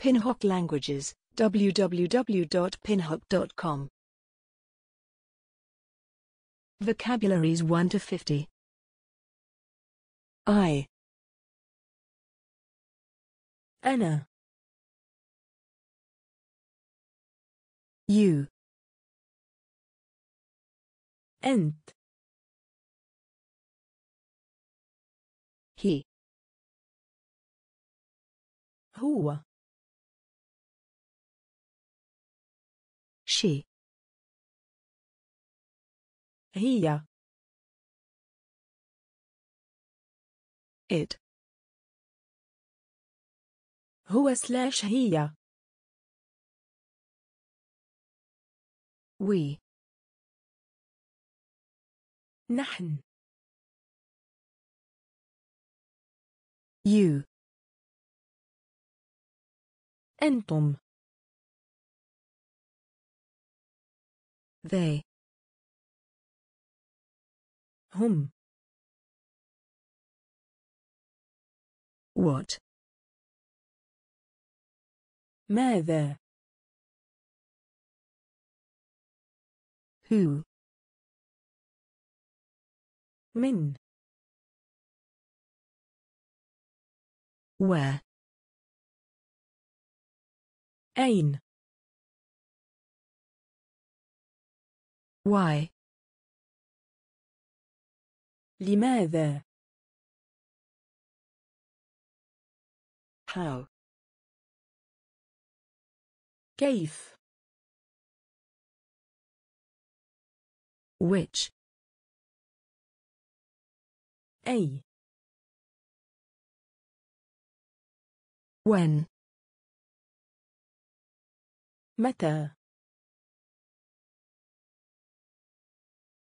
Pinhock Languages, www.pinhock.com. Vocabularies 1 to 50. I. Anna. You. أنت. He. هو. شيء هي it هو سلاش هي we نحن you أنتم They. Hum. What? ماذا? Who? من. Where? أين؟ why لماذا how كيف which أي when متى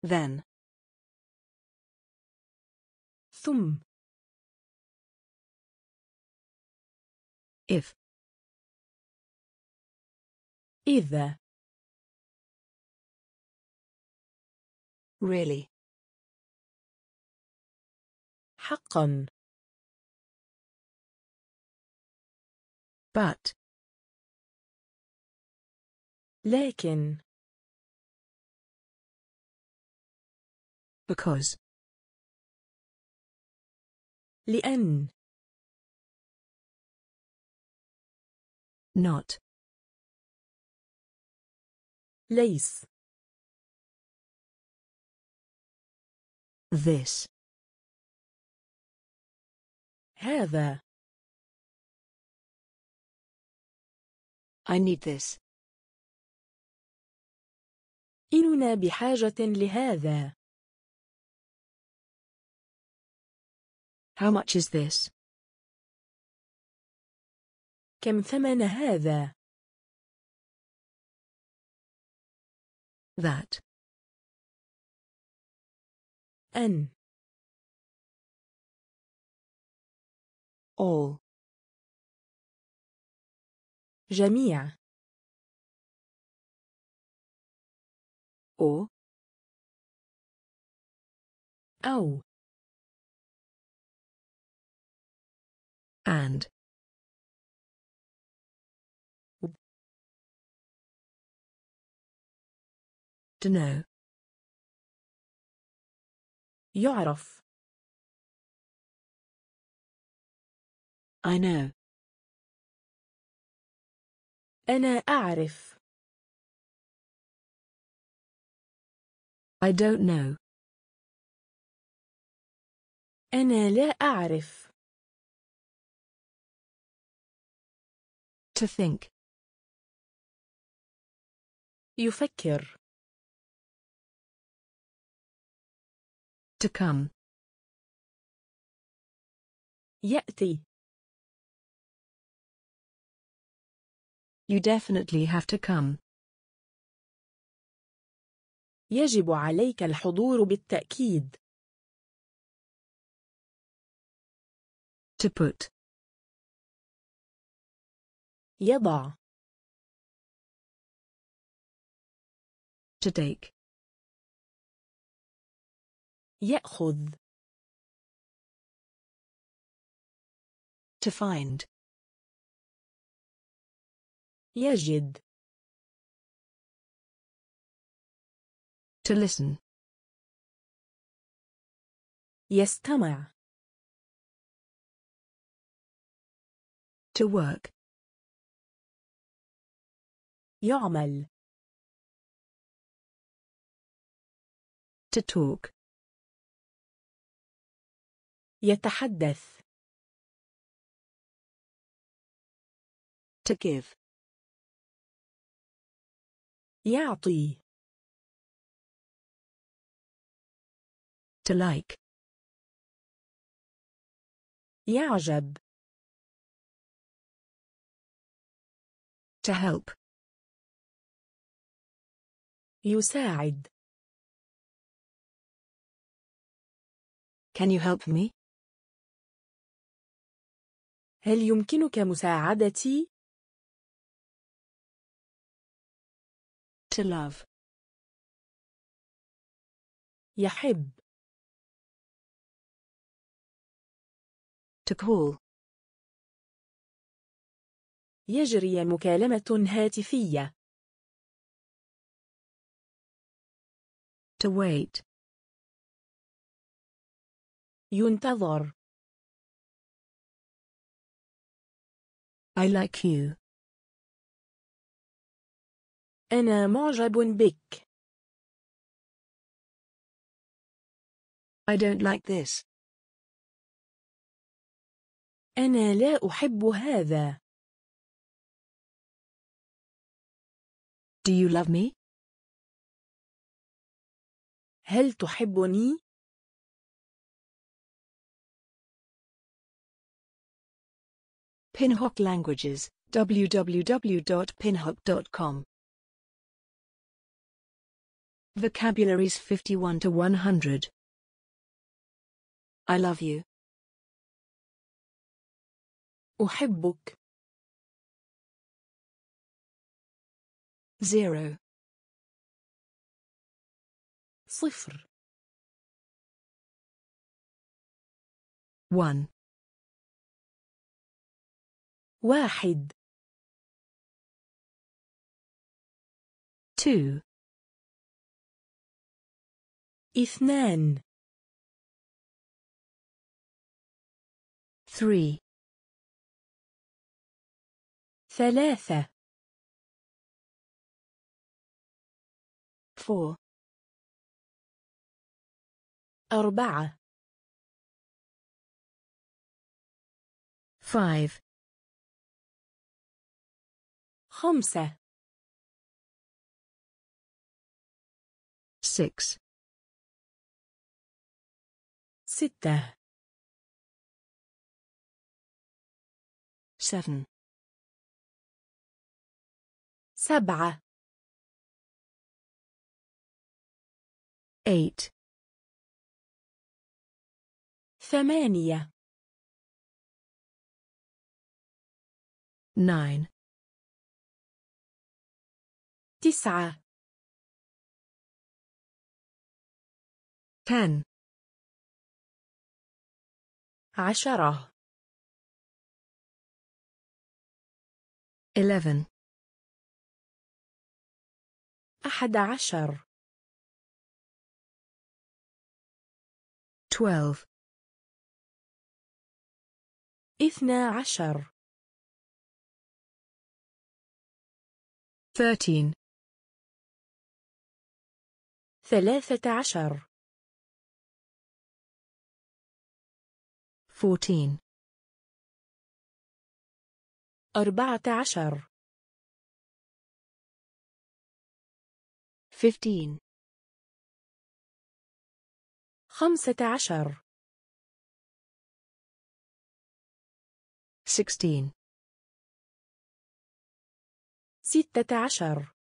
Then. ثم. If. إذا. Really. حقا. But. لكن because لأن not ليس this هذا I need this إننا بحاجة لهذا How much is this? كم ثمن هذا؟ That. N. All. جميع. أو. أو. And. To know. يعرف. I know. أنا أعرف. I don't know. أنا لا أعرف. To think. يفكر. To come. يأتي. You definitely have to come. يجب عليك الحضور بالتأكيد. To put. يضع to take يأخذ to find يجد to listen يستمع to work يعمل to talk يتحدث to give يعطي to like يعجب to help يساعد Can you help me? هل يمكنك مساعدتي؟ To love. يحب. To call. يجري مكالمة هاتفية. to wait ينتظر I like you أنا معجب بك I don't like this أنا لا أحب هذا Do you love me? هل تحبني؟ Pinhook Languages, www.pinhook.com Vocabularies 51 to 100 I love you. أحبك. 0 صفر 1 واحد 2 اثنان 3 ثلاثة 4 أربعة five خمسة six ستة seven سبعة eight ثمانية nine تسعة ten عشرة eleven أحد عشر twelve اثنا عشر thirteen ثلاثة عشر fourteen أربعة عشر fifteen خمسة عشر 16 عشر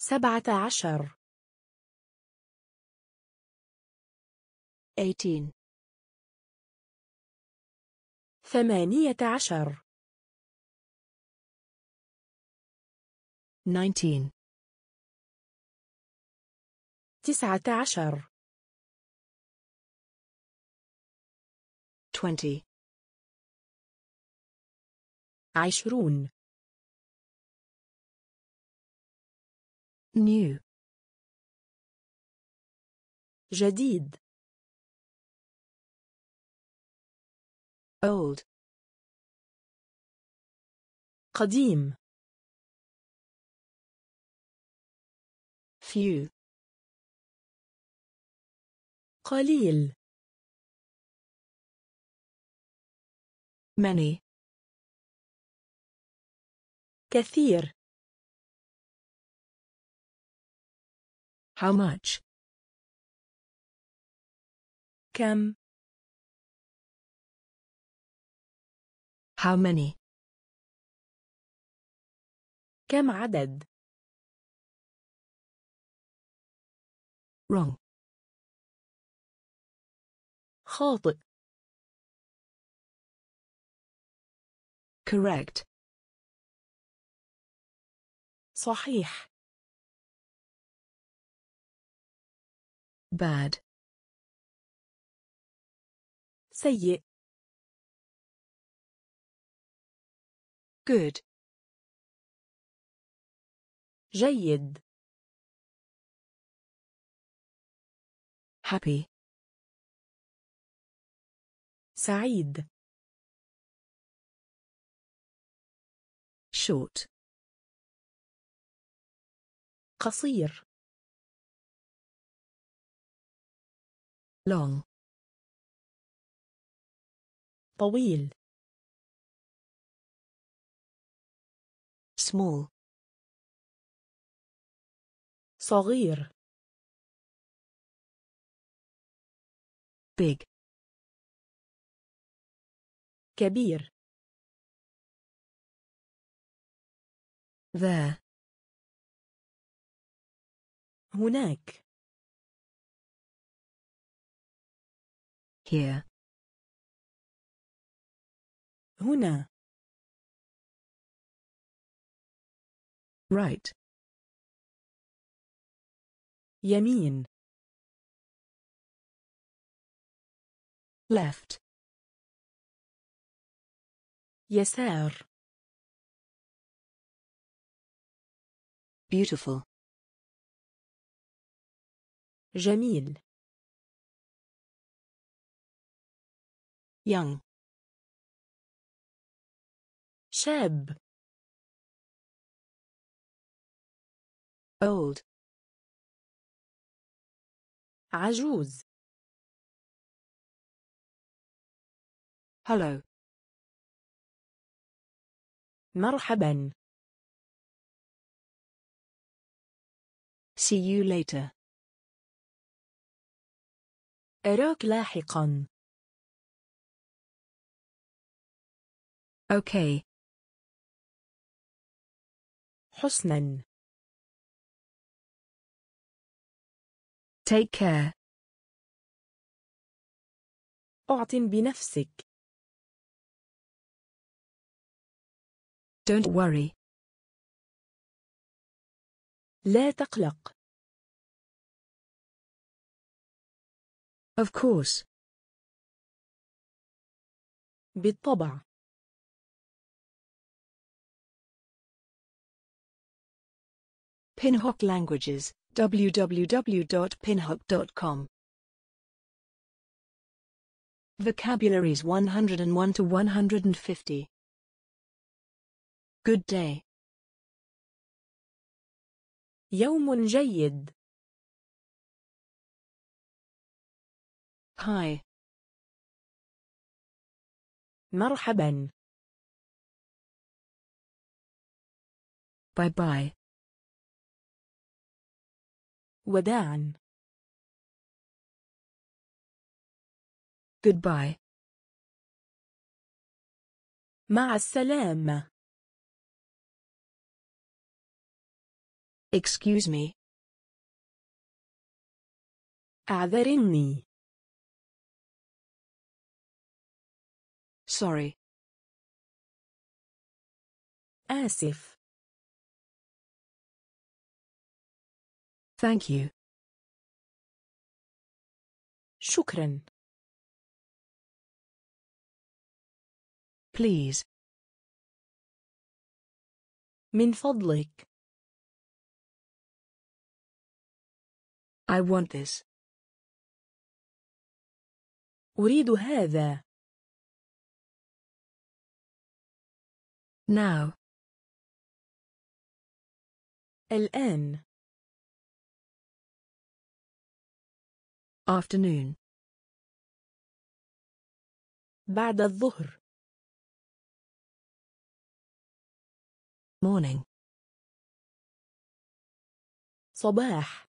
سبعة عشر 18 ثمانية عشر 19 تسعة عشر twenty عشرون new جديد old قديم few قليل many كثير how much كم how many كم عدد wrong خاطئ correct صحيح bad سيء good جيد happy سعيد شوت قصير لون طويل سمول صغير big كبير ذا هناك here هنا right يمين left يسار beautiful جميل young شاب old عجوز hello مرحبا See you later. أراك لاحقا. Okay. حسنا. Take care. أعطن بنفسك. Don't worry. لا تقلق. Of course. بالطبع. Pinhook Languages, www.pinhook.com. Vocabularies 101 to 150. Good day. يوم جيد. Hi. مرحبا. Bye bye. وداعا. Goodbye. مع السلامة. Excuse me. أعذرني. Er Sorry. آسف. Thank you. شكرا. Please. من فضلك. I want this. أريد هذا. Now. الآن. Afternoon. بعد الظهر. Morning. صباح.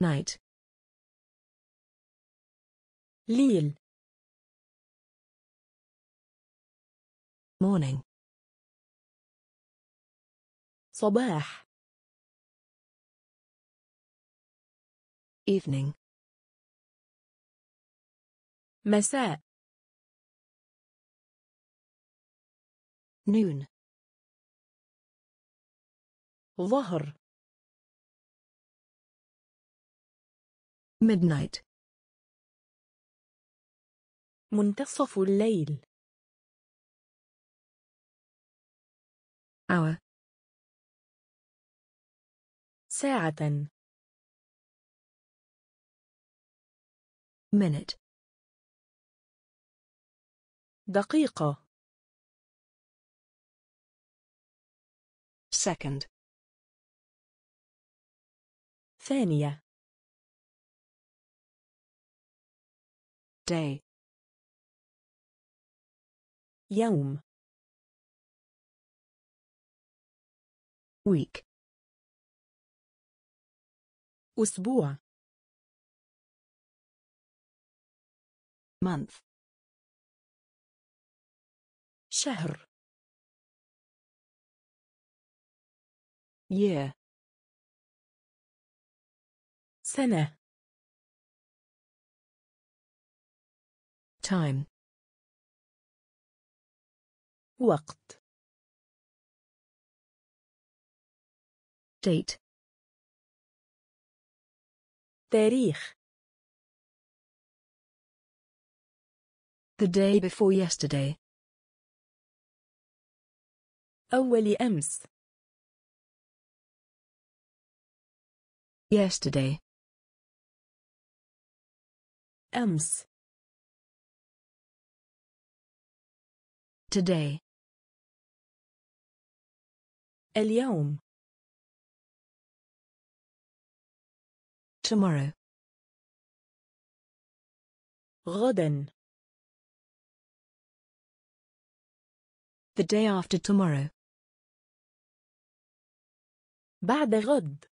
night ليل morning صباح evening مساء noon ظهر midnight منتصف الليل hour ساعة minute دقيقة second ثانية day يوم week أسبوع month شهر year سنة time وقت date تاريخ the day before yesterday أول أمس yesterday أمس today اليوم tomorrow غدا the day after tomorrow بعد غد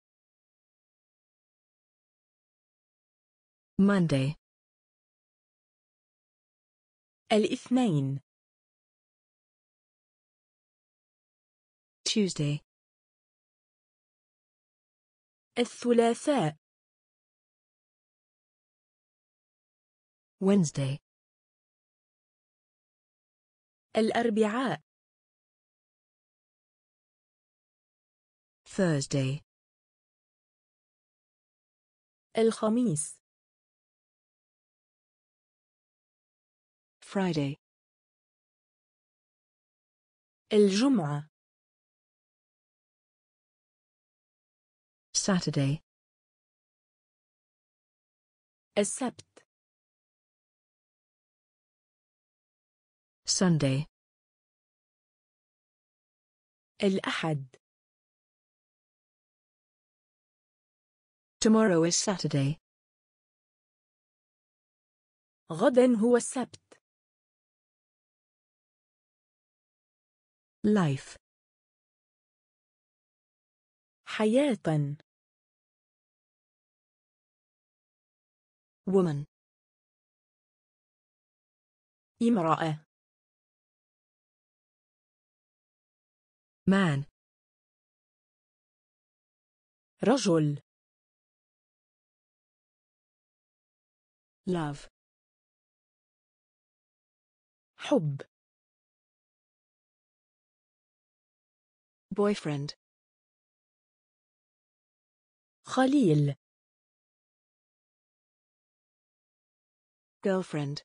Monday الاثنين Tuesday الثلاثاء Wednesday الأربعاء Thursday الخميس Friday الجمعة Saturday السبت Sunday الأحد Tomorrow is Saturday غدا هو السبت Life حياة woman امرأة man رجل love حب boyfriend خليل girlfriend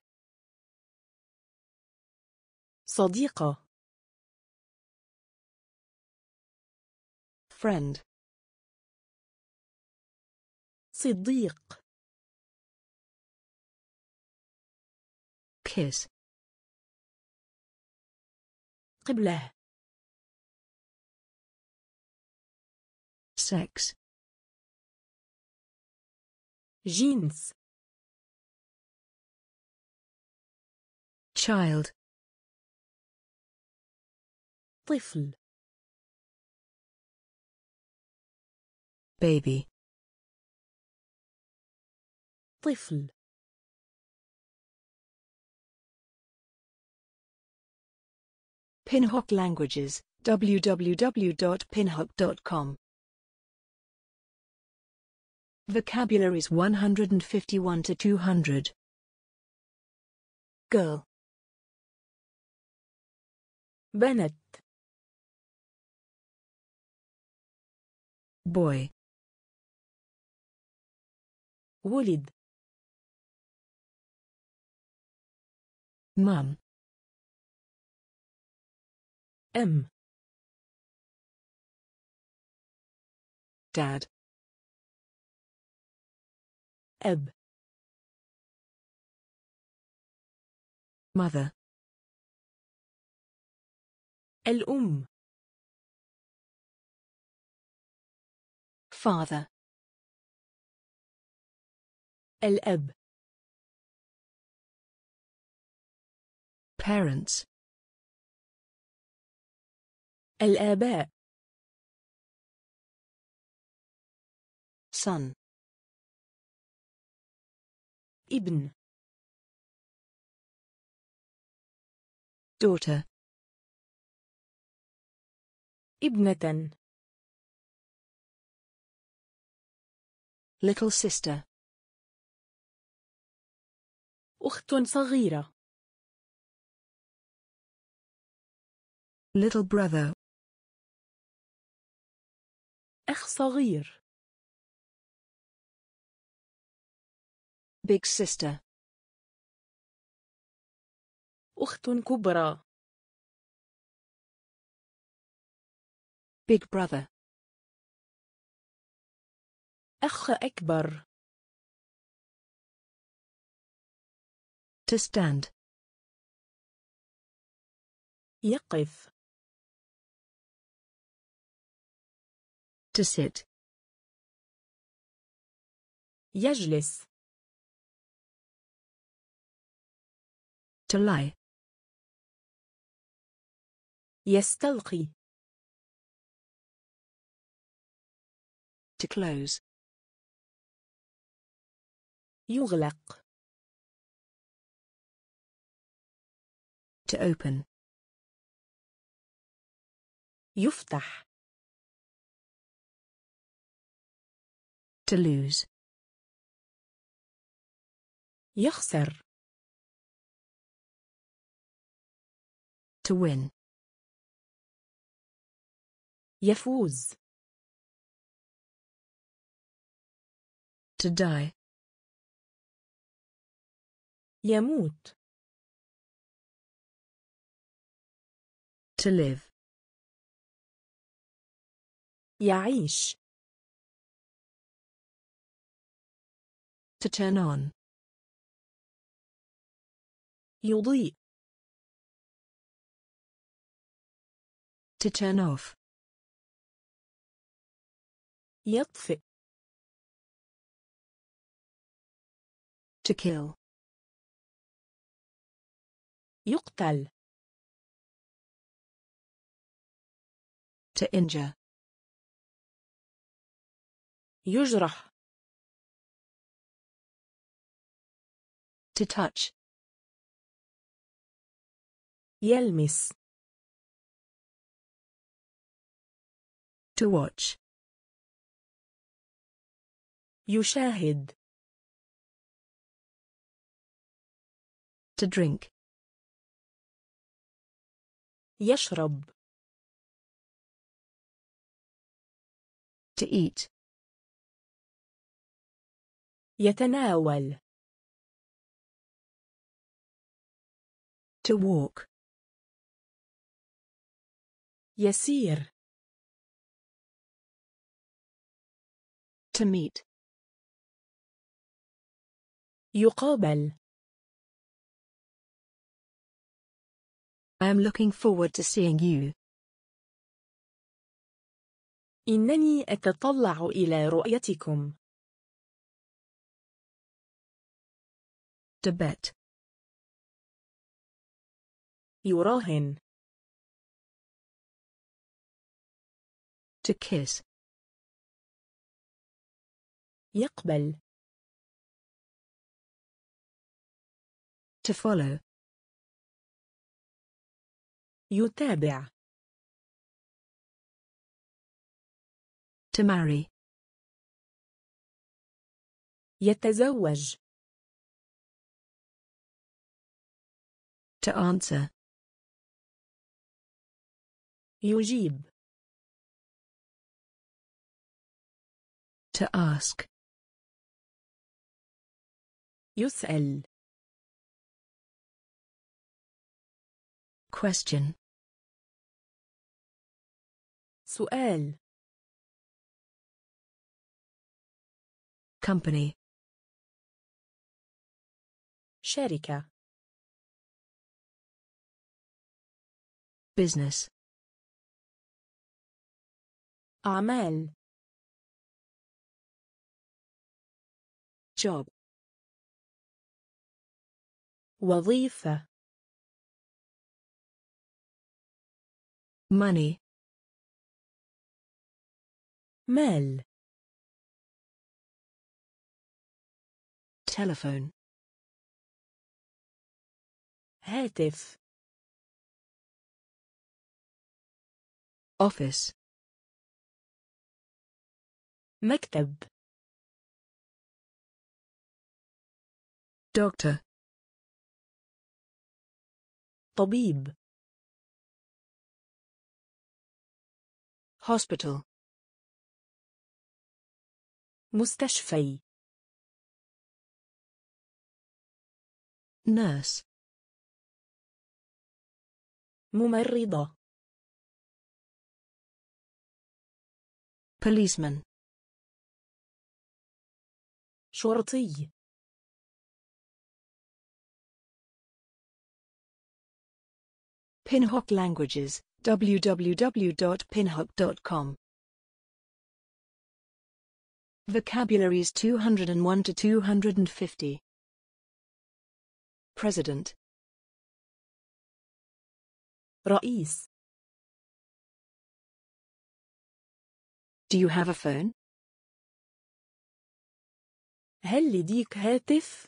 صديقة friend صديق kiss قبله sex jeans child طفل baby طفل Pinhook Languages www.pinhook.com Vocabularies 151 to 200 Girl بنت boy ولد mom m dad eb mother الأم father الأب parents الآباء son ابن daughter ابنة little sister أخت صغيرة little brother أخ صغير big sister أخت كبرى Big brother. أخ أكبر. To stand. يقف. To sit. يجلس. To lie. يستلقي. to close يغلق to open يفتح to lose يخسر to win يفوز To die. يموت. Er to live. يعيش. Er to turn on. يضيء. Er to turn off. يطفئ. To kill. يقتل. To injure. يجرح. To touch. يلمس. To watch. يشاهد. to drink يشرب to eat يتناول to walk يسير to meet يقابل I am looking forward to seeing you. إنني أتطلع إلى رؤيتكم. Tibet. يراهن. To kiss. يقبل. To follow. يتابع to marry يتزوج to answer يجيب to ask يسأل question سؤال company شركة business أعمال job وظيفة money مال telephone هاتف office مكتب doctor طبيب hospital مستشفي ناس ممرضة policeman شرطي Pinhook Languages, www.pinhook.com Vocabularies 201 to 250. President. رئيس. Do you have a phone? هل لديك هاتف؟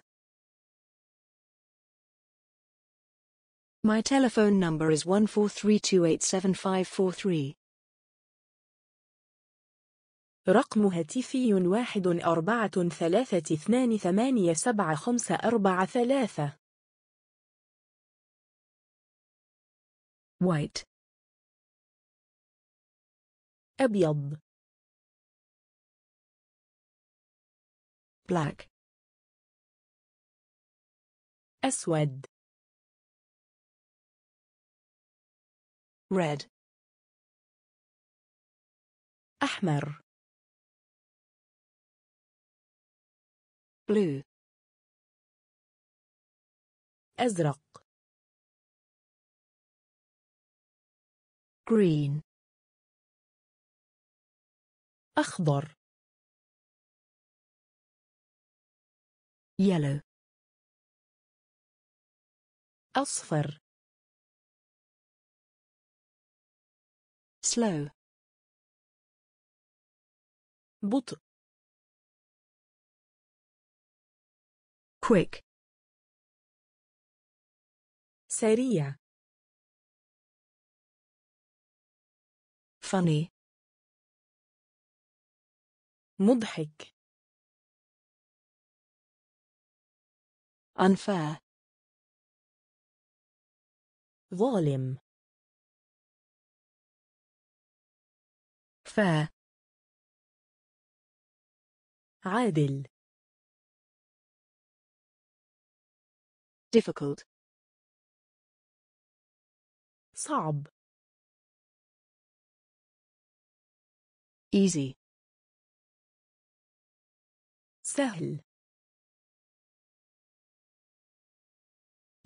My telephone number is 143287543. رقم هاتفي واحد أربعة ثلاثة اثنان ثمانية سبعة خمسة أربعة ثلاثة. white أبيض black أسود red أحمر blue أزرق green أخضر yellow أصفر slow بطء quick سريع funny مضحك unfair ظالم fair عادل difficult صعب easy سهل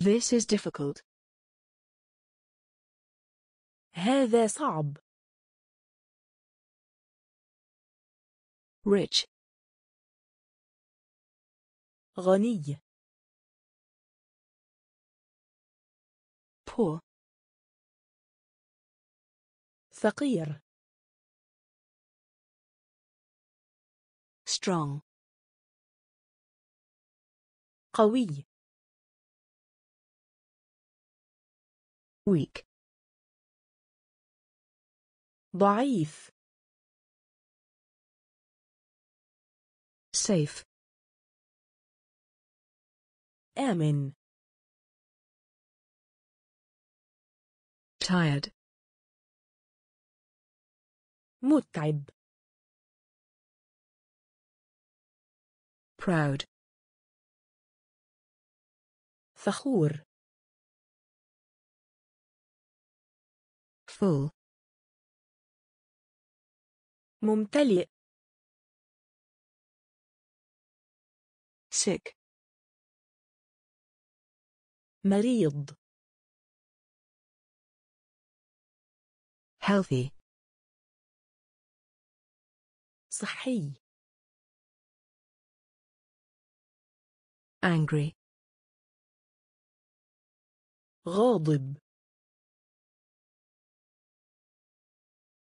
This is difficult. هذا صعب. Rich. غني. هو ثقير strong قوي weak ضعيف safe امن tired متعب proud فخور full ممتلئ sick مريض healthy صحي angry غاضب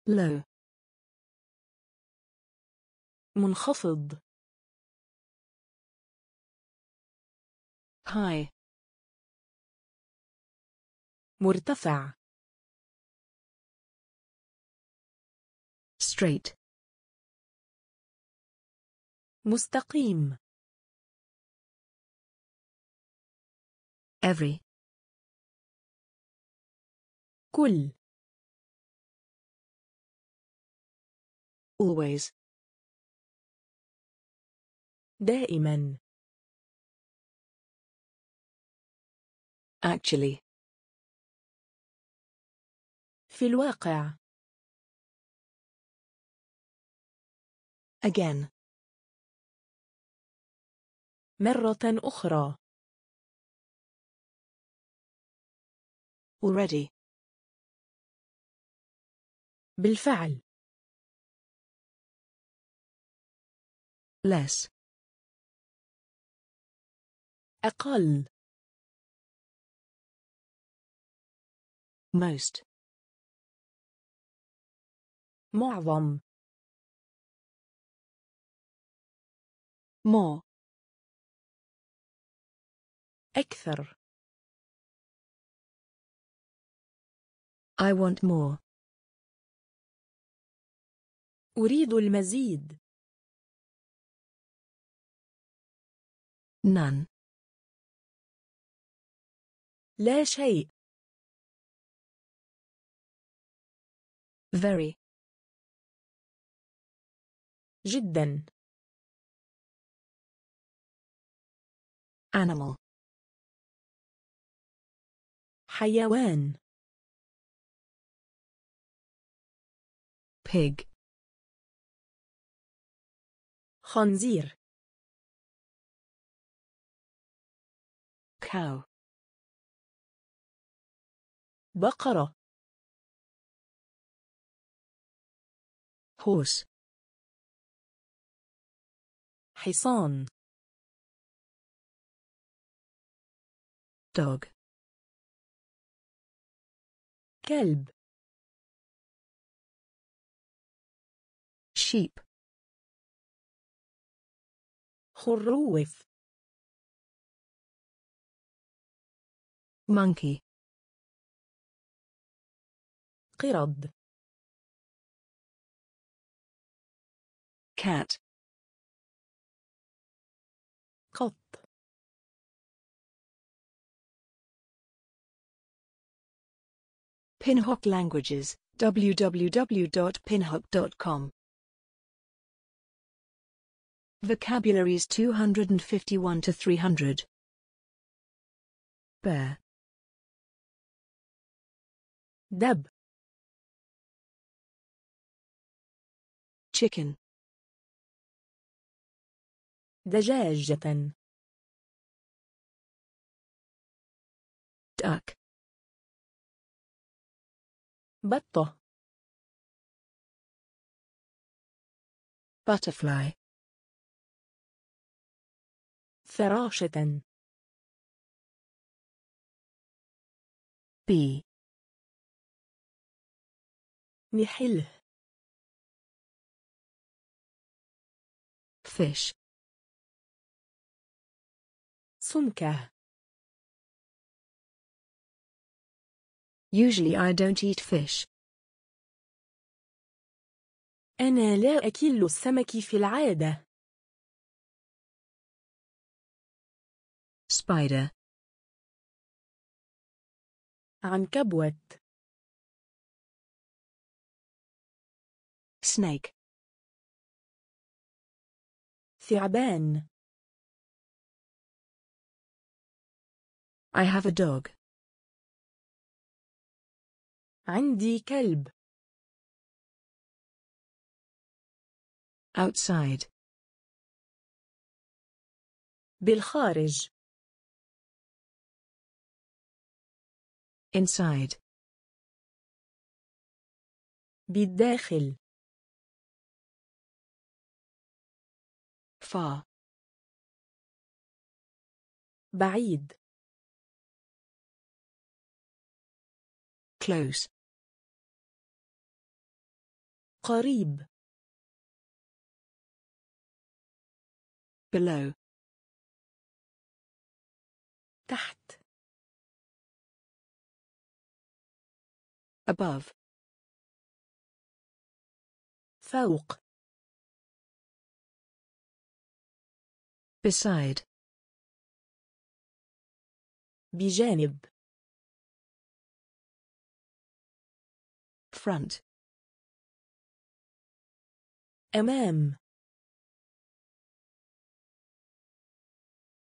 low منخفض high مرتفع straight مستقيم every كل always دائما actually في الواقع again مرة أخرى already بالفعل less أقل most معظم مو أكثر I want more أريد المزيد none لا شيء very جدا animal حيوان pig خنزير cow بقرة horse حصان dog كلب sheep خروف monkey قرد cat Pinhock Languages, www.pinhock.com. Vocabularies 251 to 300. Bear. Deb. Chicken. دجاجة. Duck. بطة butterfly فراشة بي نحل fish سمكة Usually I don't eat fish. أنا لا أكل السمك في العادة. Spider. عنكبوت. Snake. ثعبان. I have a dog. عندي كلب outside بالخارج inside بالداخل فا بعيد close قريب below تحت above فوق beside بجانب front MM.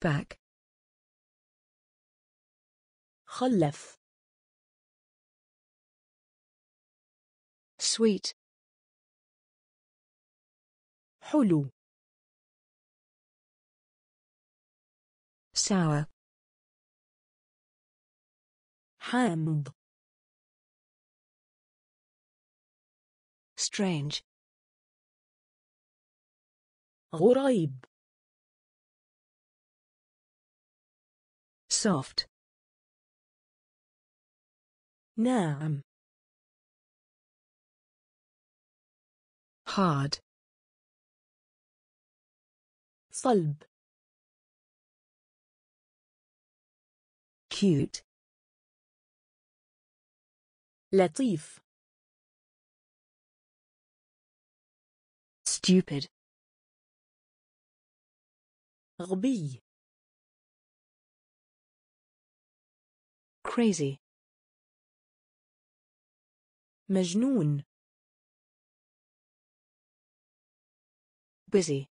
back خلف sweet حلو sour حامض strange غريب soft ناعم hard صلب cute لطيف stupid غبي crazy مجنون busy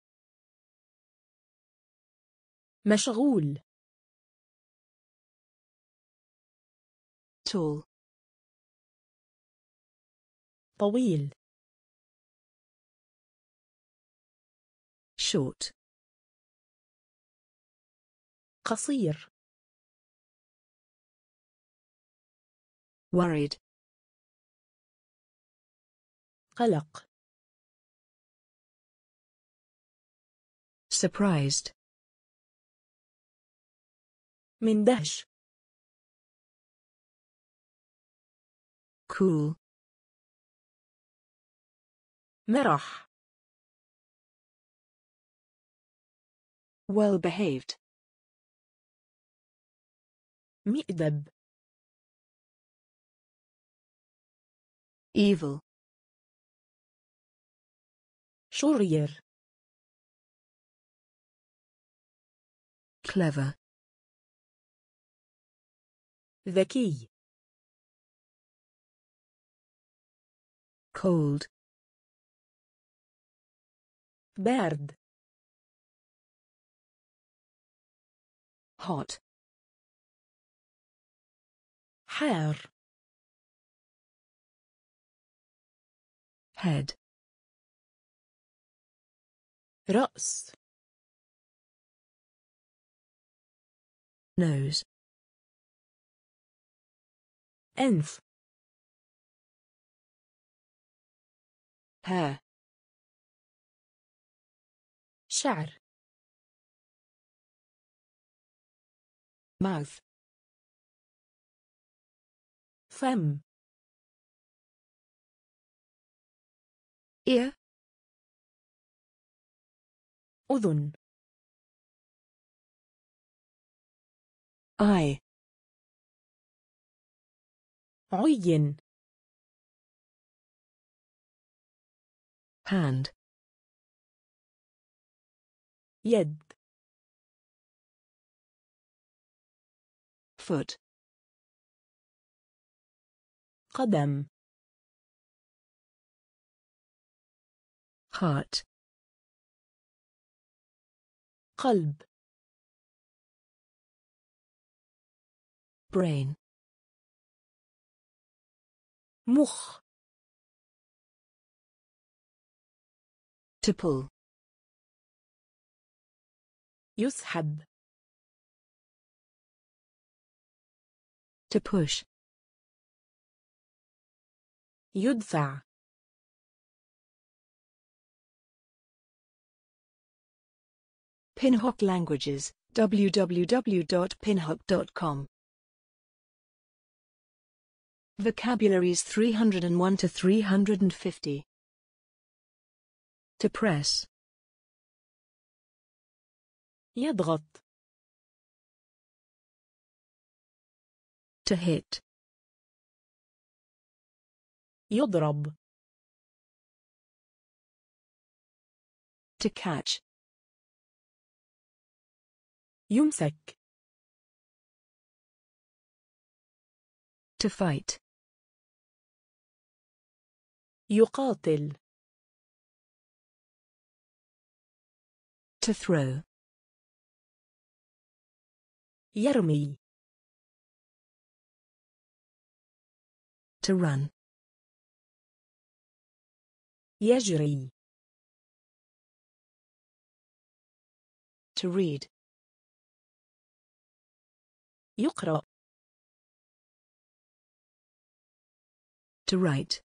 مشغول tall طويل short قصير worried قلق surprised مندهش cool مرح well behaved مئدب evil شرير clever ذكي cold برد hot حار head رأس nose أنف ها شعر mouth fem ear أذن I hand يد foot قدم heart قلب brain مخ to pull يسحب to push يدفع Pinhook Languages, www.pinhook.com Vocabularies 301 to 350 To press يضغط To hit يضرب to catch يمسك to fight يقاتل to throw يرمي to run يجري to read يقرأ to write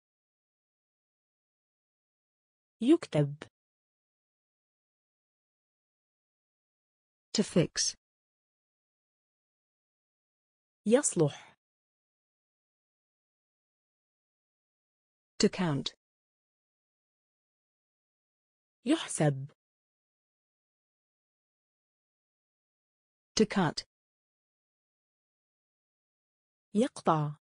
يكتب to fix يصلح to count يحسب to cut يقطع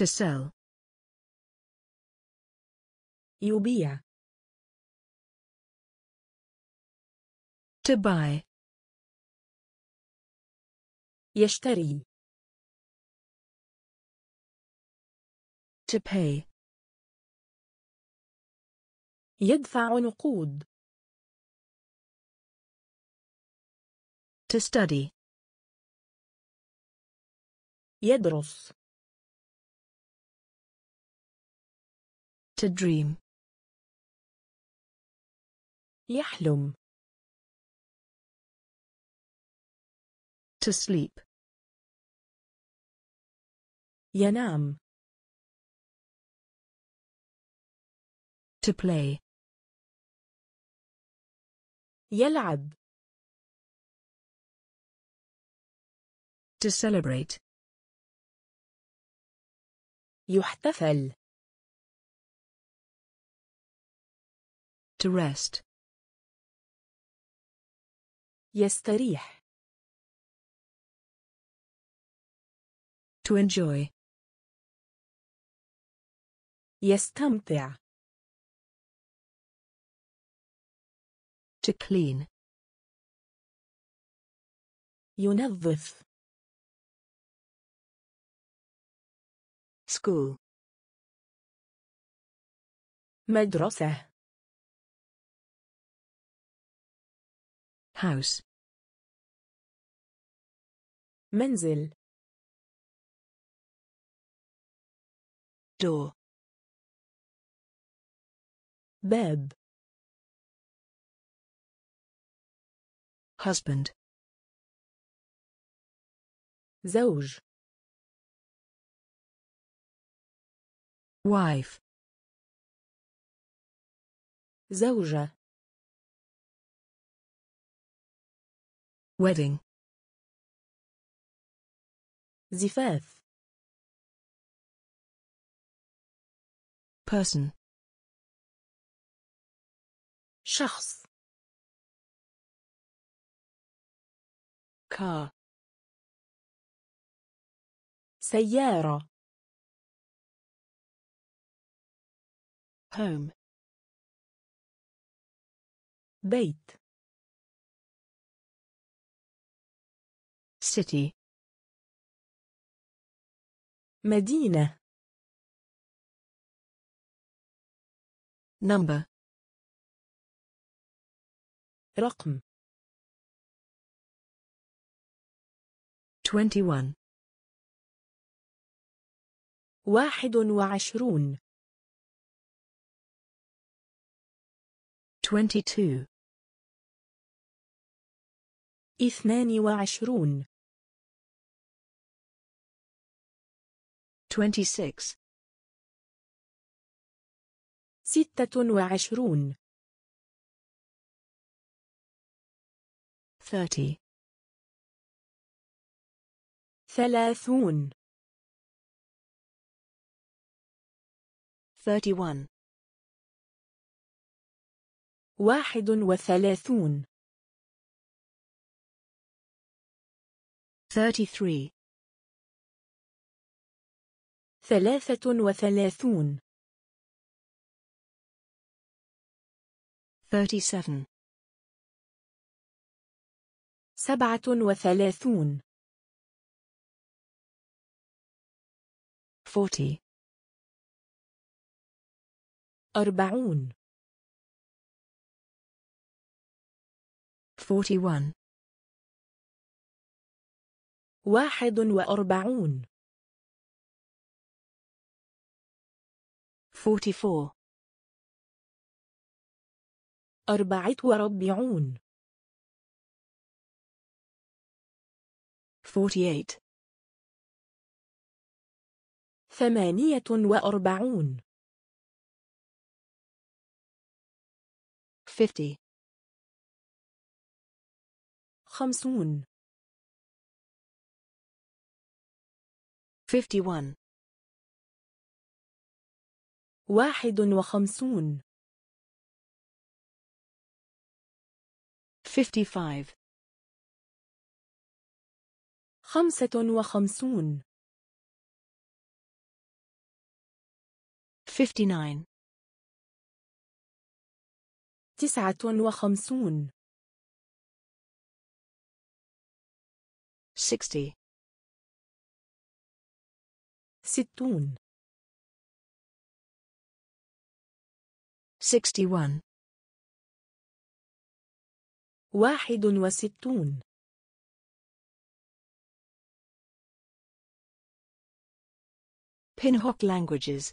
to sell يبيع to buy يشتري to pay يدفع نقود. To study. يدرس. To dream. يحلم. To sleep. ينام. To play. يلعب to celebrate يحتفل to rest يستريح to enjoy يستمتع To clean. ينظف. School. مدرسة. House. منزل. door باب Husband. زوج. Wife. زوجة. Wedding. زفاف. Person. شخص. car سيارة home بيت city مدينة number رقم 21 واحد وعشرون 22 اثنان وعشرون 26 ستة وعشرون 30 ثلاثون 31 واحد وثلاثون 33 ثلاثة وثلاثون 37 سبعة وثلاثون forty أربعون forty one واحد وأربعون forty four أربعة وربعون forty eight ثمانية وأربعون fifty. خمسون one. واحد وخمسون five. خمسة وخمسون 59 59 60 Sittun Sixty-one Wahidun wasittun Pinhok languages,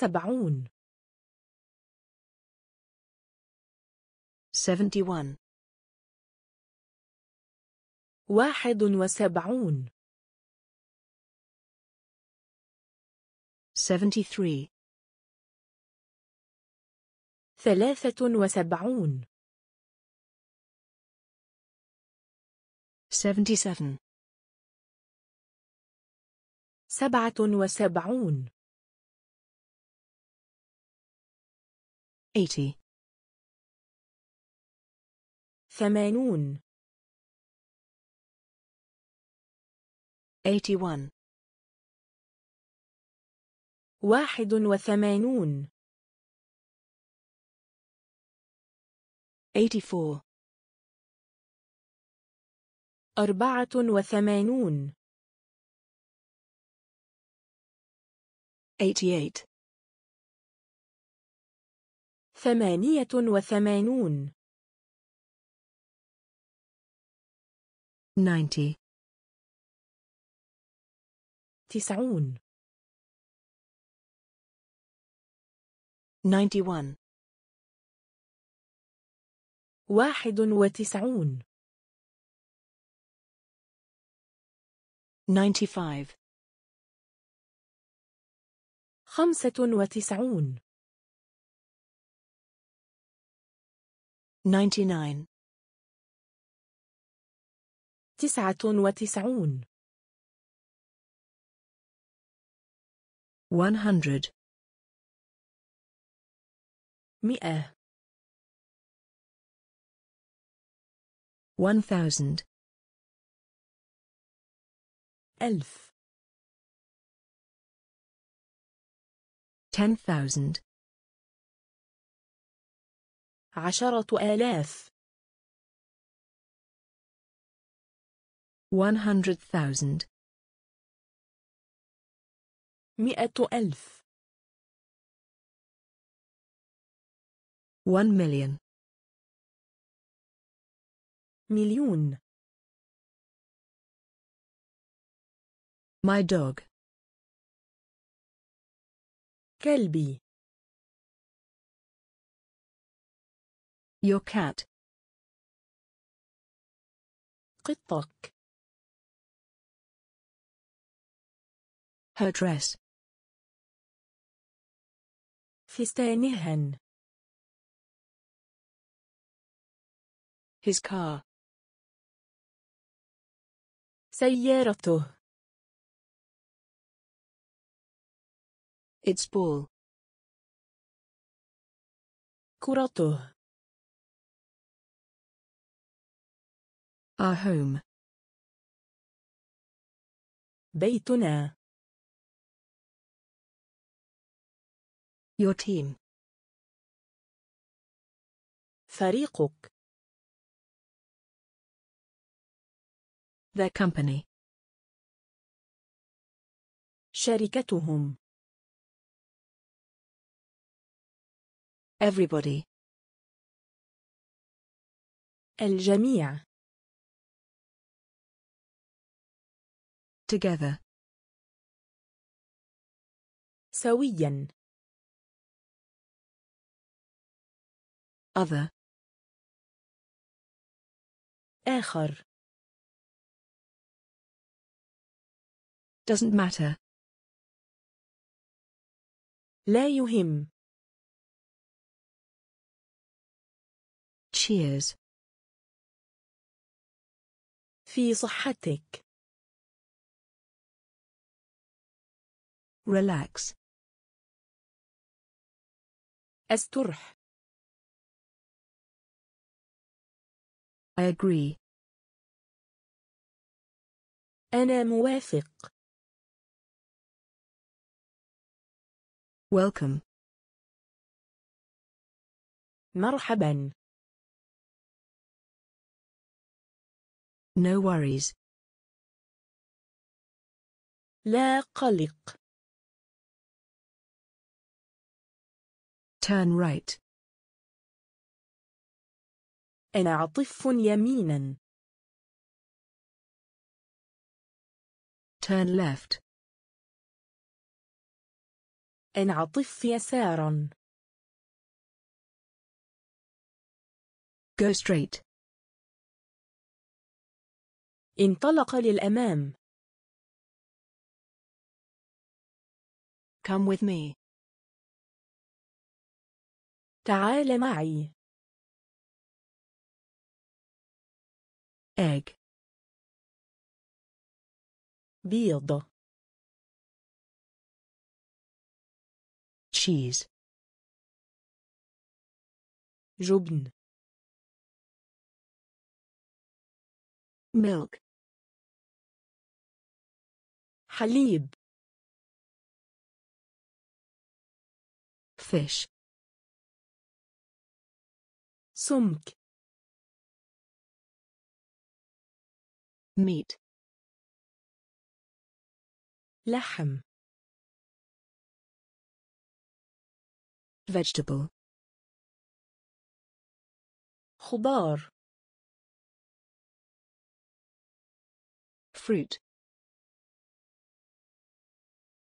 سبعون واحد وسبعون ثلاثة وسبعون سبعة وسبعون 80 ثمانون 81 واحد وثمانون 84 أربعة وثمانون 88 ثمانية وثمانون ninety. تسعون one. واحد وتسعون five. خمسة وتسعون 99 99 100 100 1000 1000 10000 عشرة آلاف One hundred thousand. مئة ألف One million مليون my dog كلبي Your cat. قطك. Her dress. فستانهن. His car. سيارته. Its ball. كرته. Our home. بيتنا. Your team. فريقك. Their company. شركتهم. Everybody. الجميع. together سويا other آخر doesn't matter لا يهم cheers في صحتك relax استرح I agree أنا موافق Welcome مرحبا No worries لا قلق Turn right. انعطف يمينا. Turn left. انعطف يسارا. Go straight. انطلق للأمام. Come with me. تعال معي. egg بيض cheese جبن milk حليب fish سمك meat لحم vegetable خضار fruit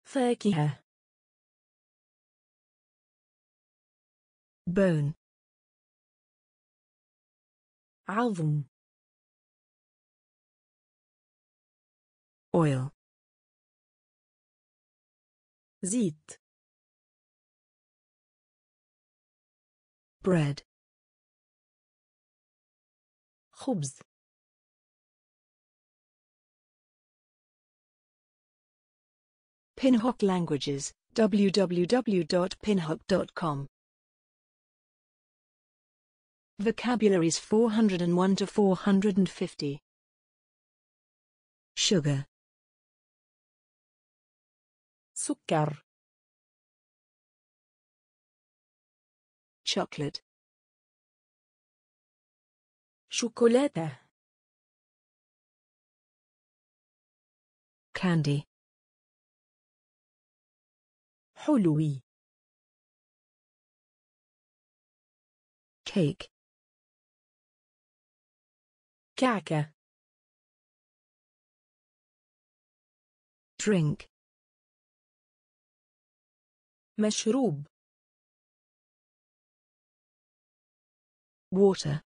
فاكهة bone álbum oil zit bread خبز Pinhook Languages, www.pinhook.com. Vocabularies 401 to 450. Sugar. سكر. Chocolate. شوكولاتة. Candy. حلوي. Cake. كعكة drink مشروب water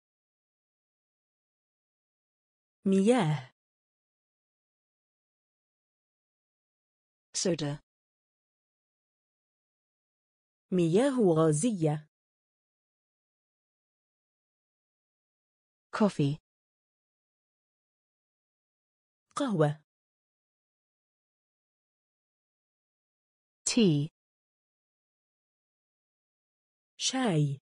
مياه soda مياه غازية coffee قهوة تي شاي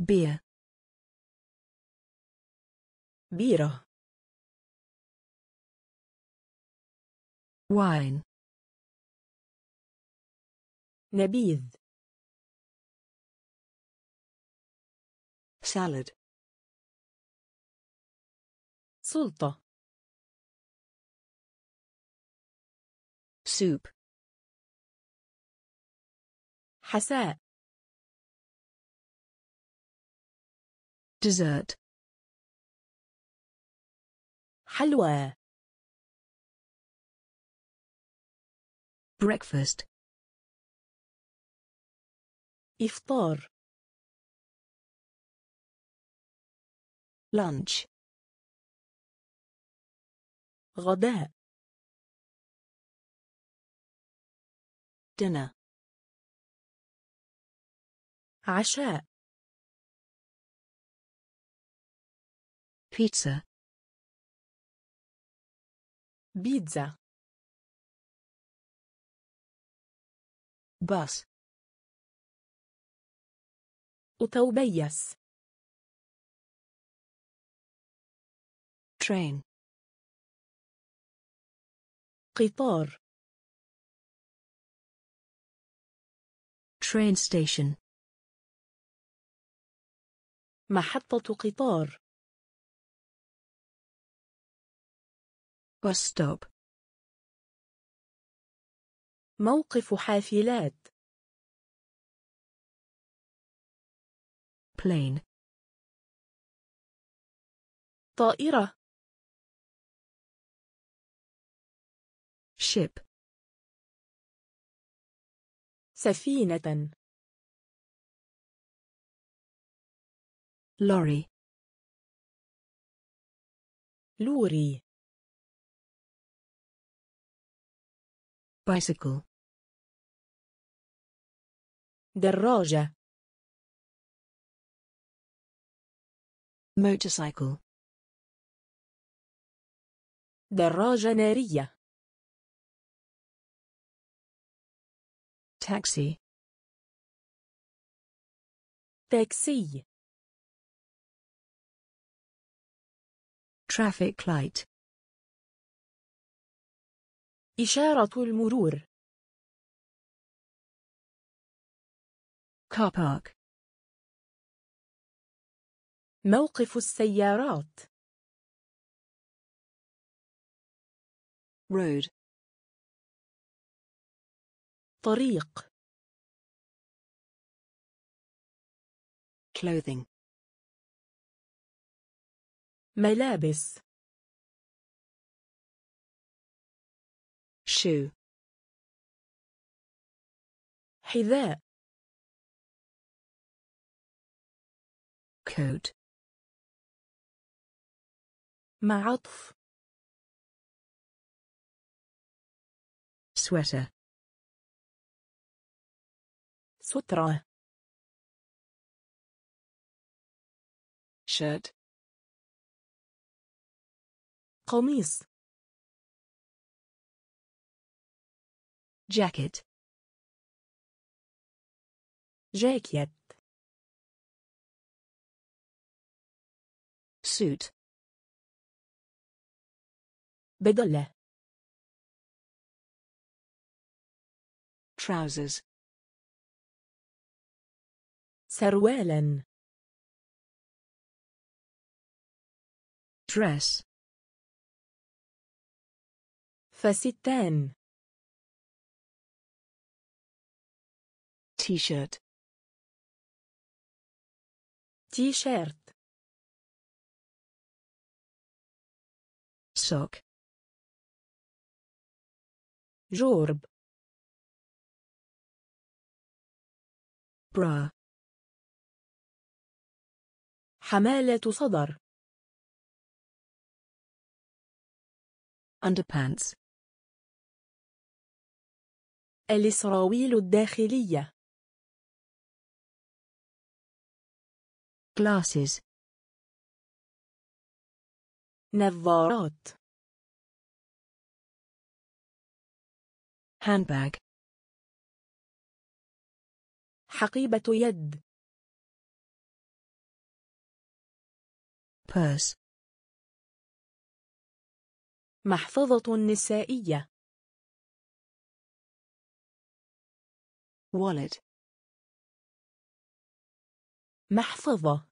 بير بيرة واين نبيذ salad سلطة سوب حساء ديزرت حلوى بريكفاست افطار lunch غداء دنا عشاء بيتزا بيتزا باص أتوبيس train قطار train station محطة قطار bus stop موقف حافلات plane طائرة ship سفينة lorry Lorry. bicycle دراجة motorcycle دراجة نارية taxi taxi traffic light إشارة المرور car park موقف السيارات road طريق clothing ملابس shoe حذاء coat مع عطف sweater Sutra. shirt قميص jacket jacket suit بدلة trousers سروالا dress فستان t-shirt t-shirt sock جورب bra حمالة صدر underpants الإسراويل الداخلية glasses نظارات handbag حقيبة يد purse محفظة نسائية wallet محفظة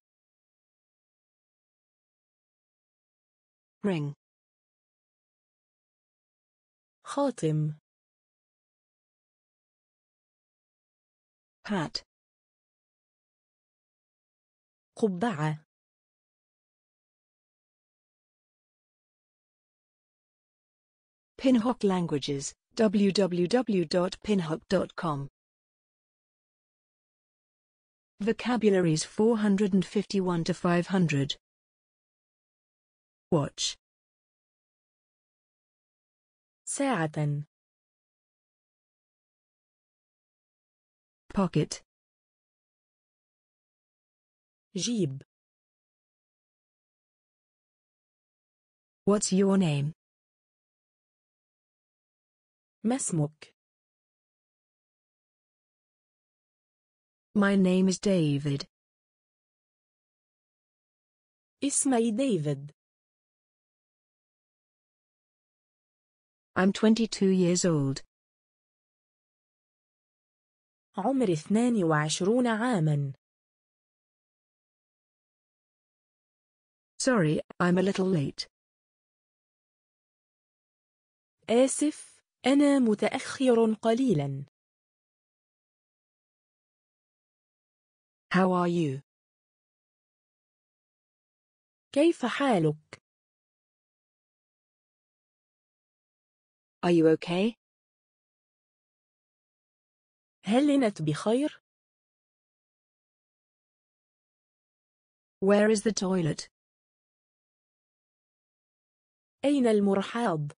ring خاتم hat قبعة Pinhock Languages, www.pinhock.com. Vocabularies 451 to 500. Watch. ساعة. Pocket. Jib. What's your name? Mesmuk. My name is David. اسمي David. I'm 22 years old. عمري 22 عاما. Sorry, I'm a little late. آسف أنا متأخر قليلا. How are you? كيف حالك؟ Are you okay? هل أنت بخير؟ Where is the toilet? أين المرحاض؟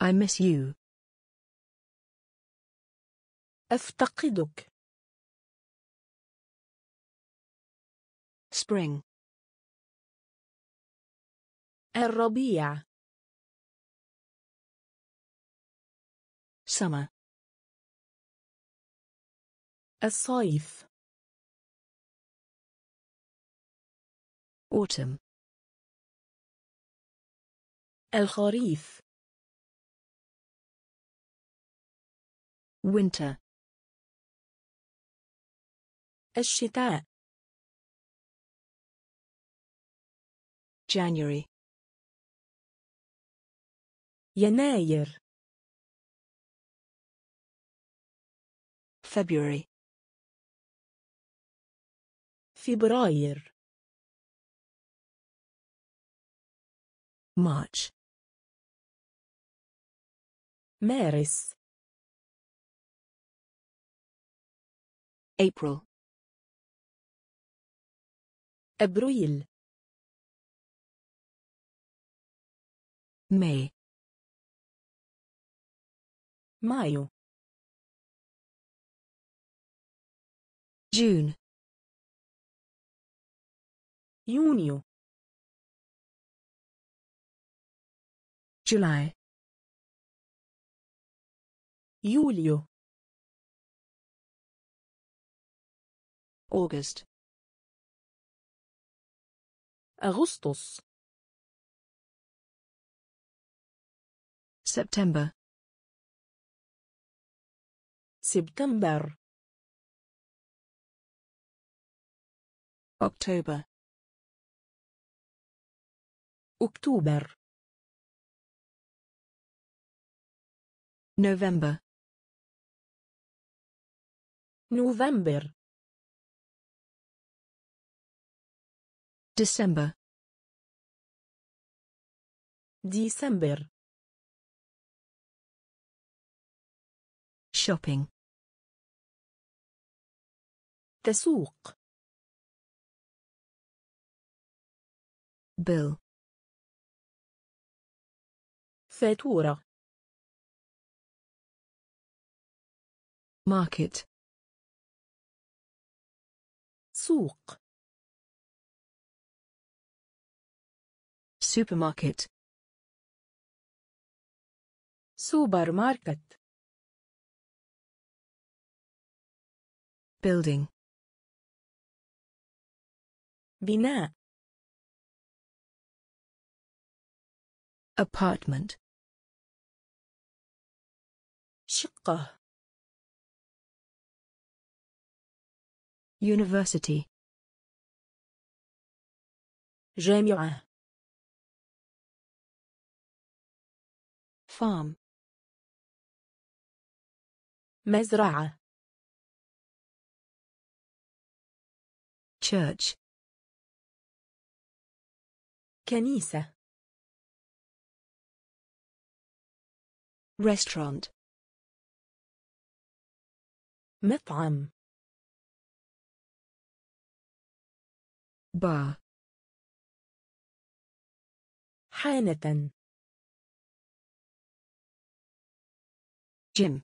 I miss you. أفتقدك. Spring. الربيع. summer الصيف autumn الخريف winter الشتاء January يناير February فبراير March مارس April. Abril. May. Maio. June. Junio. July. Julio. August. Augustus. September. September. October. October. November. November. December. December. Shopping. تسوق. bill فاتورة market سوق supermarket supermarket building bina apartment شقة university جامعة farm مزرعة church كنيسة restaurant مطعم bar حانة جيم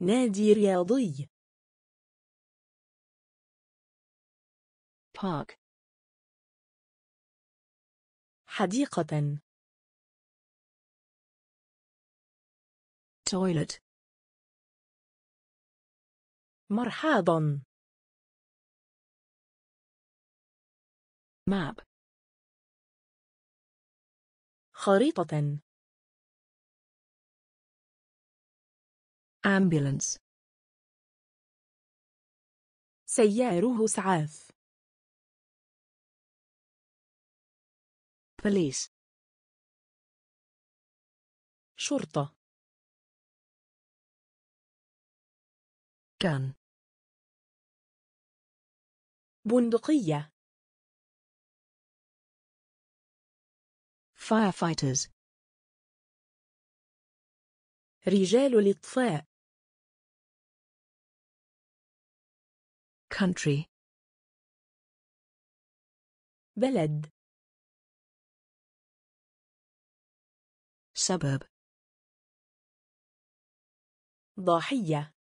نادي رياضي بارك حديقة تويلت مرحاض ماب خريطة ambulance سياره اسعاف police شرطة كان بندقية firefighters رجال الإطفاء country بلد suburb ضاحية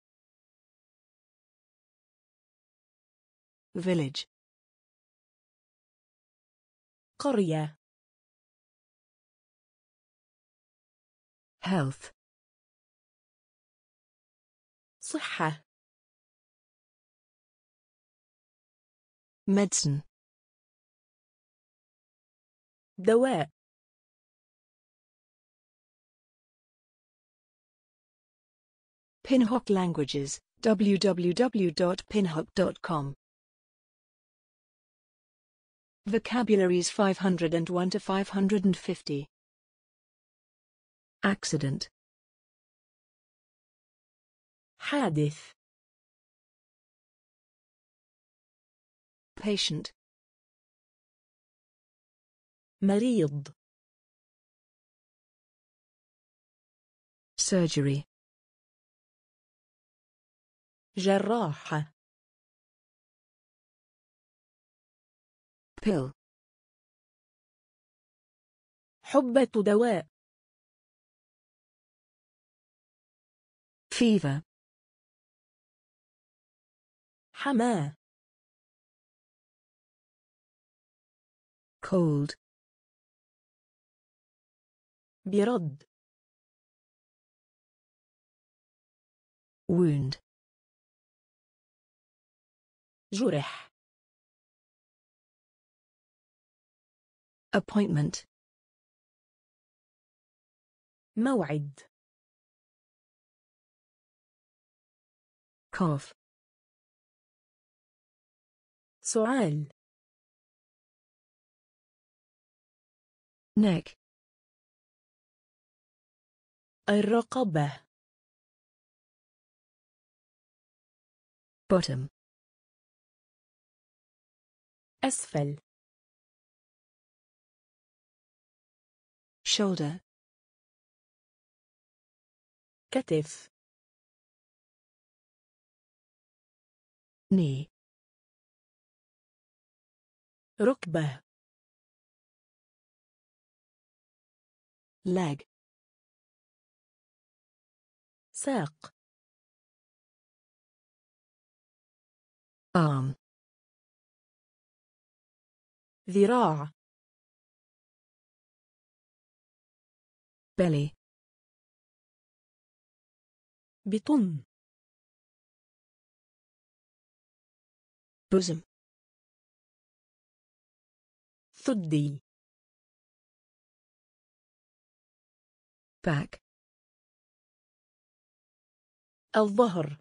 village قرية health صحة medicine دواء Pinhook Languages, www.pinhook.com. Vocabularies 501 to 550 Accident حادث patient مريض surgery جراحة pill حبة دواء fever حماة cold برد wound جرح appointment موعد cough سعال neck الرقبة bottom أسفل shoulder كتف knee ركبة leg ساق arm ذراع belly بطن بزم ثدي back الظهر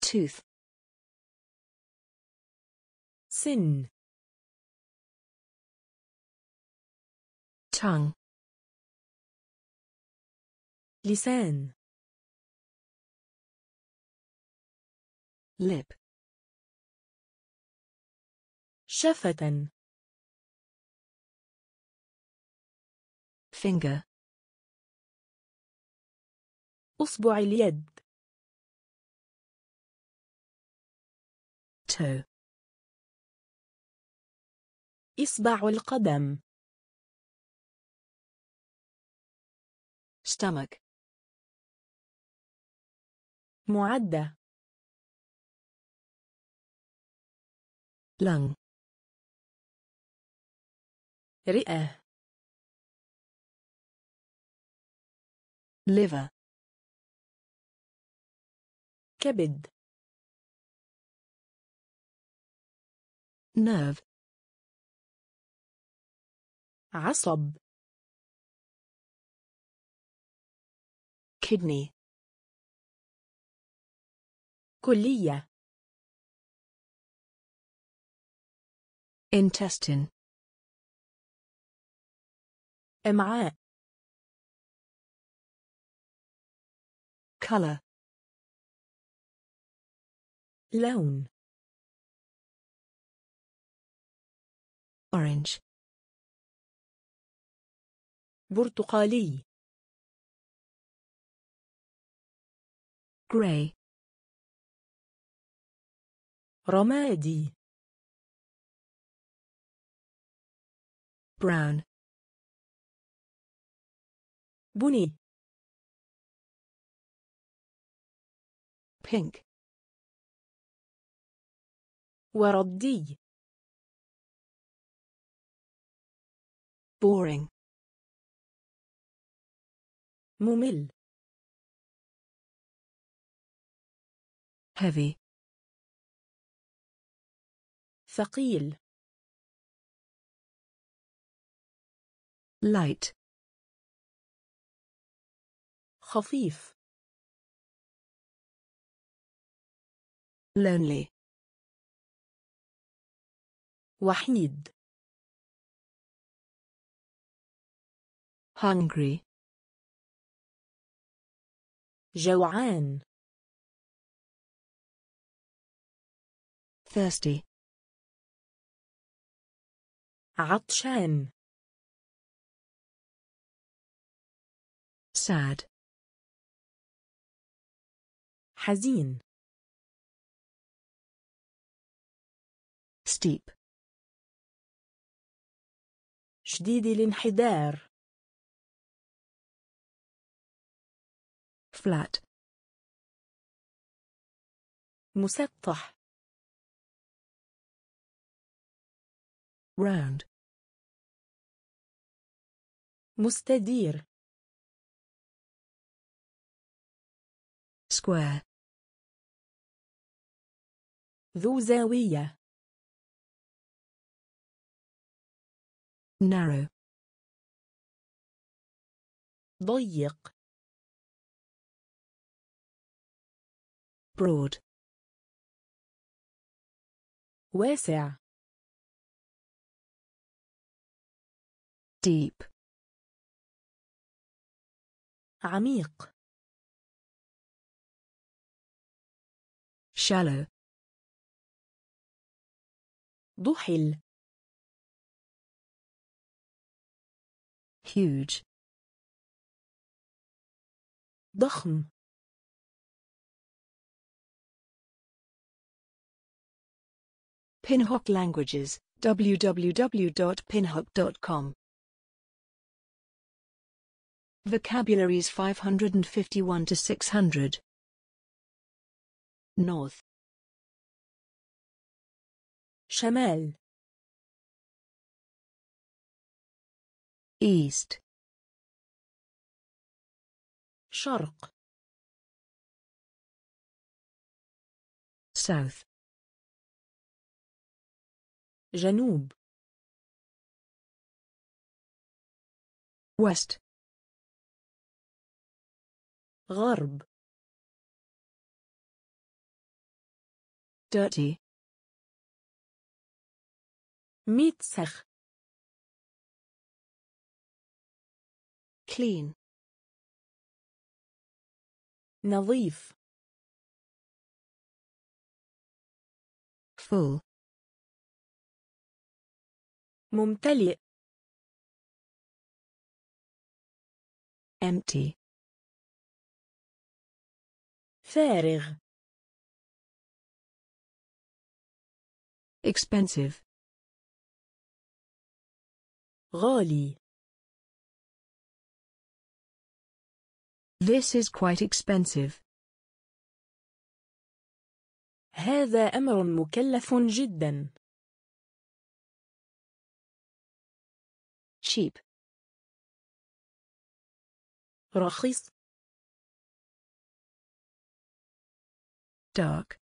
tooth sin tongue لسان lip شفتن finger أصبع اليد toe إصبع القدم stomach معدة lung رئة liver كبد nerve عصب kidney كلية intestine امعاء color لون orange برتقالي gray رمادي brown بني pink وردي boring ممل heavy ثقيل light خفيف lonely وحيد hungry جوعان thirsty عطشان sad حزين steep شديد الانحدار flat مسطح round مستدير square ذو زاوية narrow ضيق broad واسع deep عميق shallow ضحل huge ضخم Pinhock Languages, www.pinhock.com. Vocabularies 551 to 600. North. شمال. east شرق south جنوب west غرب dirty ميتسخ clean نظيف full ممتلئ empty فارغ expensive غالي This is quite expensive. هذا أمر مكلف جدا. cheap رخيص dark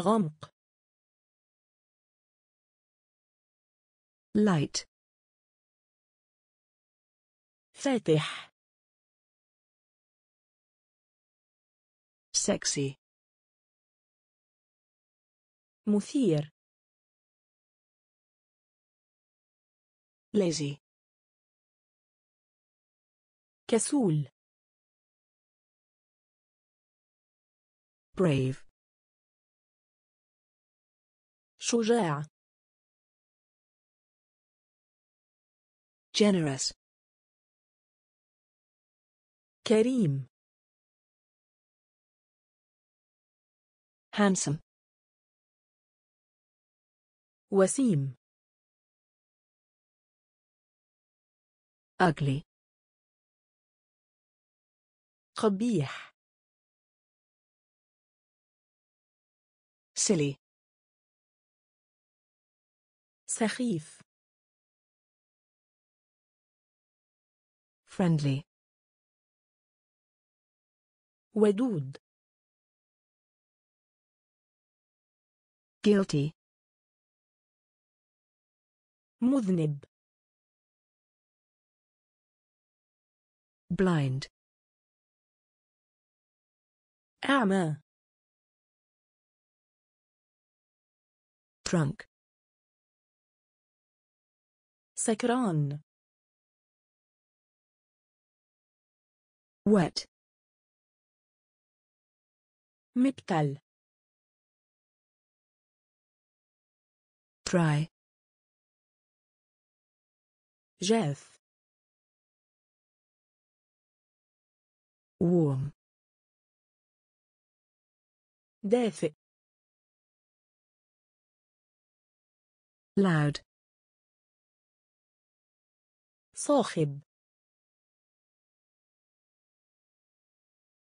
غمق light فاتح سكسي مثير ليزي كسول brave شجاع generous كريم هانسم وسيم أغلي قبيح سلي سخيف friendly ودود guilty مذنب blind أعمى drunk سكران wet Métal. Try. Jeff. Warm. Daffy. Loud. صاحب.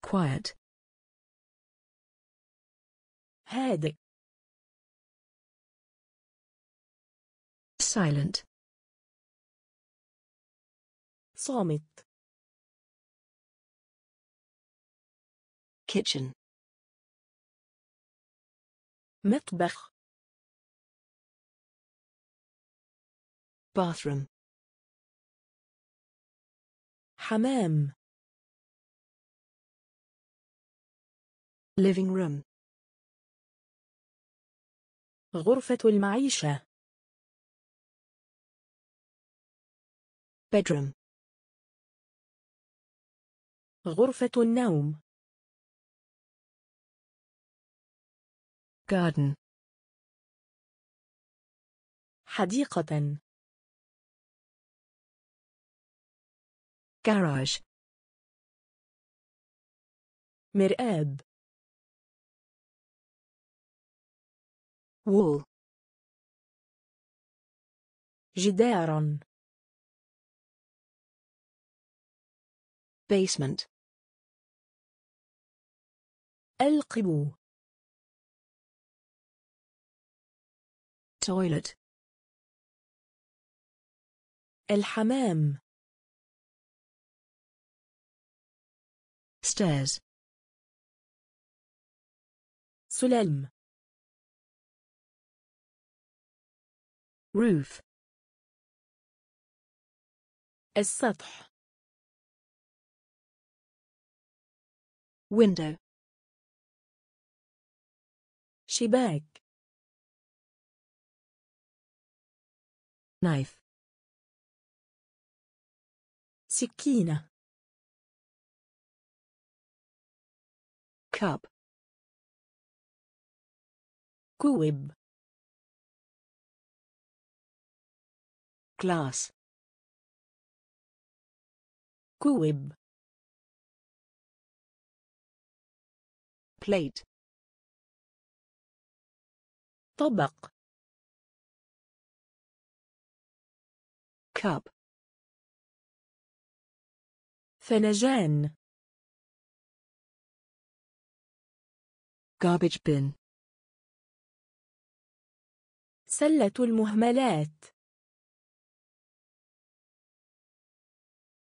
Quiet head silent صامت kitchen مطبخ bathroom حمام living room غرفة المعيشة bedroom غرفة النوم garden حديقة garage مرآب wool جدار basement القبو toilet الحمام stairs سلم roof السطح window شباك knife سكينة cup كوب كلاس كوب بليت طبق كاب فنجان garbage bin سلة المهملات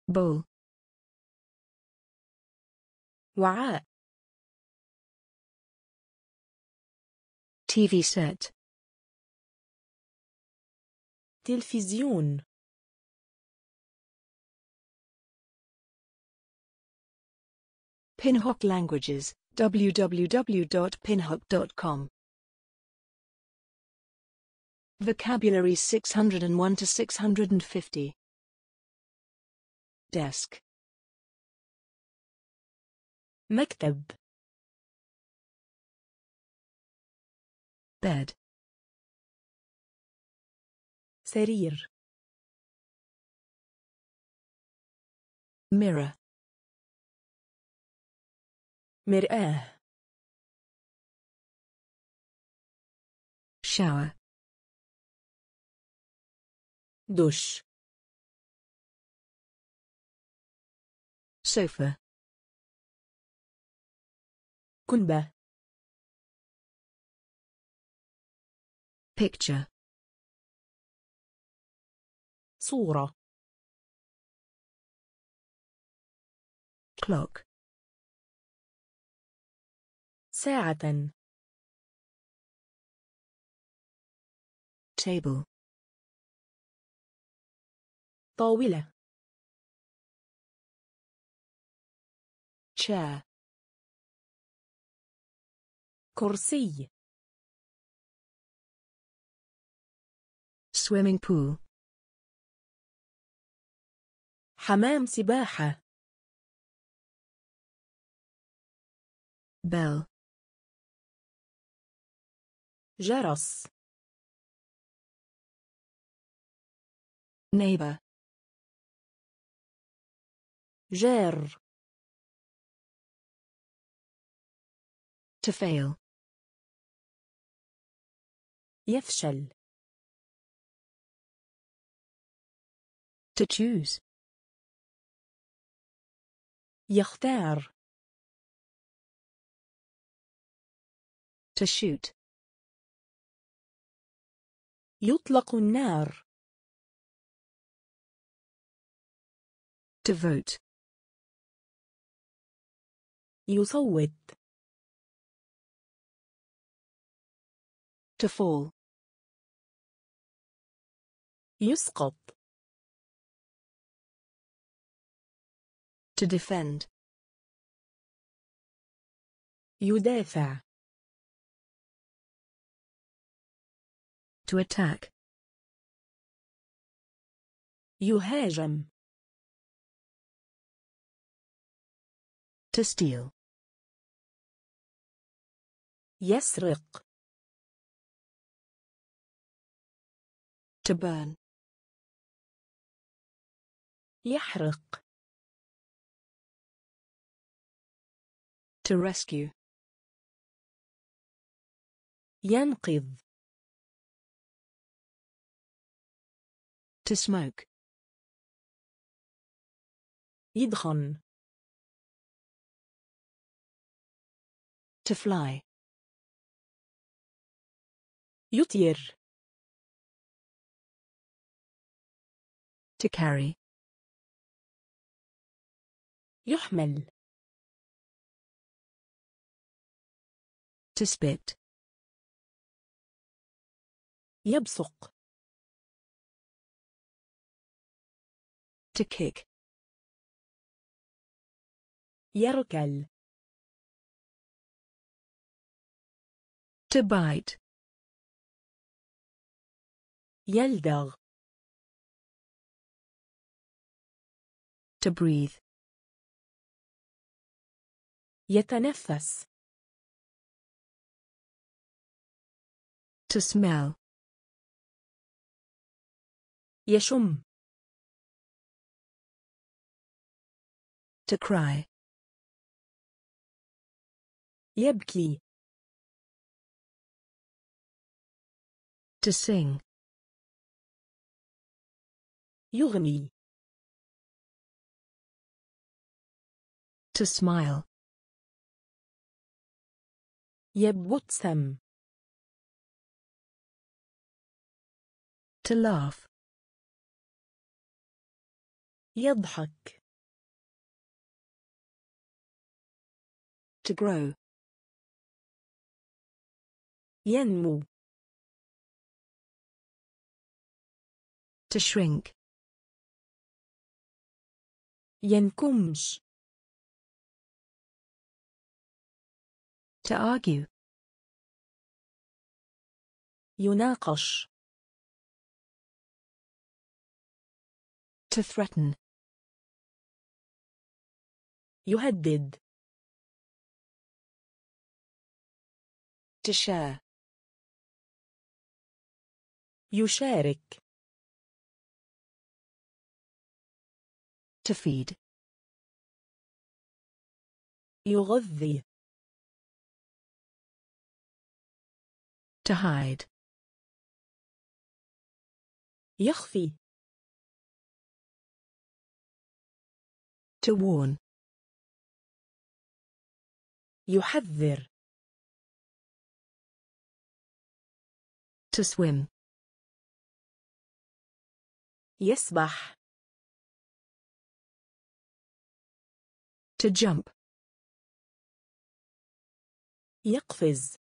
bowl وعاء TV set تلفزيون Pinhook Languages, www.pinhook.com Vocabulary 601 to 650 desk مكتب bed سرير mirror مرآة shower دوش sofa كنبة picture صورة clock ساعة table طاولة chair كرسي swimming pool حمام سباحة bell جرس neighbor جر To fail. يفشل. To choose. يختار. To shoot. يطلق النار. To vote. يصوت. to fall يسقط to defend يدافع to attack يهاجم to steal يسرق to burn يحرق to rescue ينقذ to smoke يدخن to fly يطير to carry يحمل to spit يبصق to kick يركل to bite يلدغ to breathe يتنفس to smell يشم to cry يبكي to sing يغني to smile. يبتسم to laugh يضحك to grow ينمو to shrink ينكمش To argue. يناقش. To threaten. يهدد. To share. يشارك. To feed. يغذي To hide. يخفي. To warn. يحذر. To swim. يسبح. To jump. يقفز.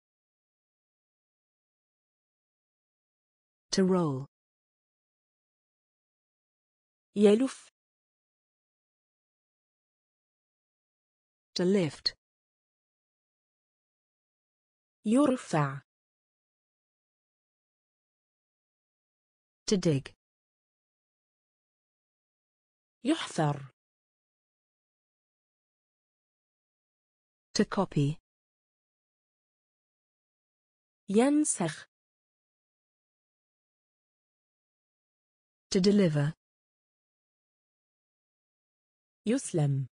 To roll. yeluf To lift. yurfa To dig. يحفر. To copy. ينسخ. To deliver. yuslem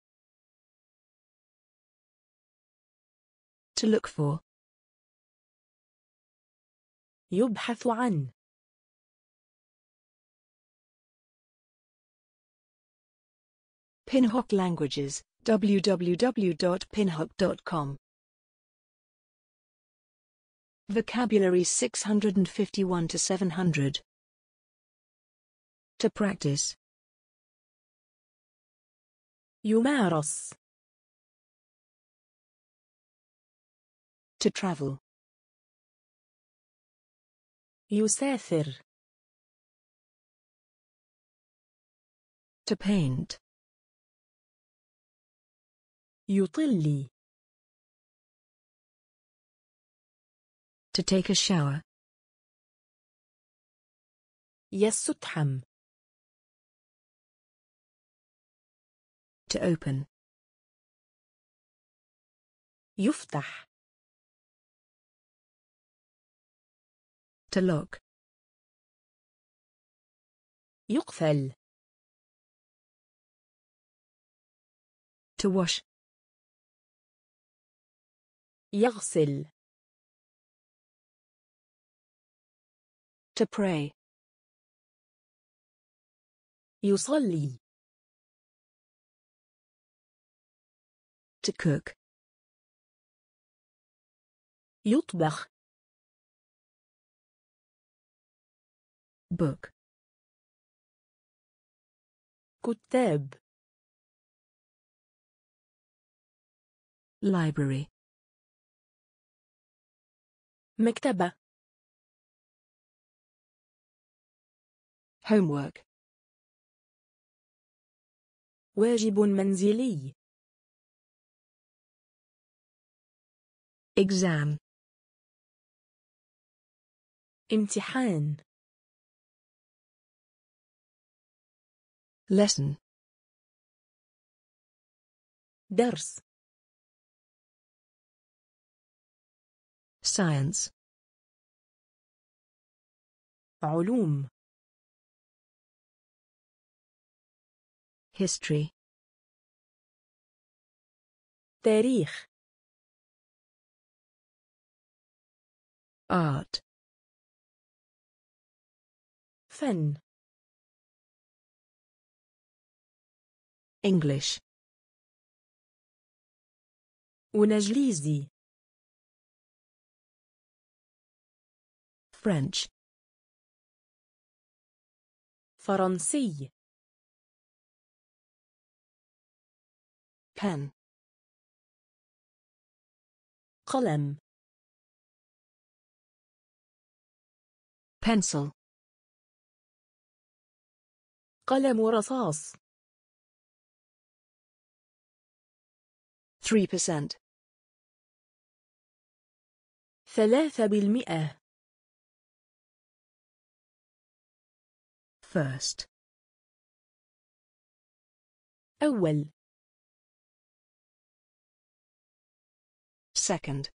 To look for. يبحث عن. Pinhook Languages, www.pinhook.com. Vocabulary 651 to 700. To practice. يمارس. To travel. يسافر. To paint. يطلي. To take a shower. يستحم. to open يفتح to lock يقفل to wash يغسل to pray يصلي to cook يطبخ book كتاب library مكتبة homework واجب منزلي exam امتحان lesson درس science علوم history تاريخ art fen English ونجليزي French فرنسي pen قلم pencil قلم رصاص 3% ثلاثة بالمئة first أول second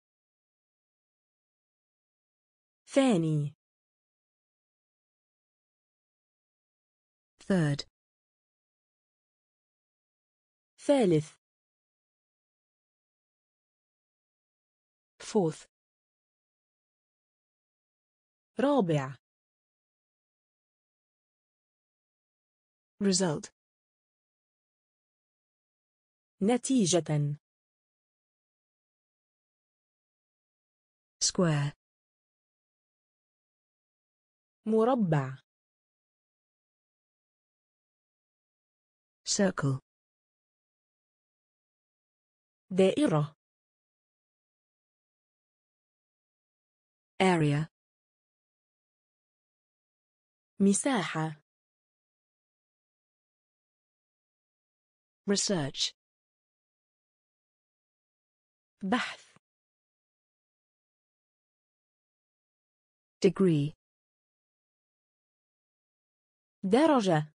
ثاني third ثالث fourth رابع result نتيجة square مربع circle دائرة area مساحة research بحث degree درجة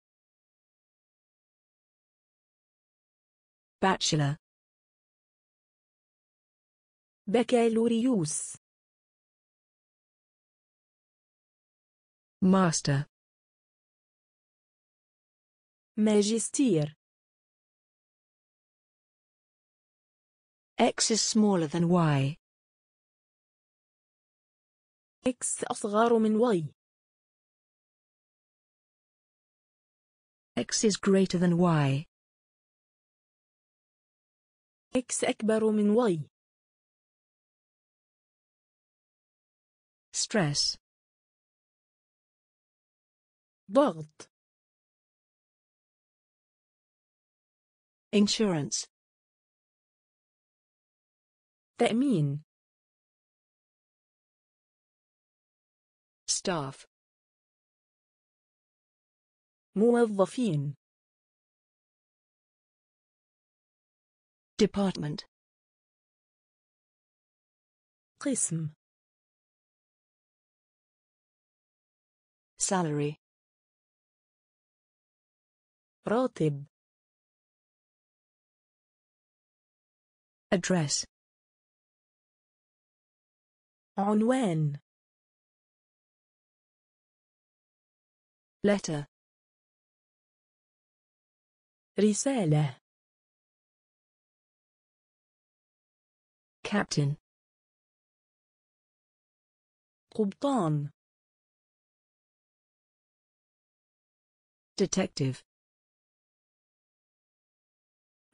Bachelor. Baccalaureus. Master. Magister. X is smaller than Y. X أصغر من Y. X is greater than Y. X أكبر من Y. stress ضغط insurance تأمين staff موظفين Department قسم salary راتب address عنوان letter رسالة Captain. قبطان Detective.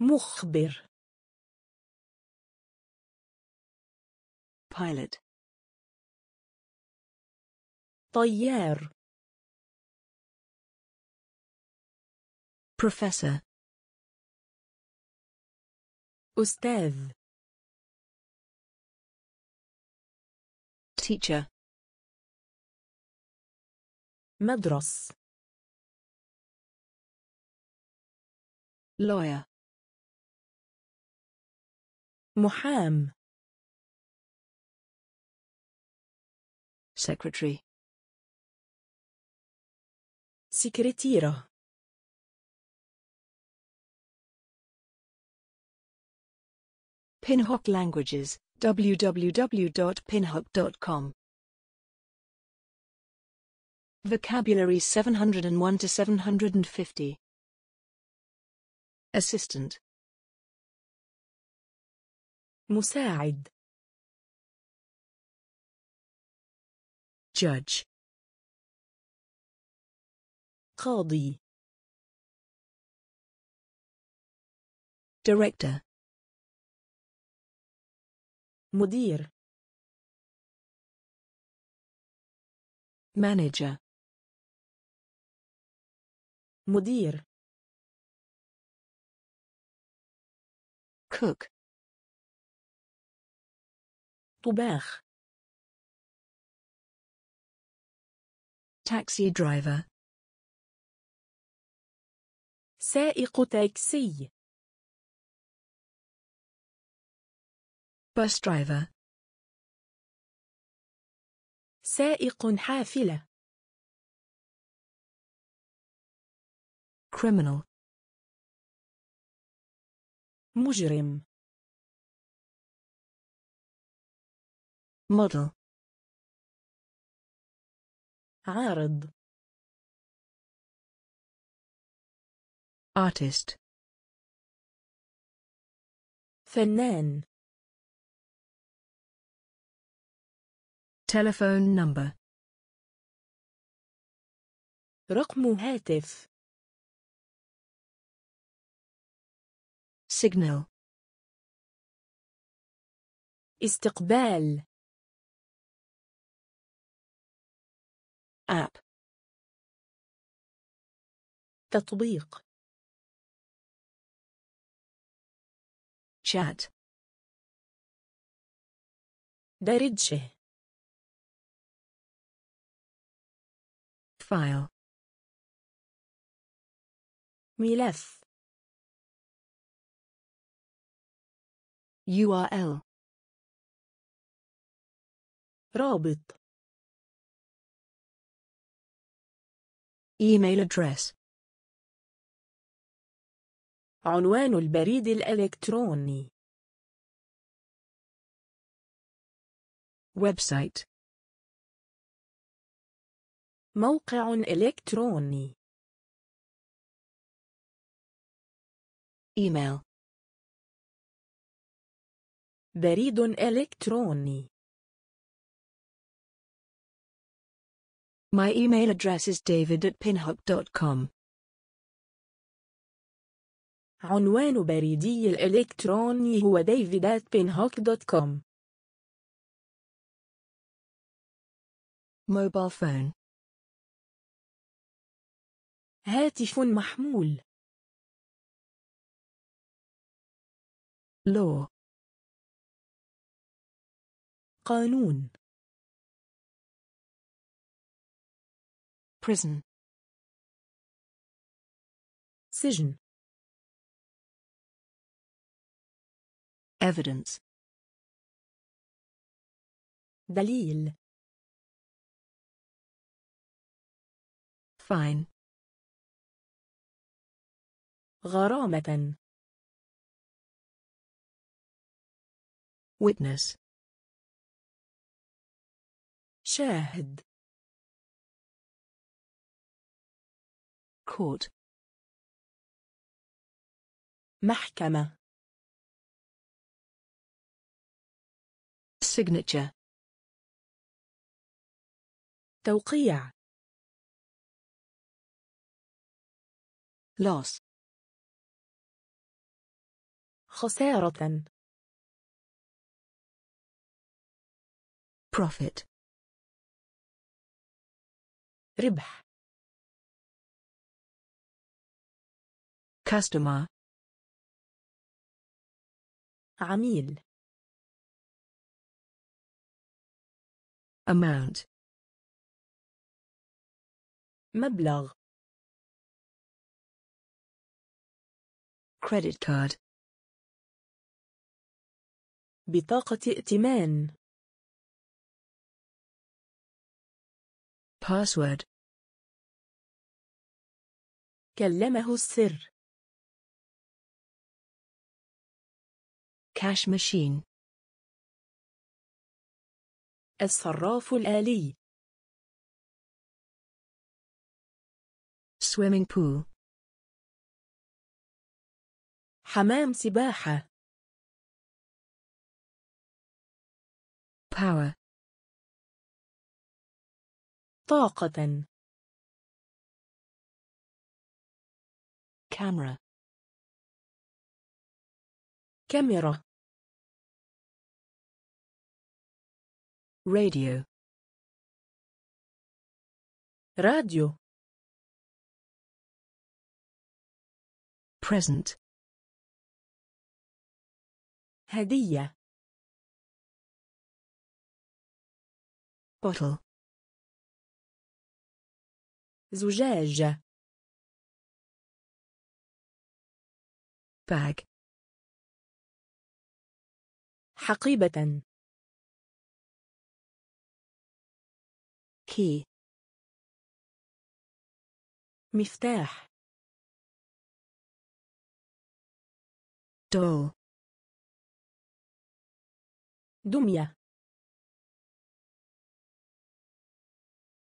مخبر Pilot. طيار Professor. أستاذ teacher مدرس lawyer محام secretary Секретира. Pinhock languages www.pinhook.com Vocabulary 701 to 750 Assistant مساعد judge قاضي director مدير مانجر مدير كوك طباخ تاكسي درايفر سائق تاكسي bus driver سائق حافلة criminal مجرم model عارض artist فنان telephone number رقم هاتف signal استقبال app تطبيق chat درجه file ملف URL رابط email address عنوان البريد الإلكتروني website موقع إلكتروني إيميل بريد إلكتروني My email address is david at pinhook.com. عنوان بريدي الإلكتروني هو david at pinhook.com. Mobile phone هاتف محمول لو قانون prison سجن evidence دليل fine غرامة witness شاهد court محكمة signature توقيع loss خسارة profit ربح customer عميل amount مبلغ credit card بطاقة ائتمان password كلمه السر cash machine الصراف الآلي swimming pool حمام سباحة power طاقة camera كاميرا radio راديو present هدية bottle زجاج bag حقيبة key مفتاح doll دمية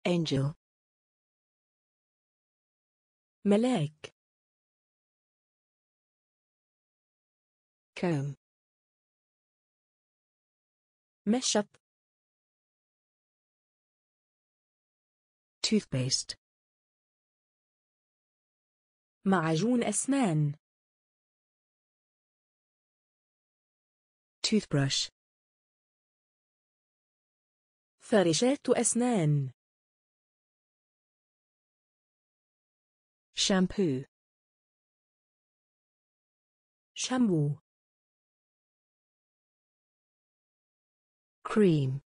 angel ملاك كام mashup toothpaste معجون أسنان toothbrush فرشاة أسنان shampoo shampoo cream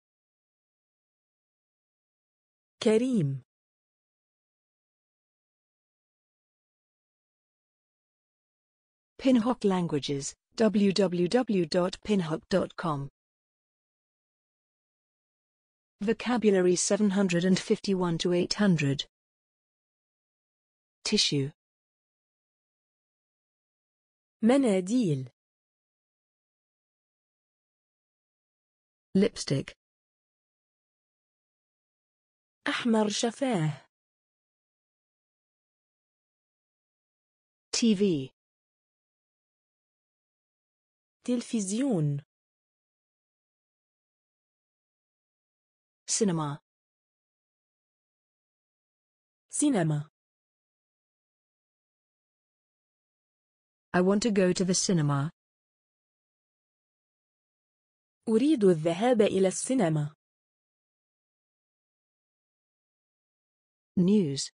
كريم Pinhook Languages, www.pinhook.com Vocabulary 751 to 800 tissue مناديل lipstick أحمر شفاه TV تلفزيون سينما سينما I want to go to the cinema. أريد الذهاب إلى السينما. News.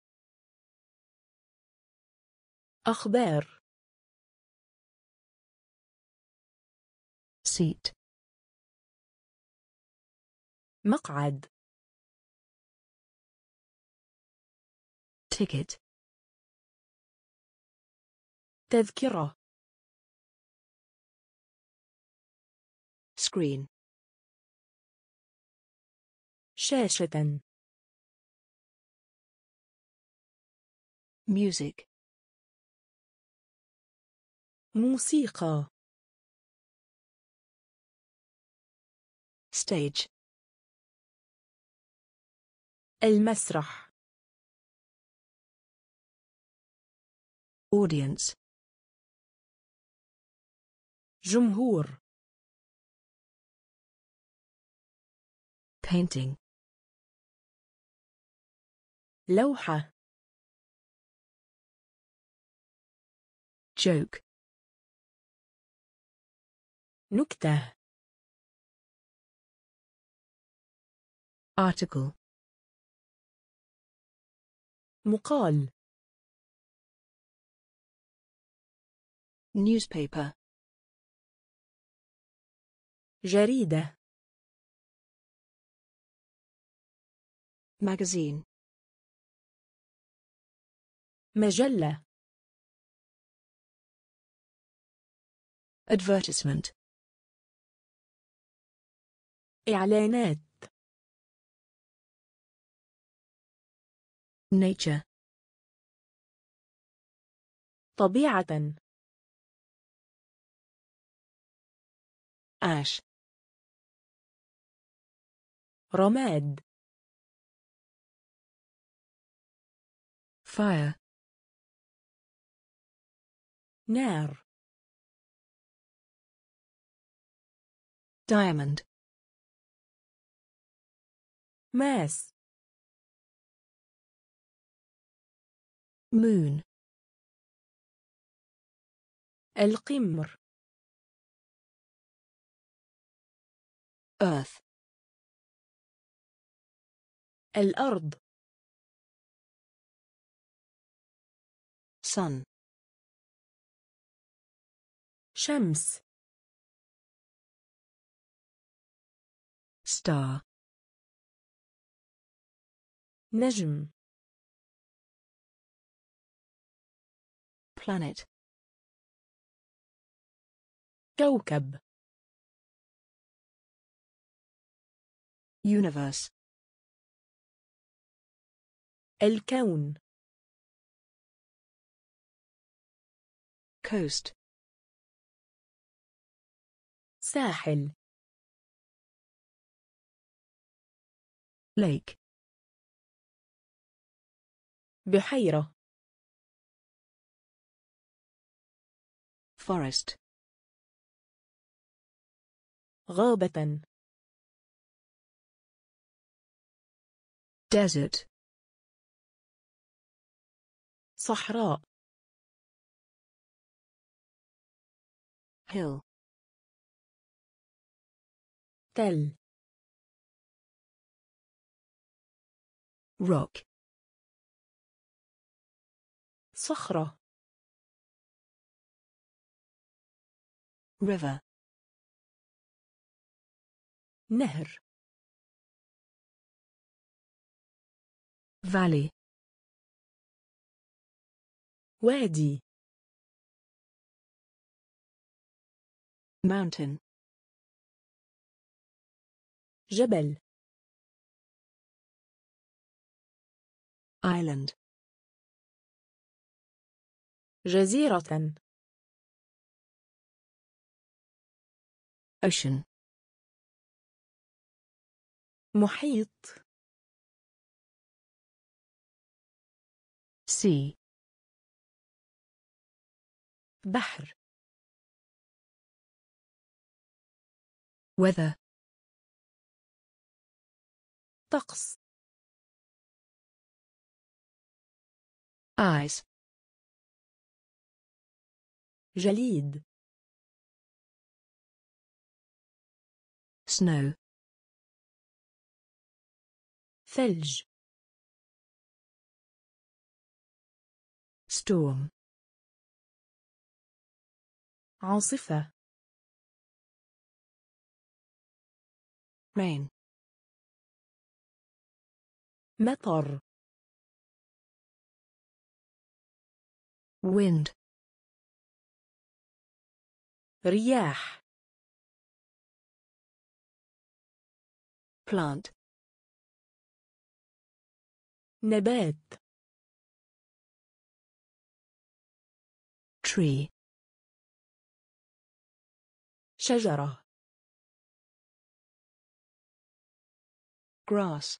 أخبار. Seat. مقعد. Ticket. تذكرة screen شاشة music موسيقى stage المسرح audience جمهور painting لوحة joke نكتة article مقال newspaper جريدة ماجازين مجلة advertisement إعلانات nature طبيعة ash رماد fire نار diamond ماس moon القمر earth الأرض sun شمس star نجم planet كوكب universe الكون coast ساحل lake بحيرة forest غابة desert صحراء hill تل rock صخرة river نهر valley وادي mountain جبل island جزيرة ocean محيط sea بحر وذا طقس ايس جليد snow ثلج storm عاصفة مين مطر ويند رياح plant نبات tree شجرة grass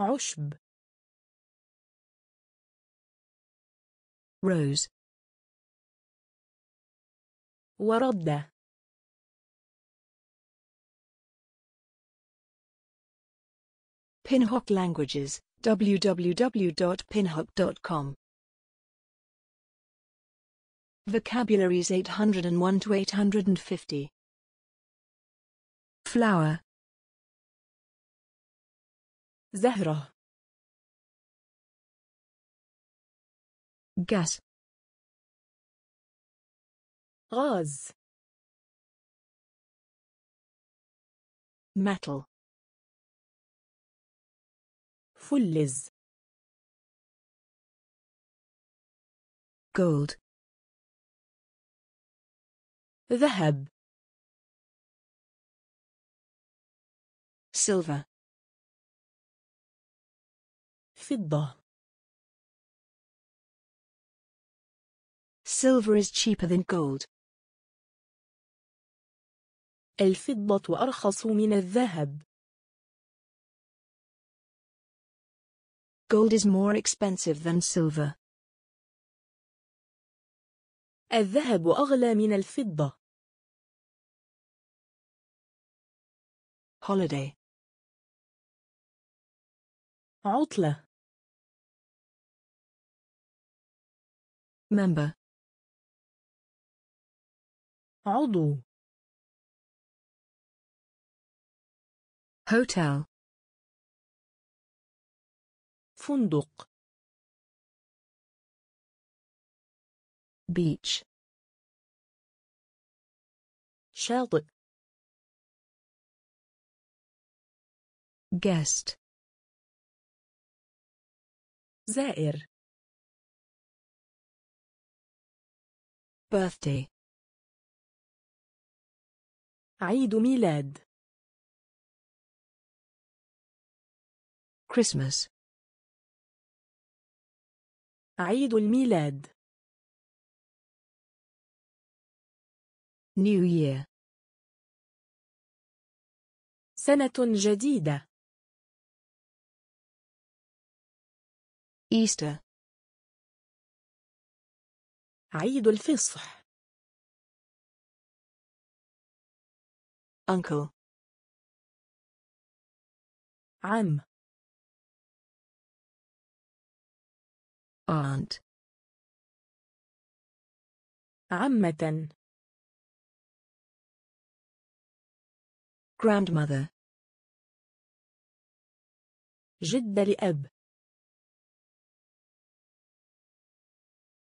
عشب rose وردة Pinhook Languages www.pinhook.com Vocabularies 801 to 850. Flower. زهرة. gas. غاز. metal. Fulliz. gold. ذهب silver فضة silver is cheaper than gold الفضة أرخص من الذهب Gold is more expensive than silver. الذهب أغلى من الفضة. holiday عطلة member عضو hotel فندق beach شاطئ guest زائر birthday عيد ميلاد Christmas عيد الميلاد New Year سنة جديدة Easter عيد الفصح uncle عم aunt عمة grandmother جدة لأب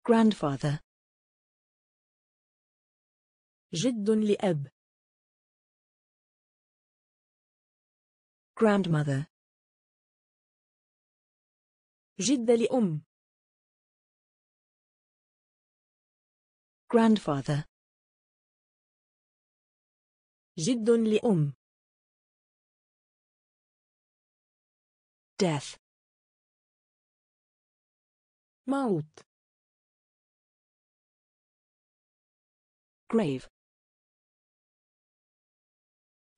grandfather جد لأب grandmother جدة لأم grandfather جد لأم death موت grave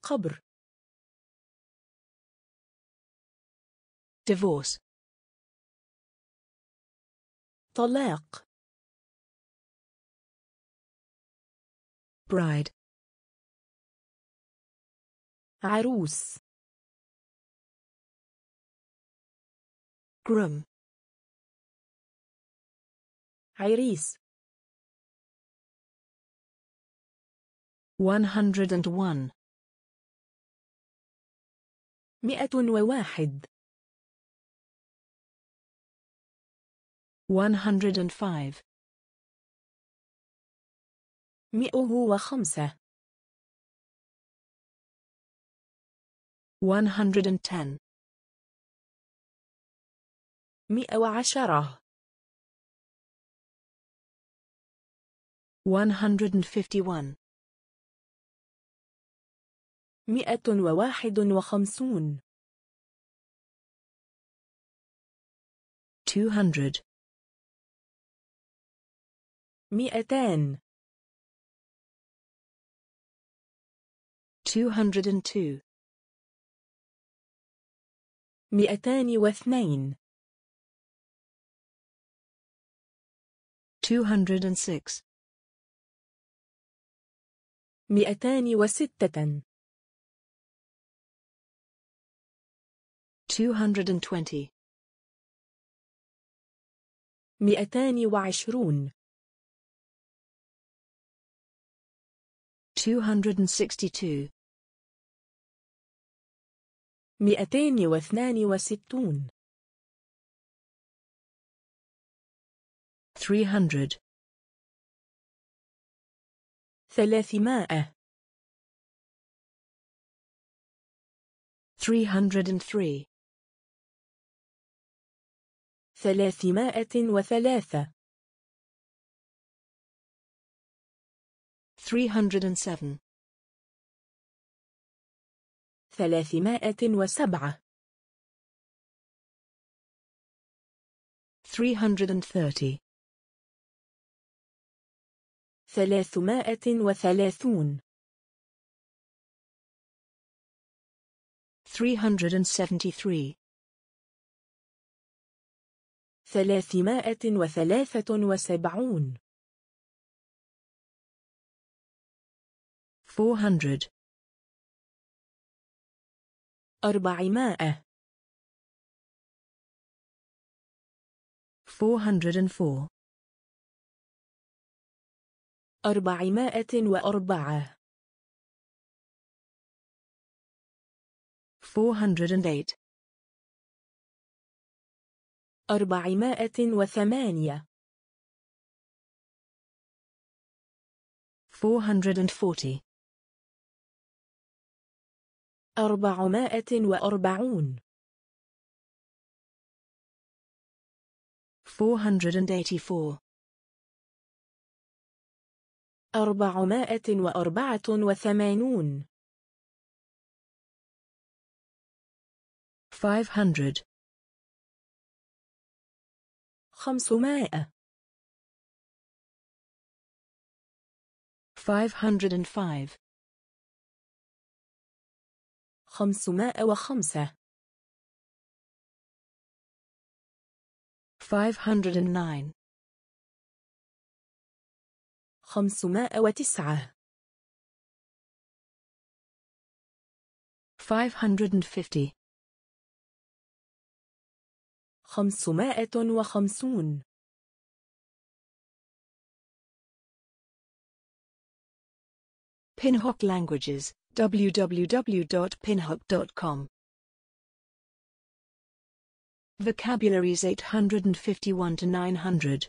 قبر divorce طلاق bride عروس grum عريس 101 مئة وواحد 105 مئه وخمسة 110 مئة وعشرة 151 مئة وواحد وخمسون 200 مئتان 202 مئتان واثنين 206 206 220 220 262 262 three hundred. ثلاثمائة. Three hundred and three. ثلاثمائة وثلاثة. Three hundred and seven. Three hundred and thirty. ثلاثمائة وثلاثون ثلاثمائة وثلاثة وسبعون hundred أربعمائة four. أربعمائة وأربعة 408 أربعمائة وثمانية 440 أربعمائة وأربعون 484 أربعمائة وأربعة وثمانون خمسمائة. خمسمائة وخمسة. Five hundred and nine. خمسمائة وتسعة 550 خمسمائة وخمسون Pinhock Languages, www.pinhock.com Vocabularies 851 to 900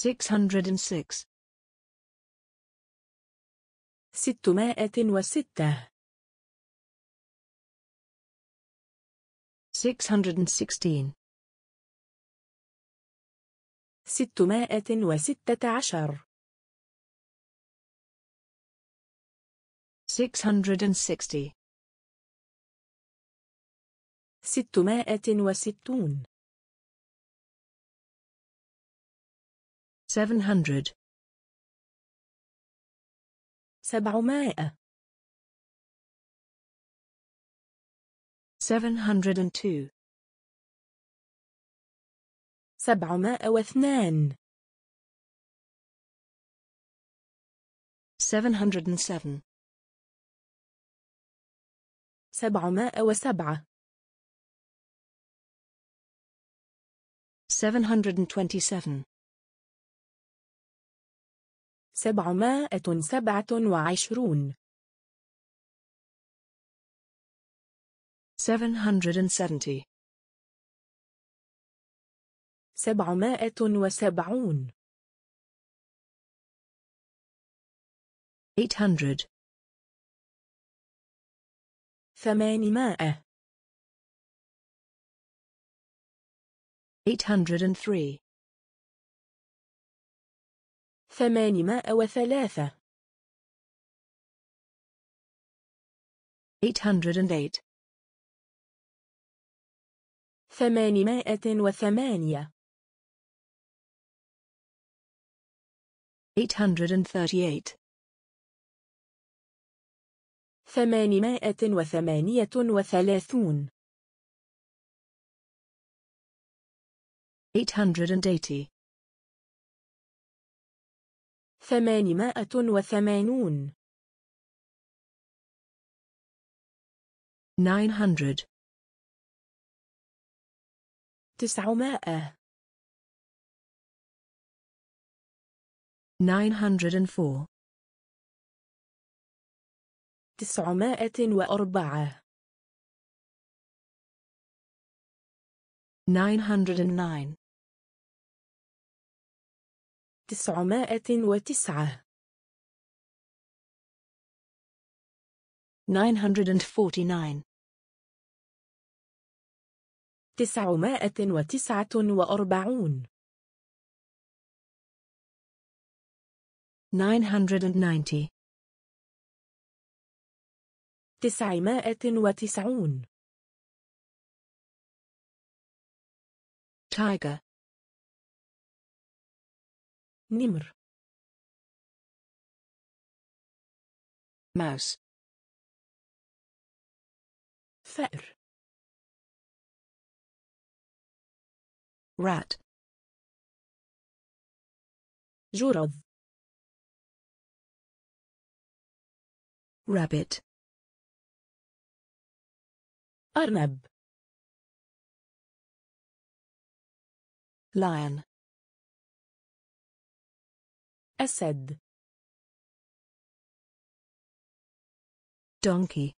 606 ستمائة وستة 616 ستمائة وستة عشر 660 ستمائة وستون 700 700 702 702 707 707 727 سبعمائة سبعة وعشرون سبعمائة وسبعون hundred. ثمانمائة three. ثمانمائة وثلاثة ثمانمائة وثمانية ثمانمائة وثمانية وثلاثون 880 ثمانمائة وثمانون 900 تسعمائة 904 تسعمائة وأربعة nine تسعمائة وتسعة 949 تسعمائة وتسعة وأربعون تسعمائة وتسعون tiger Nimmer. Muis. Ver. Rat. Żuraw. Rabbit. Arnab. Lion. أسد donkey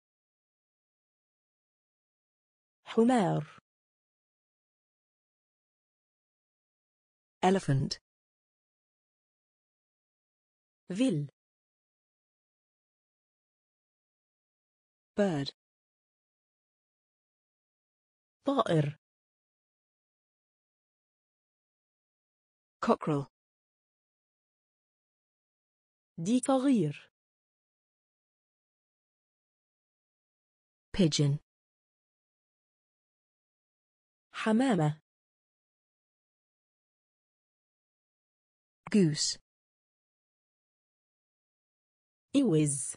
حمار elephant vil bird طائر cockerel دي صغير pigeon حمامة goose إيوز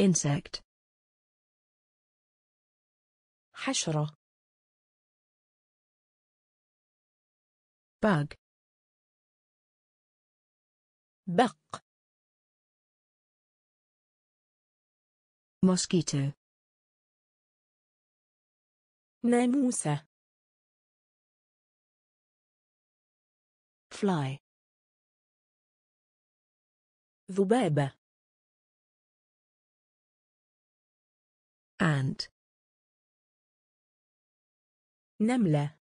insect حشرة bug Baq. Mosquito. ناموسة. Fly. ذبابة. Ant. نملة.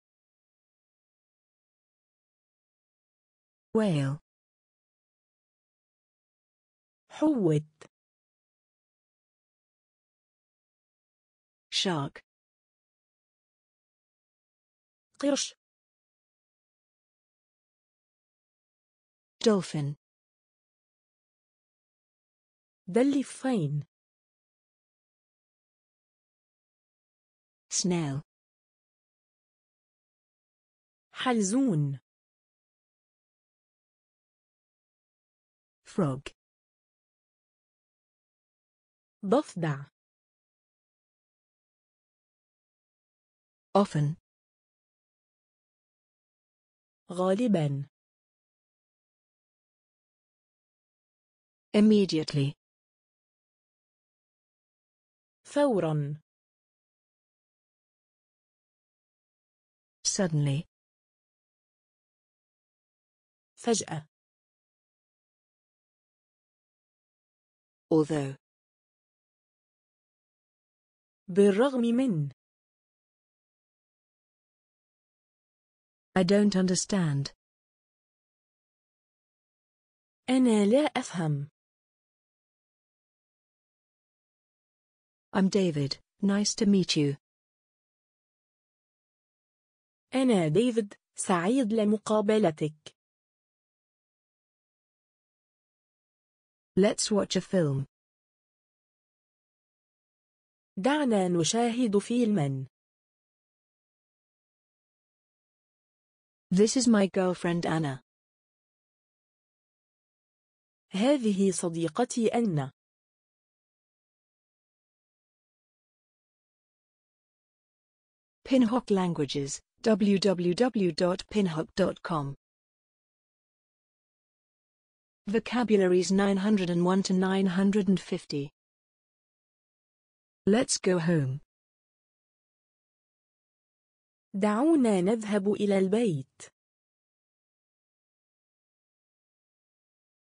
Whale. حوت شاك قرش دولفين دلفين سنيل حلزون frog ضفدع often غالبا immediately فورا suddenly فجأة although بالرغم من I don't understand. أنا لا أفهم. I'm David. Nice to meet you. أنا ديفيد. سعيد لمقابلتك. Let's watch a film. دعنا نشاهد فيلما. This is my girlfriend Anna. هذه صديقتي أنا. Languages, www.pinhook.com. Vocabularies 901 to 950 Let's go home. دعونا نذهب إلى البيت.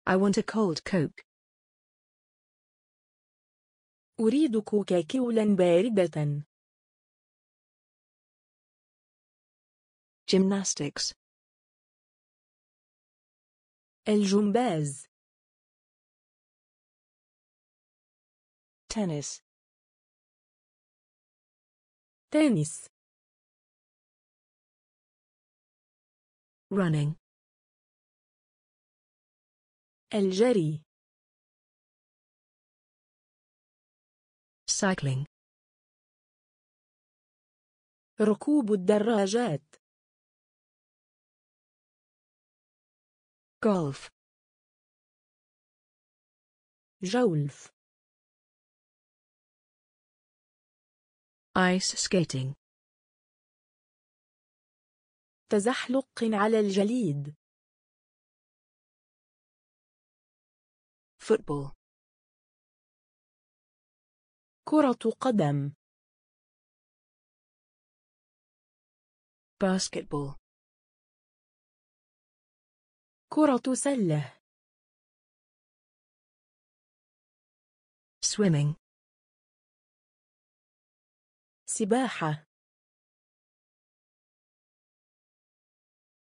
I want a cold coke. أريد كوكاكولا باردة. Gymnastics. الجمباز. Tennis. تنس running الجري cycling ركوب الدراجات golf جولف Ice skating. تزحلق على الجليد. Football. كرة قدم. Basketball. كرة سلة. Swimming. سباحة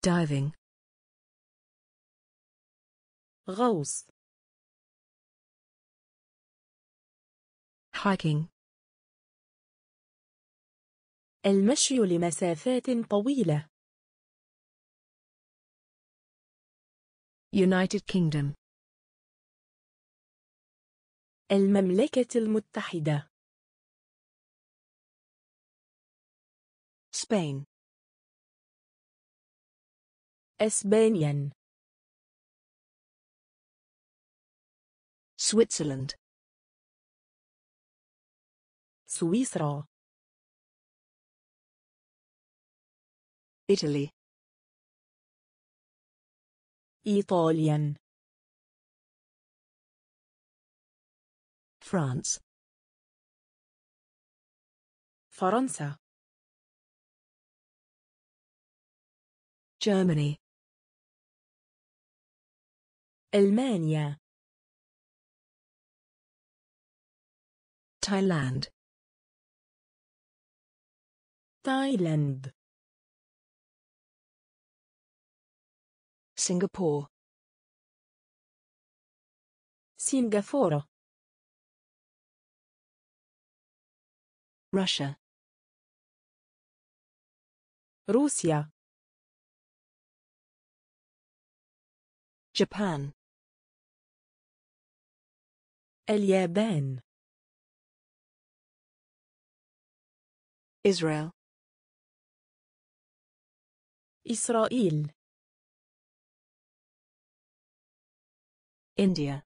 diving غوص hiking المشي لمسافات طويلة United Kingdom المملكة المتحدة Spain. Espanian, Switzerland. Suisra. Italy. Italian. France. France. Germany Almania Thailand Thailand Singapore Singapore Russia Russia Japan اليابان Israel إسرائيل India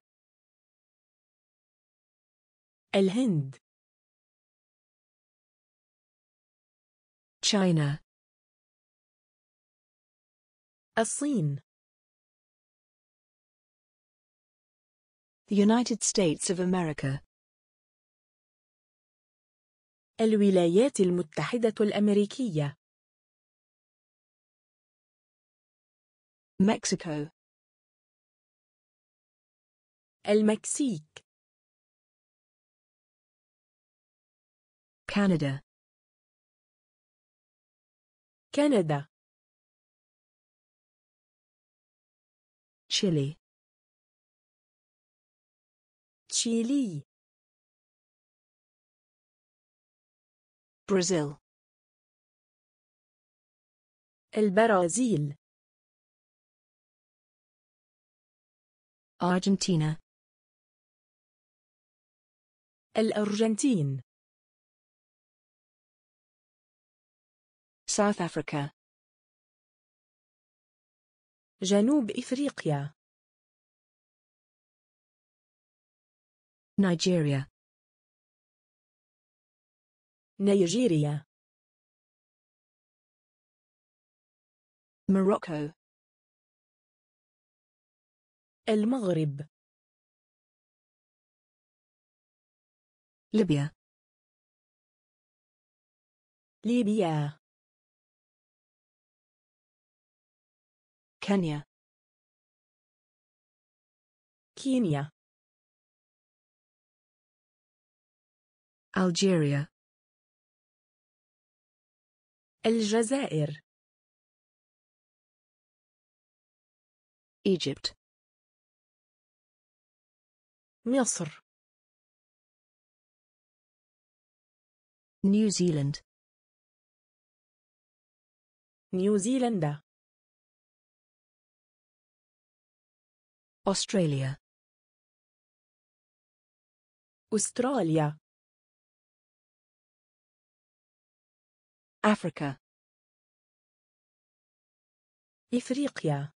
الهند China الصين the United States of America. الولايات المتحدة الأمريكية Mexico المكسيك Canada كندا Chile تشيلي برازيل البرازيل أرجنتينا الأرجنتين ساوث أفريكا جنوب إفريقيا Nigeria. Nigeria. Morocco. المغرب. ليبيا. ليبيا. كينيا كينيا Algeria الجزائر Egypt مصر New Zealand New Zealand Australia Australia Africa. إفريقيا.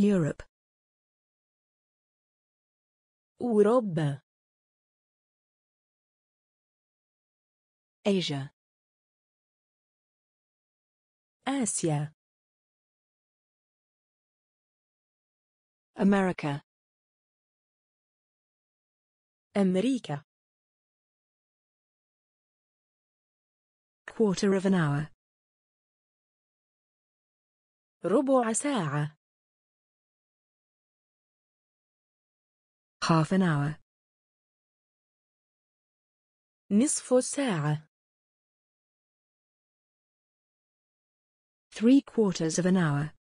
Europe. أوروبا. Asia. آسيا. America. أمريكا quarter of an hour ربع ساعة half an hour نصف ساعة three quarters of an hour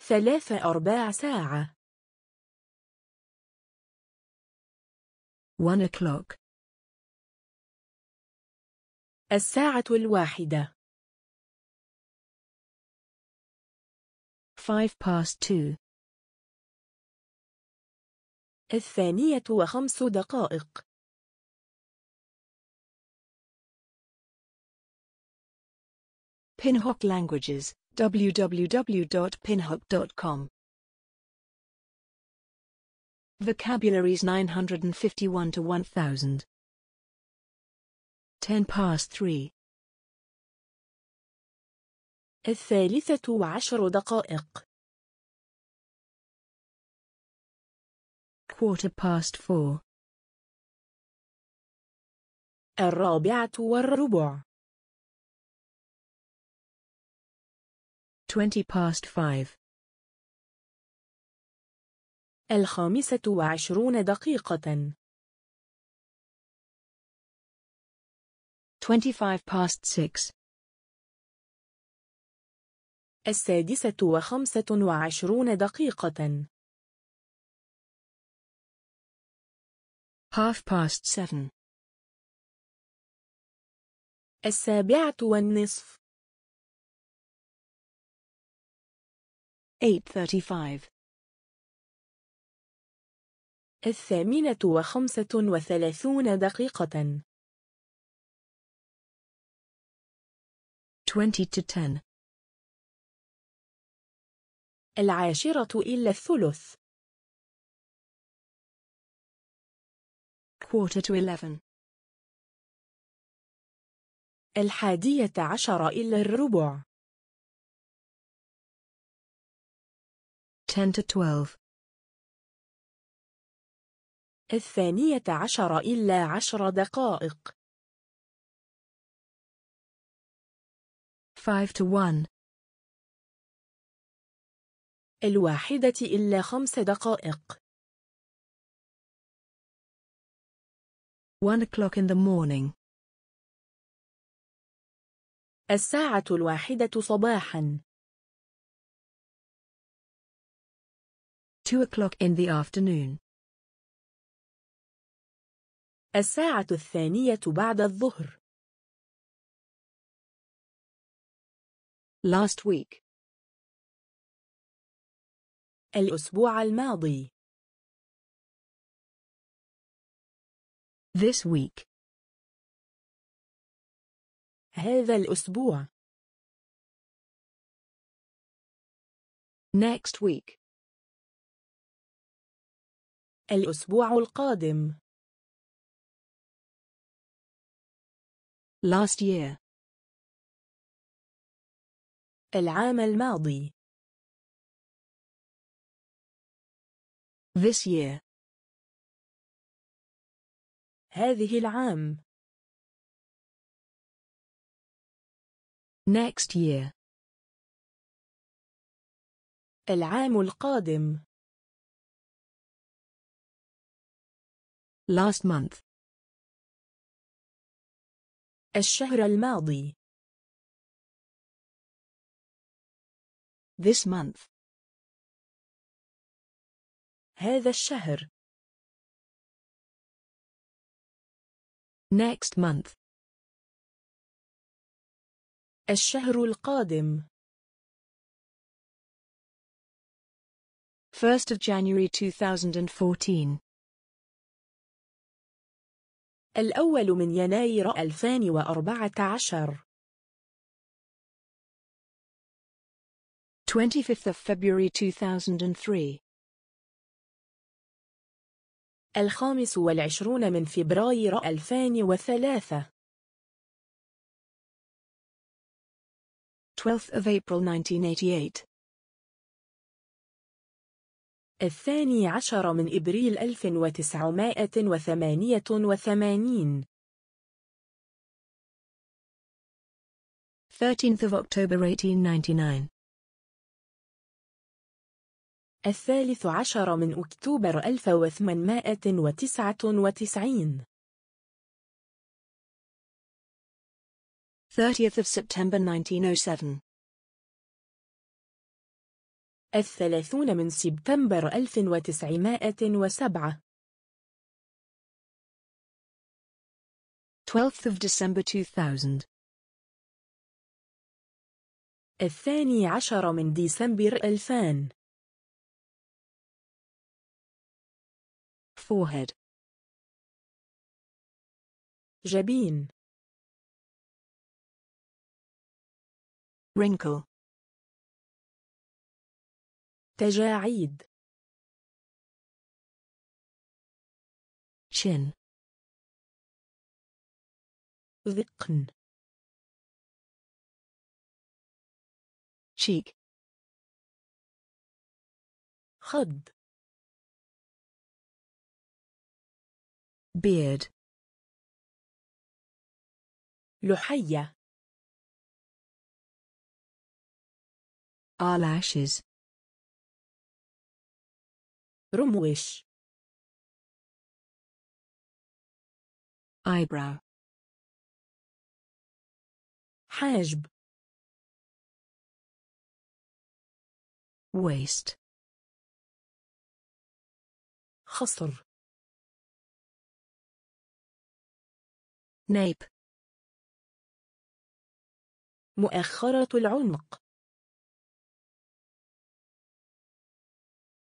ثلاثة أرباع ساعة one o'clock الساعة الواحدة Five past two. الثانية وخمس دقائق Pinhook Languages www.pinhook.com Vocabularies 951 to 1000 ten past three الثالثة وعشر دقائق quarter past four الرابعة والربع 20 past 5 الخامسة وعشرون دقيقة 25 past 6 السادسة وخمسة وعشرون دقيقة half past seven السابعة والنصف 8.35 الثامنة وخمسة وثلاثون دقيقة 20 to 10 العاشرة إلى الثلث quarter to 11 الحادية عشر إلى الربع 10 to 12 الثانية عشر إلا عشر دقائق five to one. الواحدة إلا خمس دقائق 1 o'clock in the morning الساعة الواحدة صباحا 2 o'clock in the afternoon الساعة الثانية بعد الظهر last week الأسبوع الماضي this week هذا الأسبوع next week الأسبوع القادم last year العام الماضي this year هذه العام next year العام القادم last month الشهر الماضي This month. هذا الشهر. Next month. الشهر القادم. 1st of January 2014. الأول من يناير 2014 25 February 2003 الخامس والعشرون من فبراير 2003 12th of April 1988 الثاني عشر من إبريل 1988 13th of October 1899 الثالث عشر من أكتوبر 1899 30th of September 1907 الثلاثون من سبتمبر 1907 12th of December 2000 الثاني عشر من ديسمبر 2000 forehead جبين wrinkle تجاعيد chin ذقن cheek خد beard لحية eyelashes رموش eyebrow حاجب waist خصر نايب مؤخرة العنق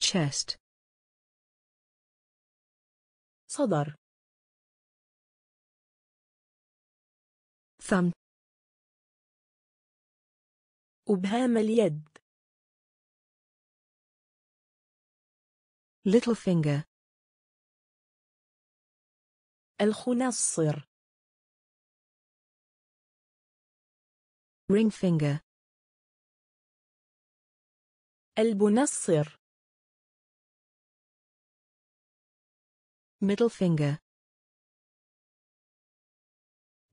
chest صدر ثم أبهام اليد little finger الخنصر ring finger البنصر middle finger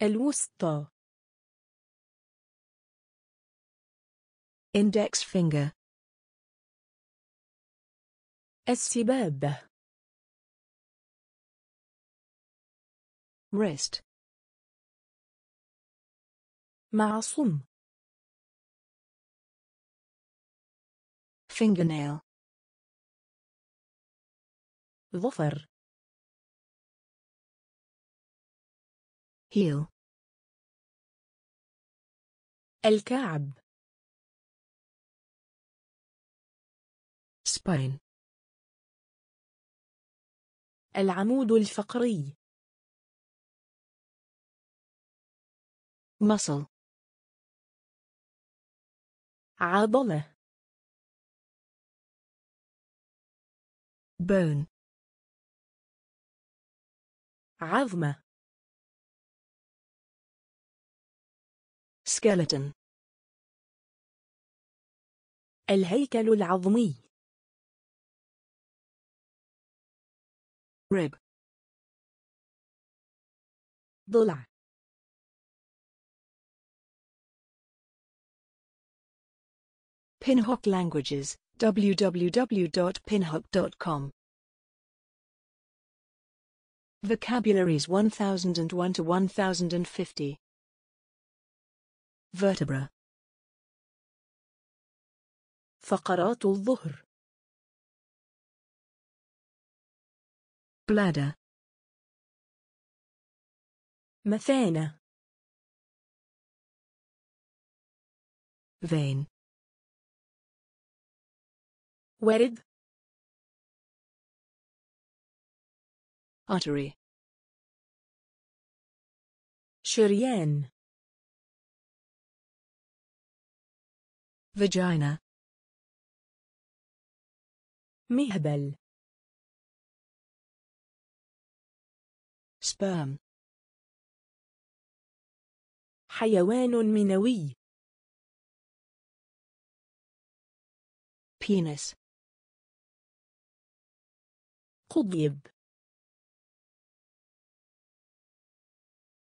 الوسطى index finger السبابة wrist مع صم fingernail ظفر heel الكعب spine العمود الفقري muscle عضلة bone عظمة skeleton الهيكل العظمي rib ضلع Pinhock Languages, www.pinhock.com. Vocabularies 1001 to 1050. Vertebra. فقرات الظهر. bladder. مثانة. vein. ورد artery شريان vagina مهبل sperm حيوان منوي penis قضيب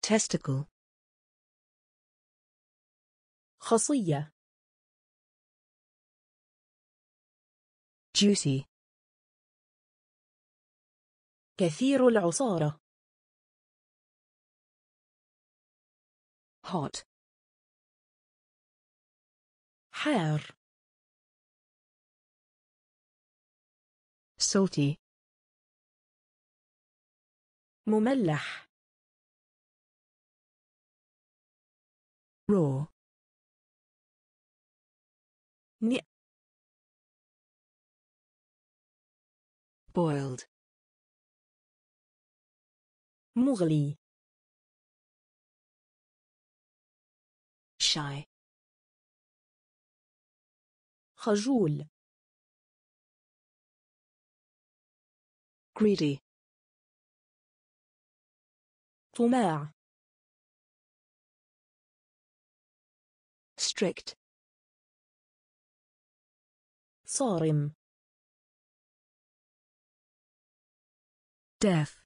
testicle خصية juicy كثير العصارة hot حار salty مملح رو ني بويلد مغلي شاي خجول greedy طماع strict صارم deaf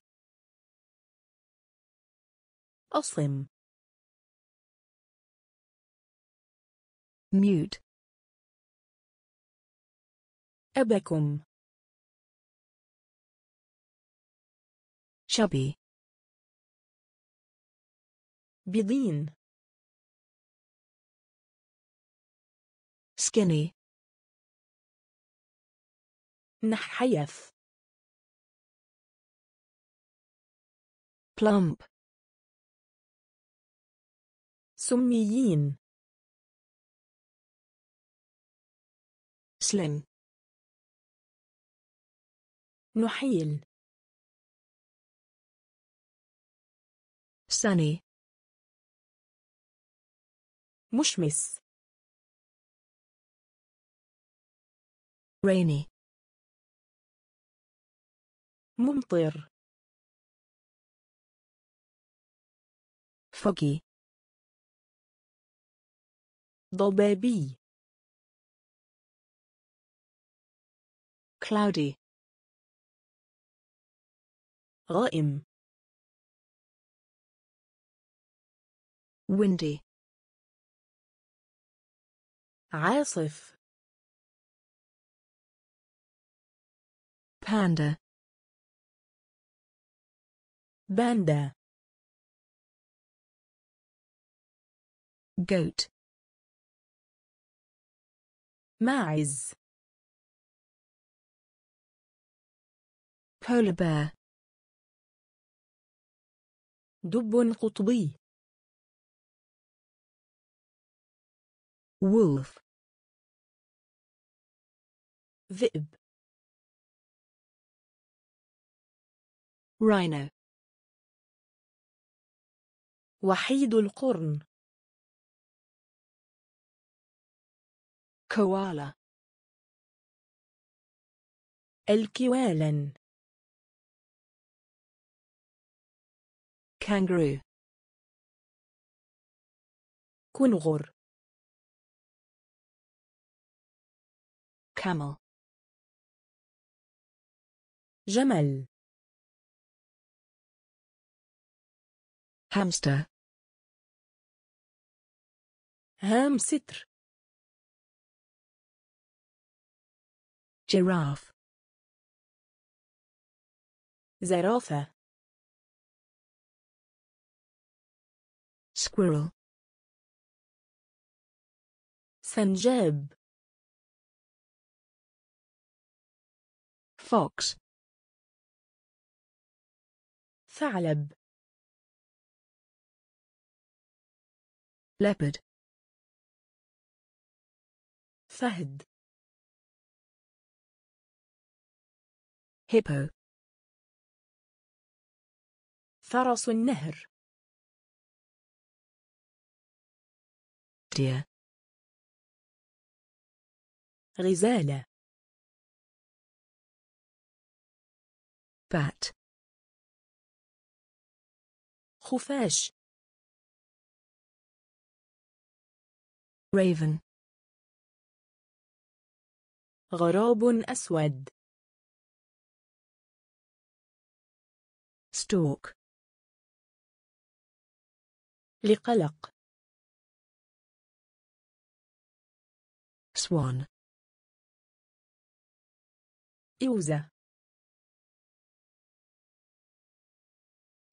أصم mute أبكم chubby بيضين skinny نحيف plump سميين slim نحيل sunny مشمس rainy ممطر foggy ضبابي cloudy غائم windy عاصف باندا باندا goat ماعز polar bear دب قطبي wolf ذئب راينو وحيد القرن كوالا الكوالا كانغرو كنغر كامل جمل هامستر هامستر giraffe زرافة squirrel سنجاب fox ثعلب leopard فهد hippo فرس النهر deer غزالة bat خفاش raven غراب أسود stalk لقلق swan إوزة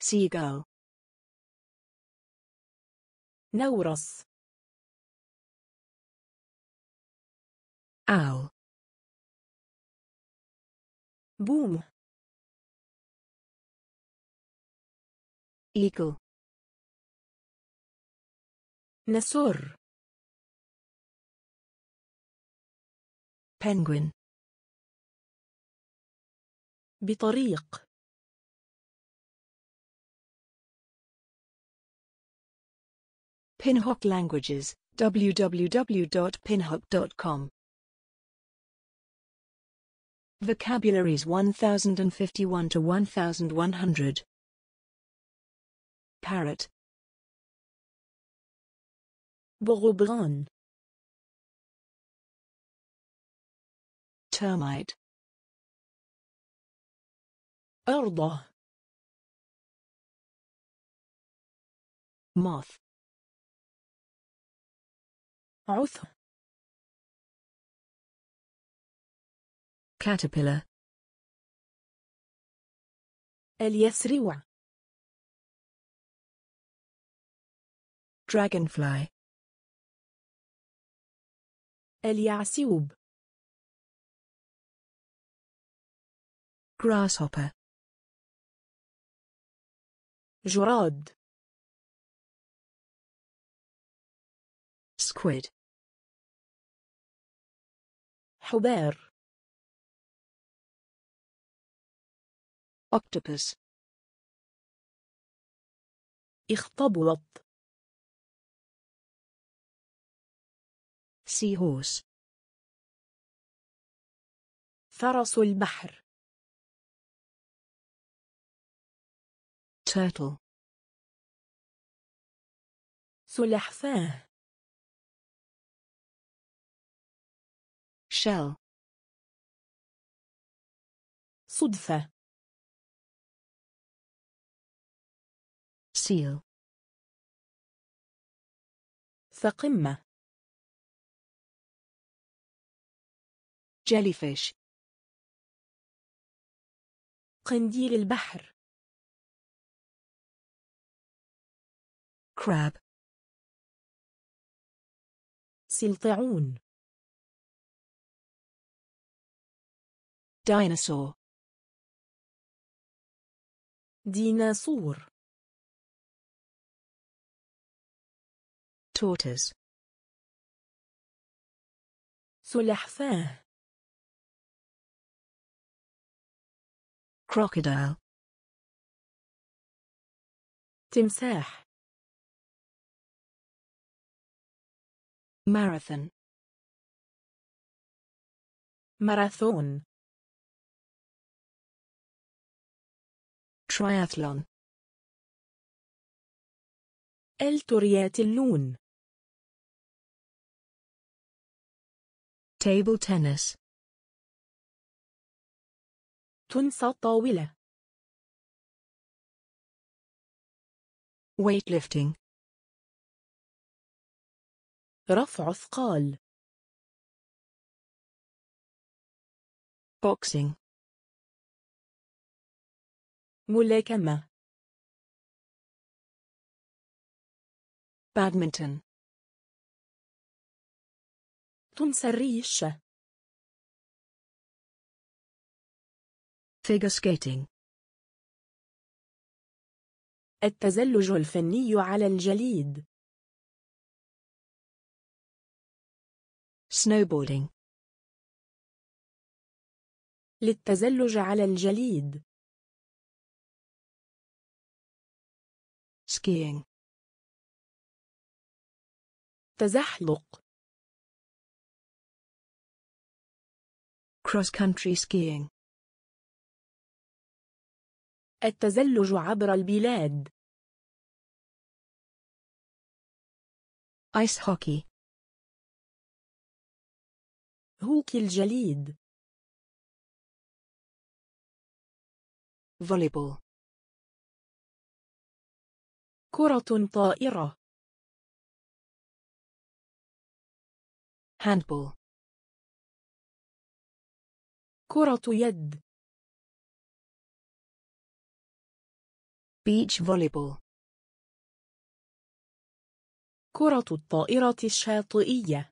seagull نورس أو بوم إيكل نسور بنجوين بطريق Pinhock Languages, www.pinhock.com. Vocabularies 1051 to 1100. Parrot. Borobran. Termite. أرضه moth عث caterpillar اليسرع dragonfly اليعسوب grasshopper جراد squid حبار octopus اخطبلت سيهوس فرس البحر turtle سلحفاه shell صدفة seal فقمة jellyfish قنديل البحر crab سلطعون dinosaur dinosaur tortoise سلحفاه crocodile تمساح marathon marathon تراياثلون الترياتلون table tennis تنسى الطاولة weightlifting رفع ثقال boxing ملاكمة بادمنتون تنسى الريشة figure skating التزلج الفني على الجليد snowboarding للتزلج على الجليد skiing تزحلق cross country skiing التزلج عبر البلاد ice hockey هوكي الجليد volleyball كرة طائرة handball كرة يد beach volleyball كرة الطائرة الشاطئية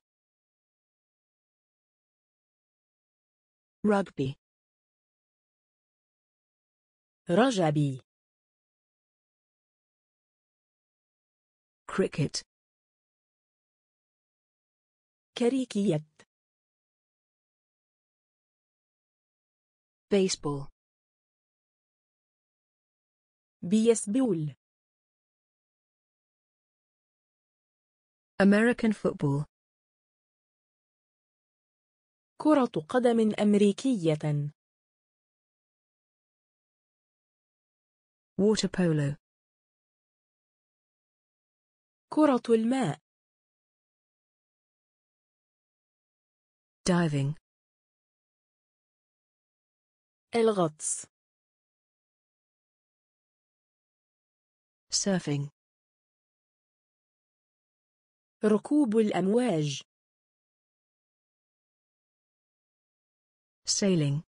rugby رجبي cricket كريكيت baseball بيسبول American football كرة قدم أمريكية water polo كرة الماء diving الغطس surfing ركوب الأمواج sailing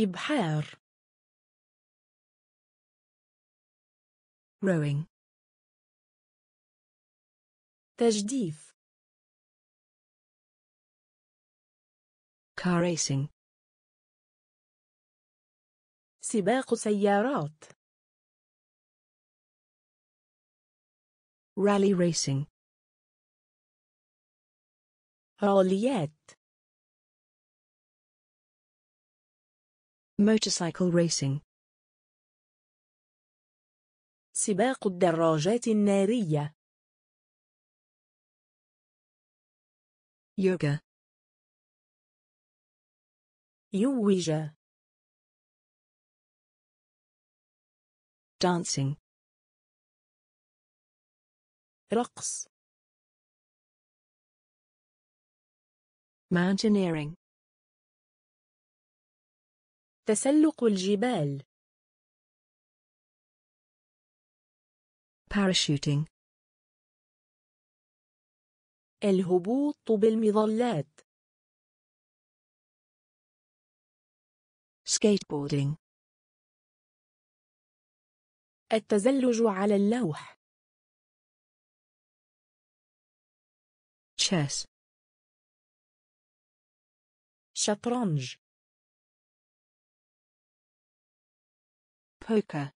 إبحار rowing تجديف car racing سباق سيارات rally racing راليات motorcycle racing سباق الدراجات النارية يوغا يوجا dancing رقص mountaineering تسلق الجبال parachuting الهبوط بالمظلات skateboarding التزلج على اللوح chess شطرنج poker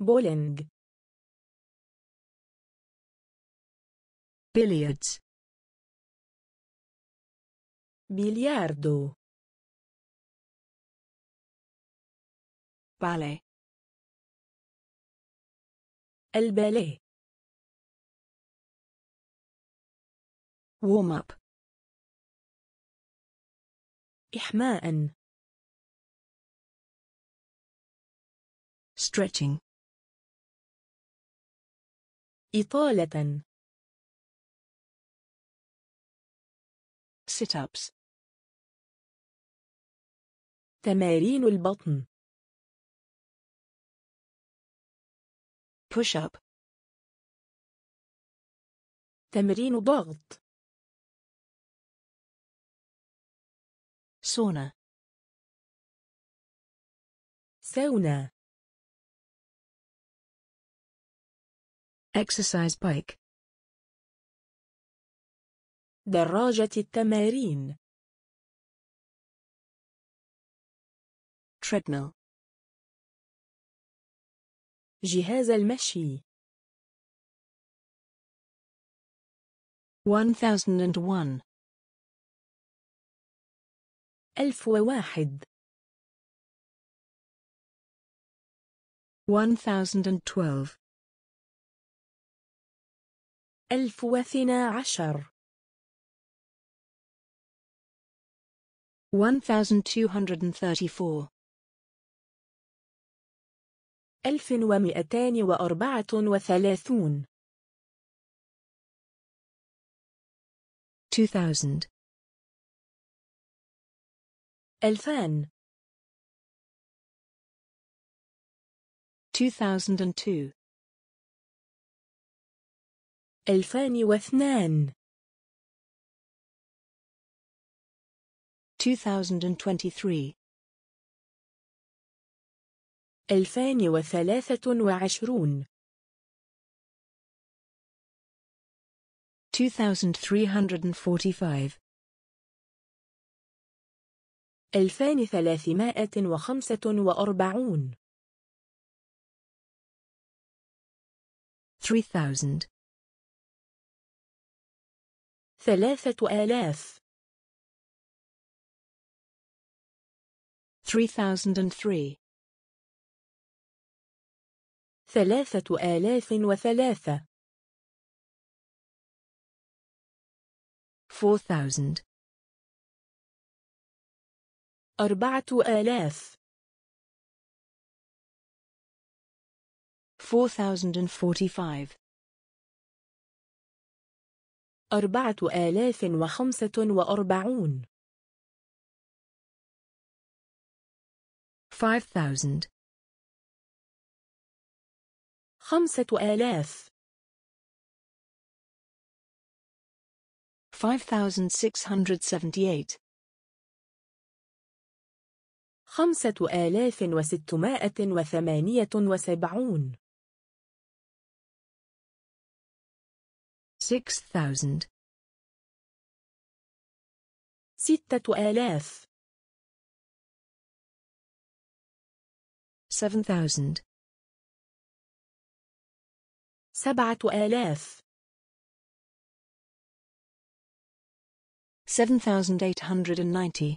بولينج بلياردز بلياردو بالي الباليه ووم اب إحماء stretching إطالة sit-ups تمارين البطن push up تمرين ضغط سونا ساونا Exercise bike. دراجة التمارين. Treadmill. جهاز المشي. 1001 ألف وواحد 1012 ألف وثنا عشر 1234 ألف ومئتان وأربعة وثلاثون thousand. ألفان two. ألفان واثنان 2023 ألفان وثلاثة وعشرون 2345 ألفان ثلاثمائة وخمسة وأربعون 3000 ثلاثة آلاف. Three thousand and three. ثلاثة آلاف وثلاثة. Four thousand. أربعة آلاف. and forty-five. أربعة آلاف وخمسة وأربعون thousand. خمسة آلاف seventy-eight. خمسة آلاف وستمائة وثمانية وسبعون 6000 6000 7000 7000 7890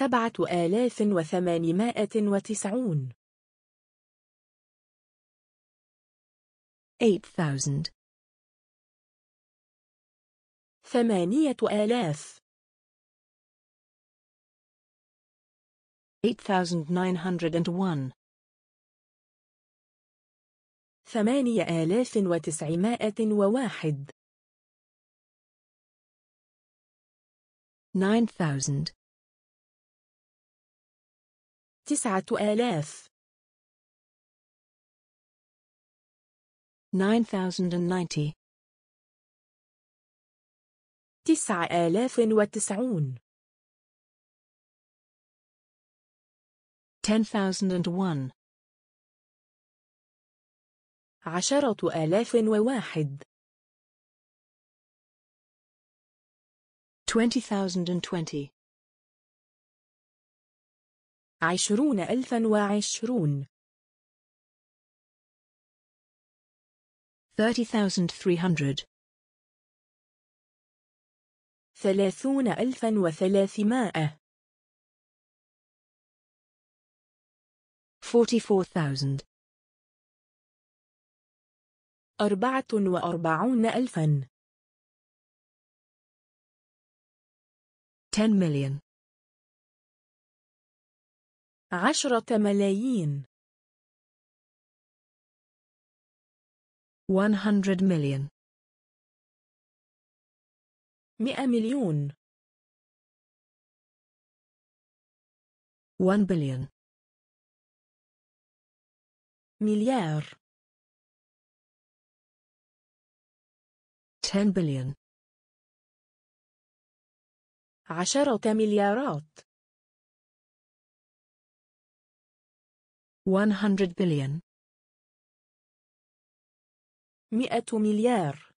7890 8000 ثمانية آلاف one. ثمانية آلاف وتسعمائة وواحد 9000 تسعة آلاف 9090 9090 10001 عشرة آلاف وواحد عشرون ألفا وعشرون 30300 ثلاثون ألفا وثلاثمائة 44,000 أربعة وأربعون ألفا عشرة ملايين 100 million 100 مليون 1 billion مليار 10 billion عشرة مليارات 100 billion مئة مليار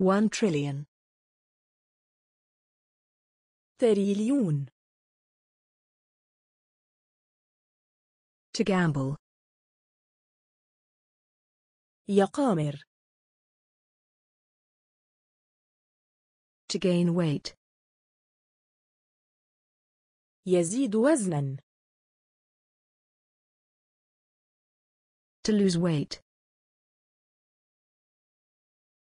1 trillion تريليون to gamble يقامر to gain weight يزيد وزنا To lose weight.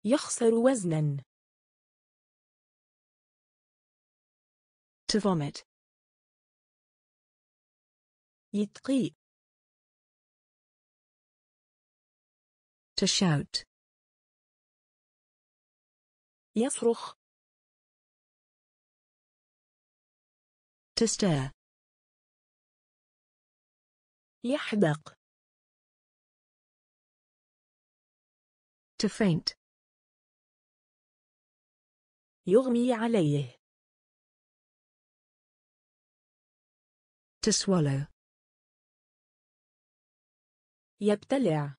يخسر وزنا. To vomit. يتقي. To shout. يصرخ. To stare. يحدق. To faint. يغمي عليه. To swallow. يبتلع.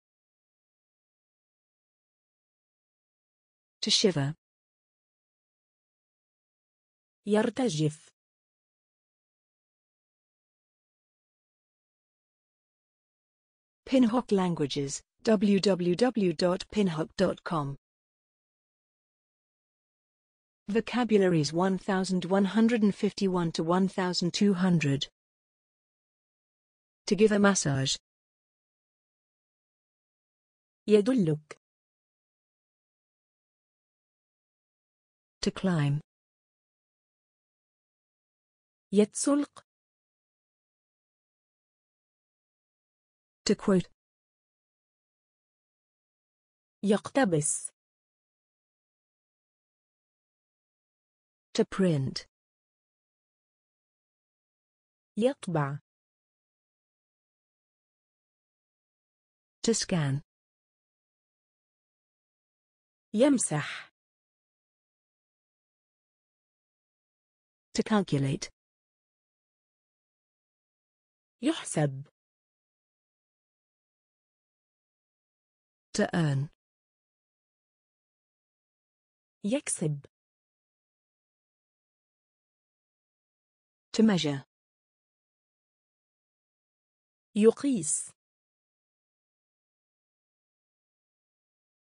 To shiver. يرتجف. Pinhook languages www.pinhook.com Vocabularies 1151 to 1200 To give a massage Yeduluk. To climb يتسلق To quote يقتبس to print يطبع to scan يمسح to calculate يحسب to earn يكسب to measure يقيس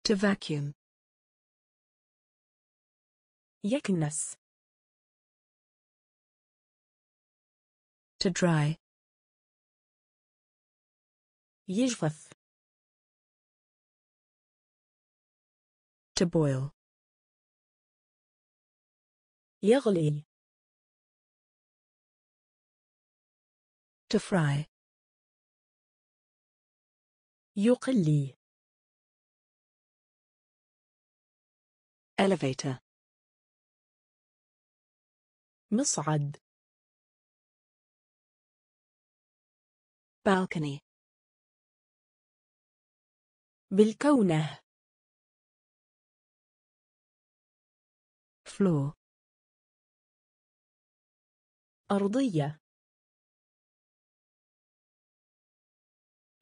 to vacuum يكنس to dry يجفف to boil يغلي to fry يقلي elevator مصعد balcony بالكونه floor أرضية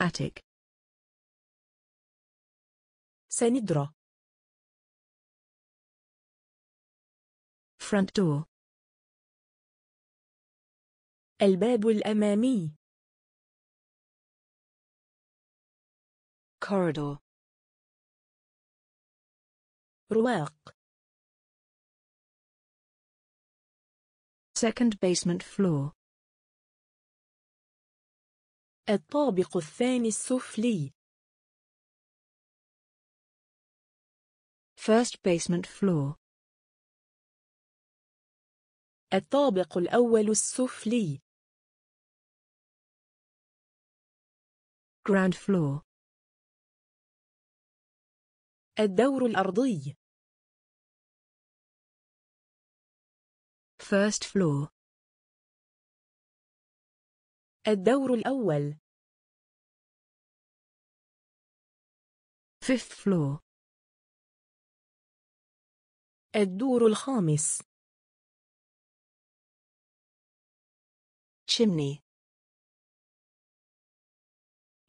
attic سندرة front door الباب الأمامي corridor رواق Second basement floor. الطابق الثاني السفلي. First basement floor. الطابق الأول السفلي. Ground floor. الدور الأرضي. First floor. الدور الأول. Fifth floor. الدور الخامس. chimney.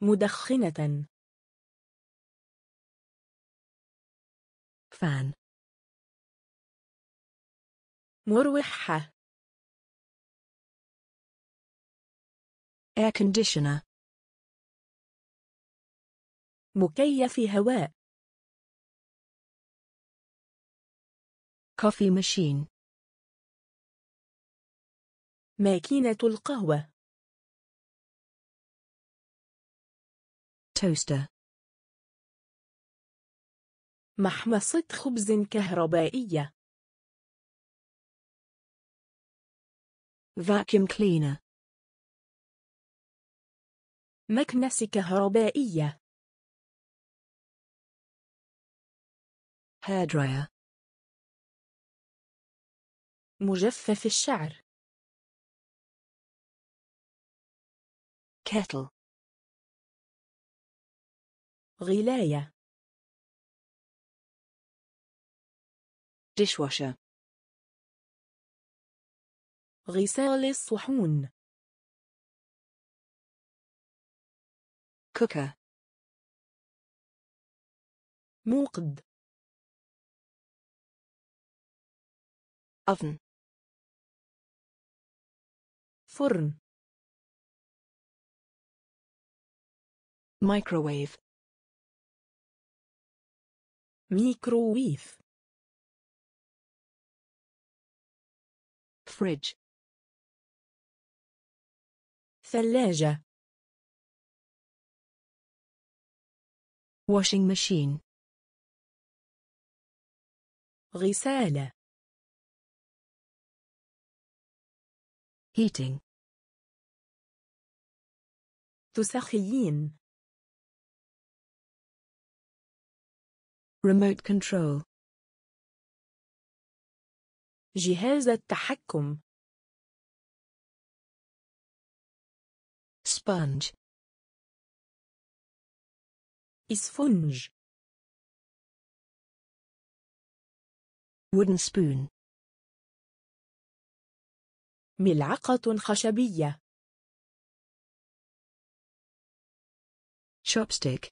مدخنة. fan. مروحة air conditioner مكيف هواء coffee machine ماكينة القهوة toaster محمصة خبز كهربائية vacuum cleaner مكنسة كهربائية hairdryer مجفف الشعر kettle غلاية dishwasher غسال الصحون كوكا موقد أفن فرن مايكروويف ميكروويف فريج ثلاجة washing machine غسالة heating تسخين remote control جهاز التحكم sponge إسفنج wooden spoon ملعقة خشبية chopstick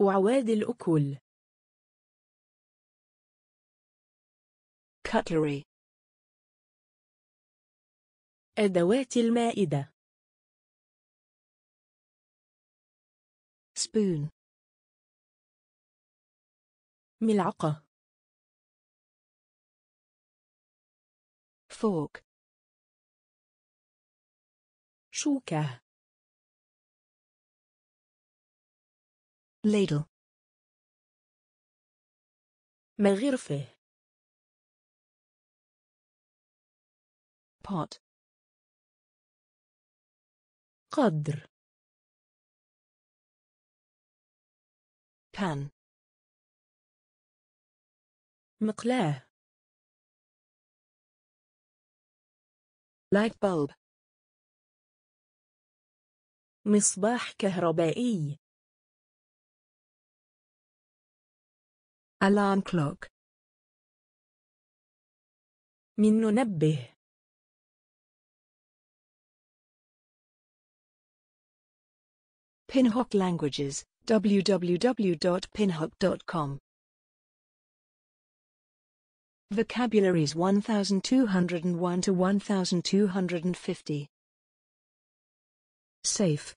وعواد الأكل cutlery أدوات المائدة spoon ملعقة فوك شوكة ليدل مغرفة pot قدر كان مقلاه light bulb مصباح كهربائي alarm clock من ننبه Pinhock Languages, www.pinhock.com. Vocabularies 1201 to 1250. Safe.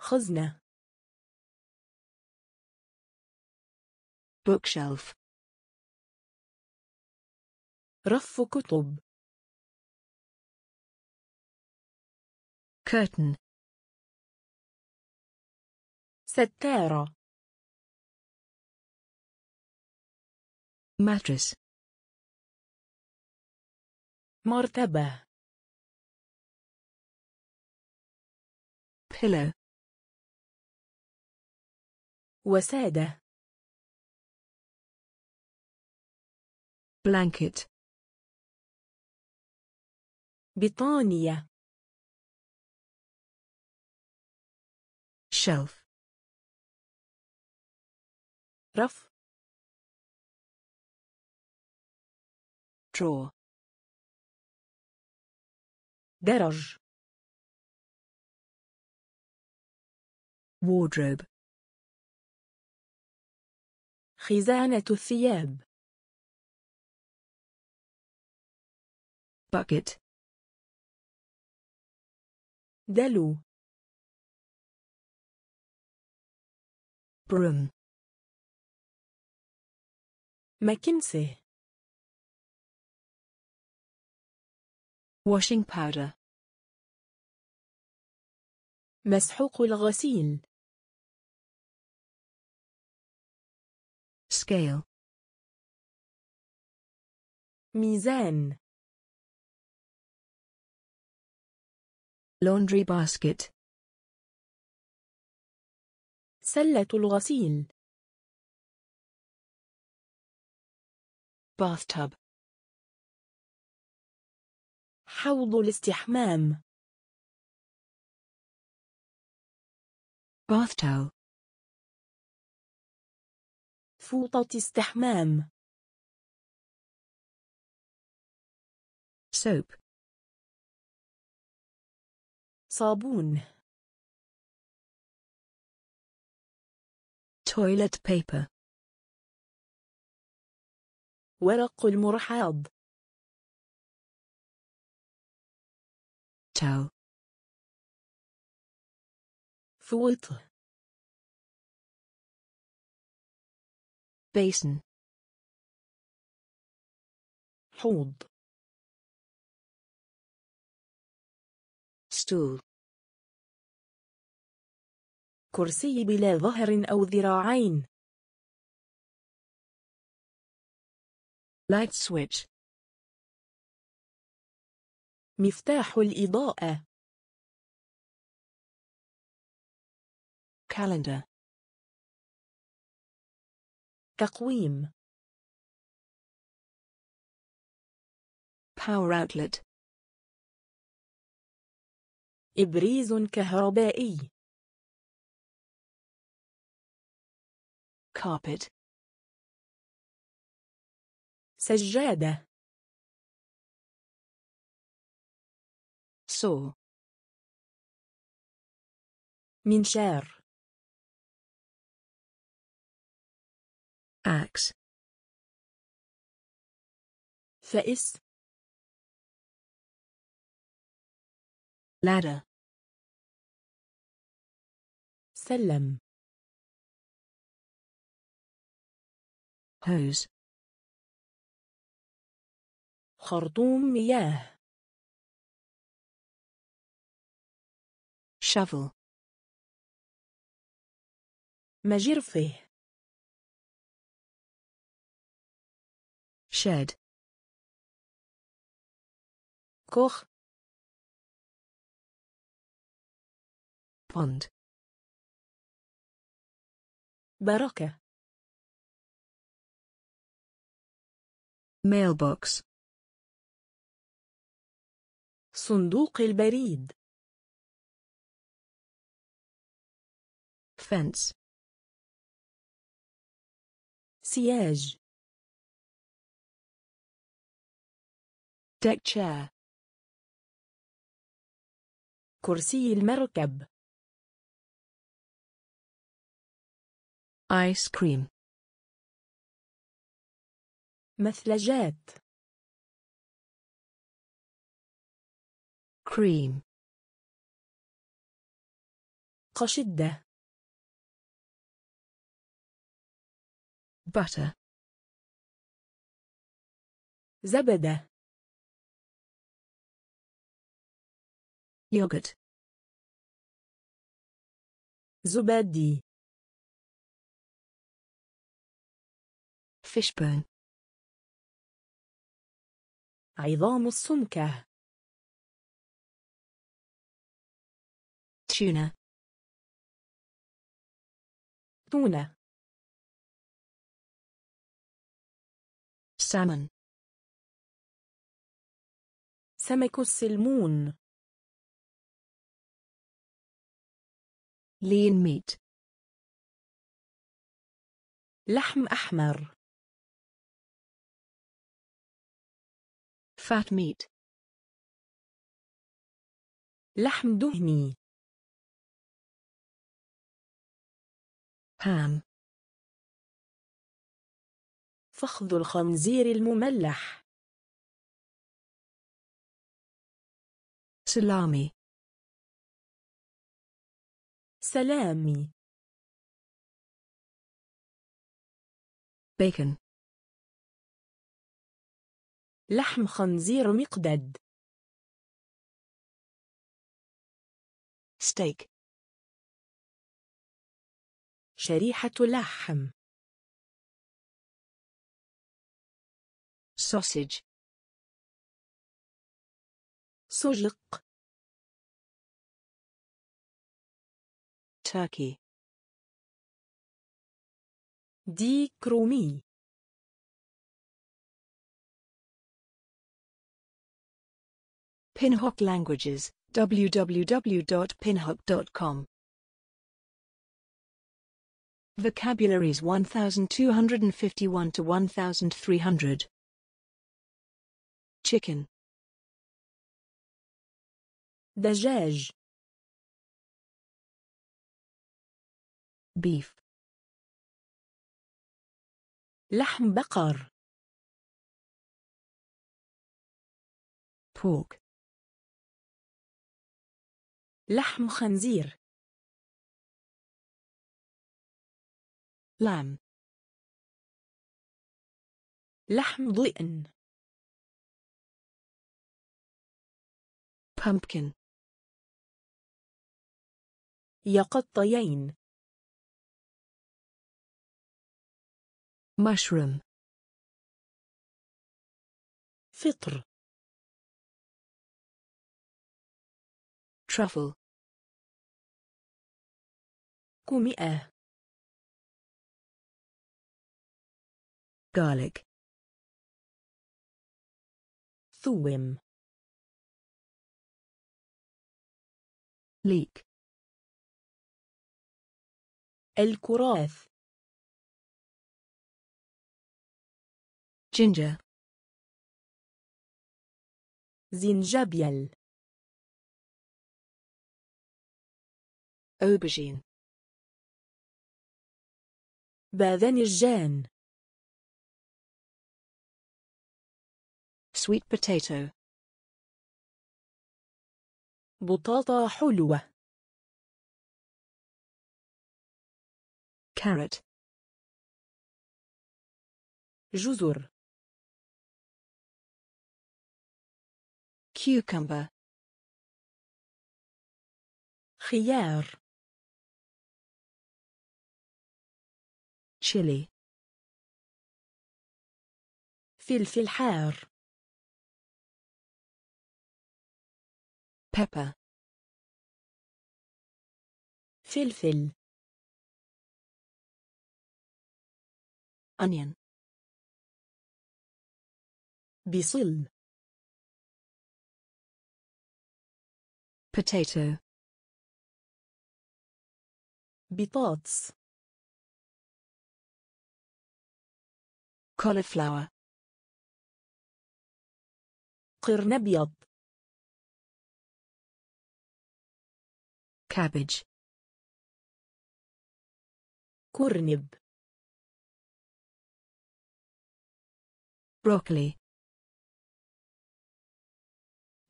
خزنة. Bookshelf. رف كتب. curtain settero mattress مرتبة pillow وسادة blanket بطانية shelf رف Draw. Garage. wardrobe خزانة الثياب bucket دلو broom McKinsey washing powder مسحوق الغسيل scale ميزان laundry basket سلة الغسيل bathtub حوض الاستحمام bath towel فوطة استحمام soap صابون toilet paper ورق المرحاض towel فوط. basin حوض stool كرسي بلا ظهر أو ذراعين. Light switch. مفتاح الإضاءة. Calendar. تقويم. Power outlet. إبريز كهربائي. carpet سجادة سو منشار axe فأس ladder سلم هوز خرطوم مياه شافل مجرفه شاد كوخ بوند بركة mailbox صندوق البريد fence سياج deck chair كرسي المركب ice cream مثلجات cream قشدة butter زبدة yogurt زبادي fishbone عظام السمكة تونة تونة سامن سمك السلمون لين ميت لحم أحمر fat meat لحم دهني ham فخذ الخنزير المملح سلامي سلامي بيكن لحم خنزير مقدد ستيك شريحة لحم سوسج سجق تركي ديك رومي Pinhock Languages, www.pinhock.com. Vocabularies 1251 to 1300. Chicken. دجاج beef لحم بقر pork لحم خنزير لام لحم ضئن pumpkin يقطيين mushroom فطر shuffle قمئة garlic ثوم leek الكراث ginger زنجبيل أوبجين باذنجان سويت potato بطاطا حلوة carrot جزر cucumber خيار تشيلي فلفل حار pepper فلفل onion بصل potato بطاطس cauliflower قرن أبيض cabbage كرنب broccoli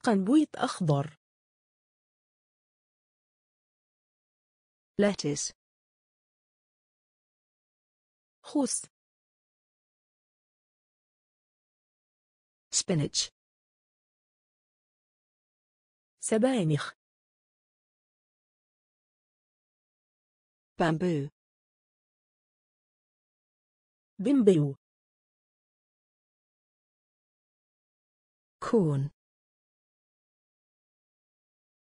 قنبويط أخضر lettuce خوص spinach سبانخ bamboo bamboo كون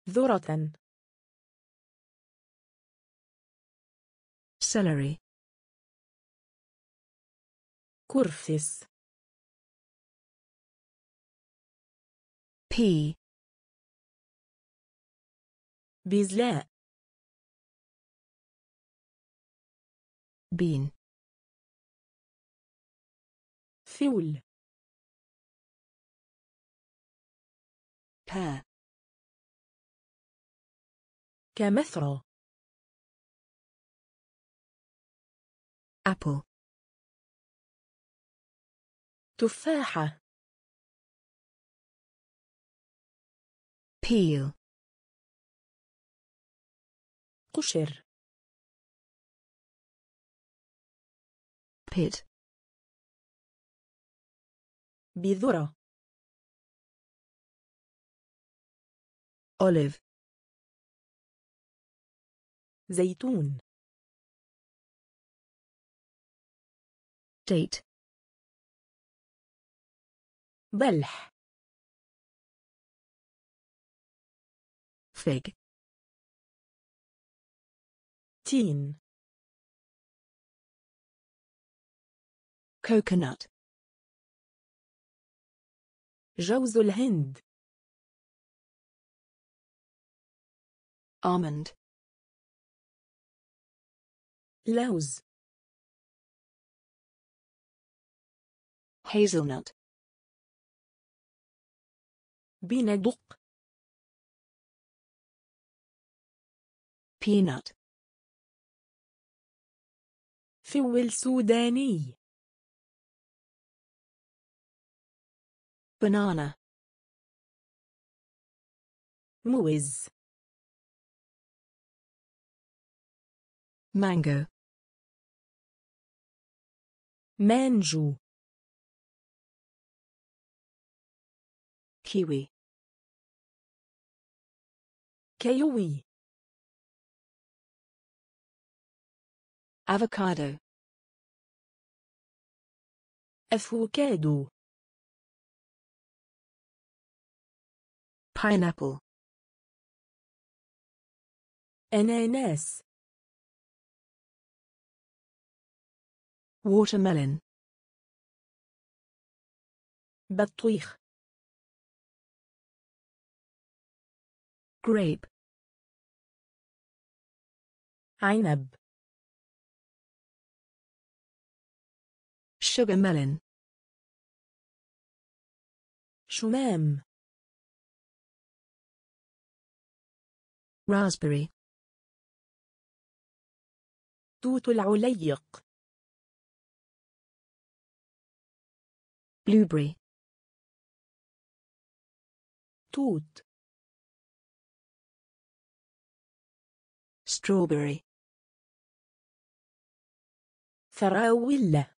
ذرة celery كرفس P بزلاء. بين فول. تا كمثرى أبو تفاحة peel قشر pit بذرة olive زيتون date بلح Fig. Teen. Coconut. جوز الهند. Almond. لوز. Hazelnut. بندق peanut فول سوداني banana موز mango manju kiwi kiwi avocado avocado pineapple ananas watermelon بطيخ grape عنب sugar melon شمام raspberry توت العليق blueberry توت strawberry فراولة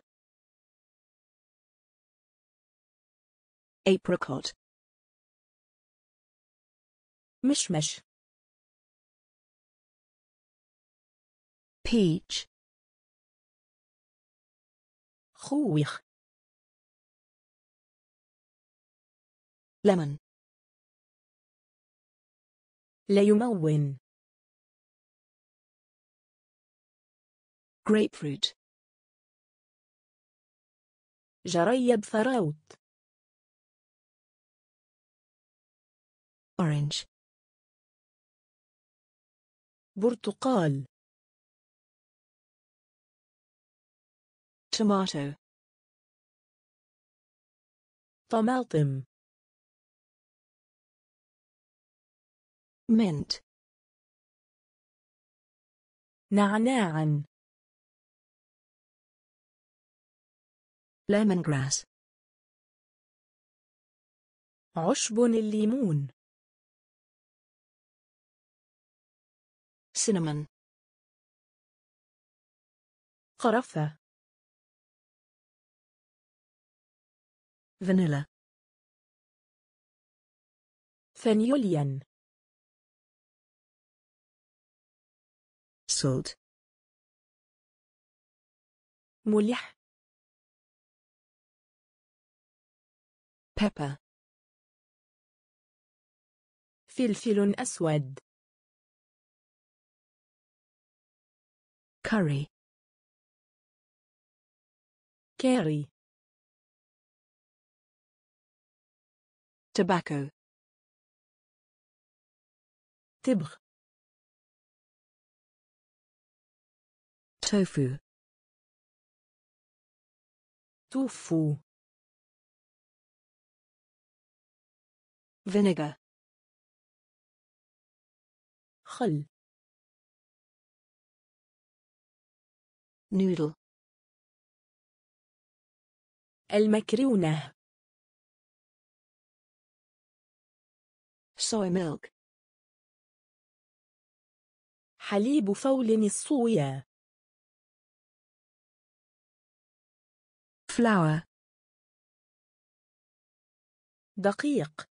apricot مشمش peach خويخ لمن لا grapefruit جريب ثراوت orange برتقال tomato طماطم mint نعناع lemongrass عشب الليمون cinnamon قرفة فانيلا فانيوليان صوت ملح pepper فلفل أسود curry carry tobacco تبغ tofu tofu vinegar خل نودل المكرونة soy milk حليب فول الصويا flour دقيق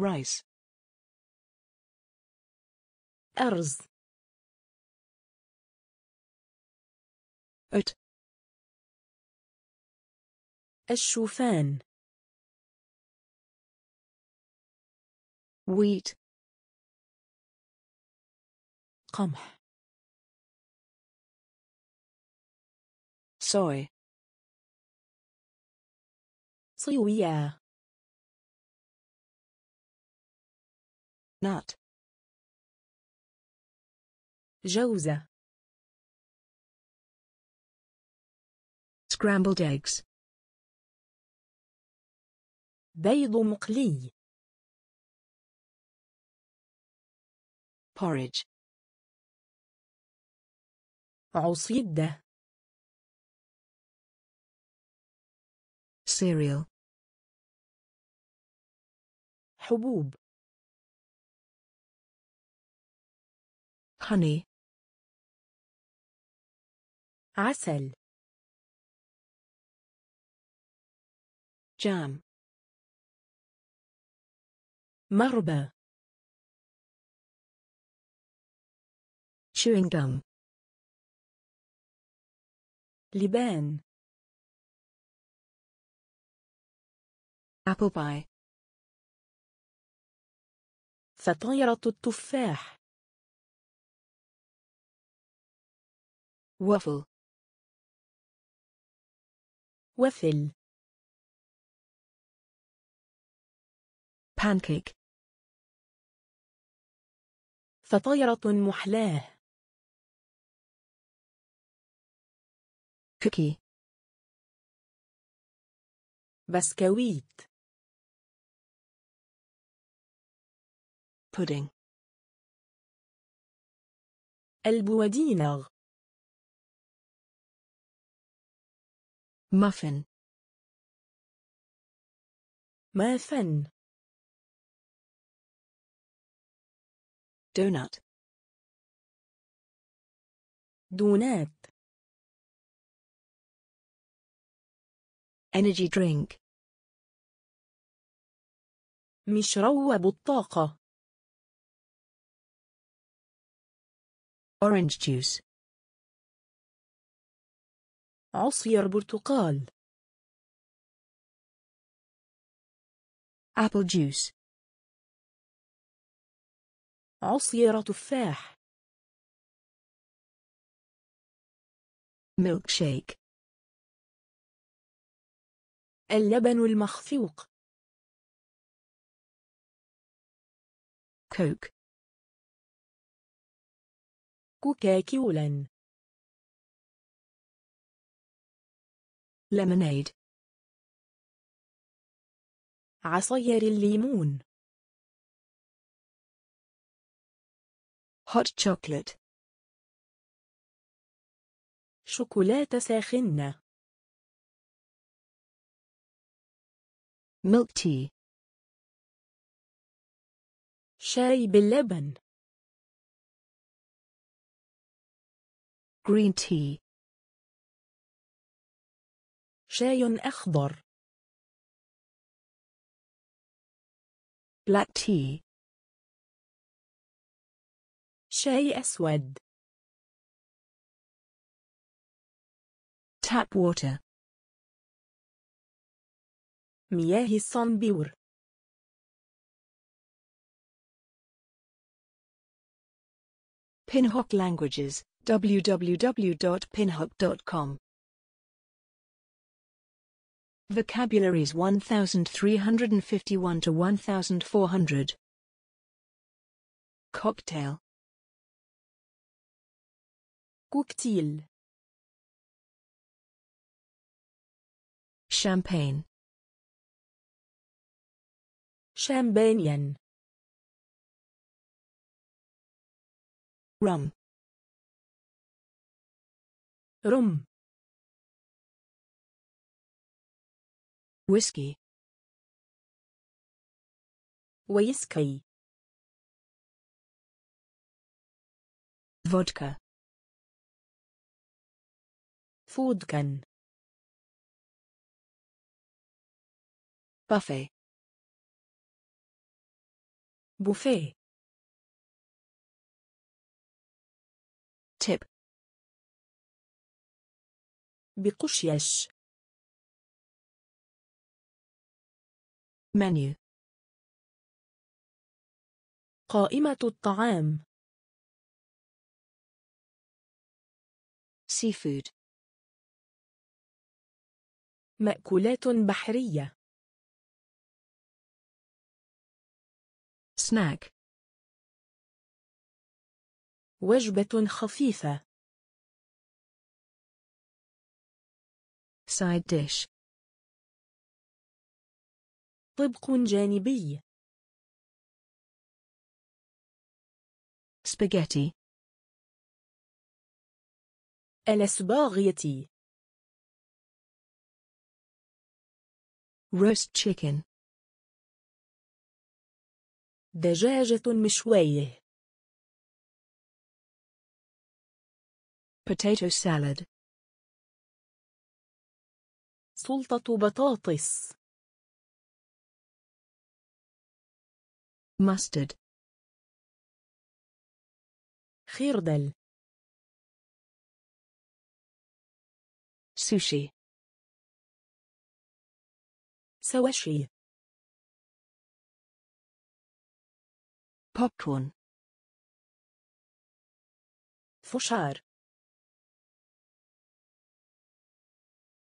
rice أرز أت الشوفان ويت قمح صوي صيوية نات جوزة Scrambled eggs. بيض مقلي. Porridge. عصيدة. Cereal. حبوب. honey عسل جام مربى chewing gum لبان apple pie فطيرة التفاح وفل وفل pancake فطيرة محلاه كوكي بسكويت pudding البوادينغ muffin فن دونات دونات energy drink مشروب الطاقة orange juice عصير برتقال apple juice عصير تفاح ميلك شيك اللبن المخفوق كوك كوكاكولا لمونيد عصير الليمون hot chocolate شوكولاتة ساخنة milk tea شاي باللبن green tea شاي أخضر black tea شاي أسود. tap water. مياه الصنبور. Pinhock Languages, www.pinhook.com. Vocabularies 1351 to 1400. Cocktail. كوكتيل شامبين شامبانيا رم رم ويسكي ويسكي فودكا فودكن بافيه بوفيه تيب بقشيش منيو قائمة الطعام seafood مأكولات بحرية. سناك. وجبة خفيفة. سايد ديش. طبق جانبي. سباغيتي. الأسباغيتي roast chicken دجاجة مشوية potato salad سلطة بطاطس mustard خردل sushi سوشي popcorn فشار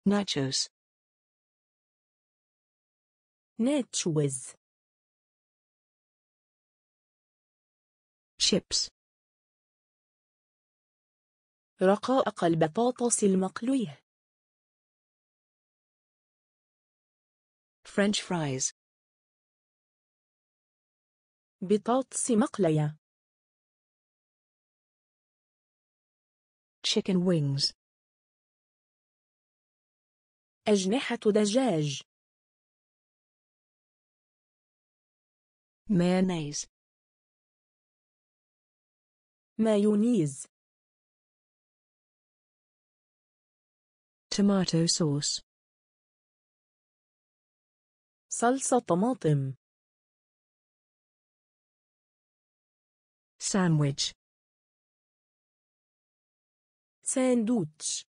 nachos nachos chips رقائق البطاطس المقليه French fries. بطاطس مقلية. Chicken wings. أجنحة دجاج. Mayonnaise. مايونيز. Tomato sauce. صلصة طماطم ساندويتش ساندوتش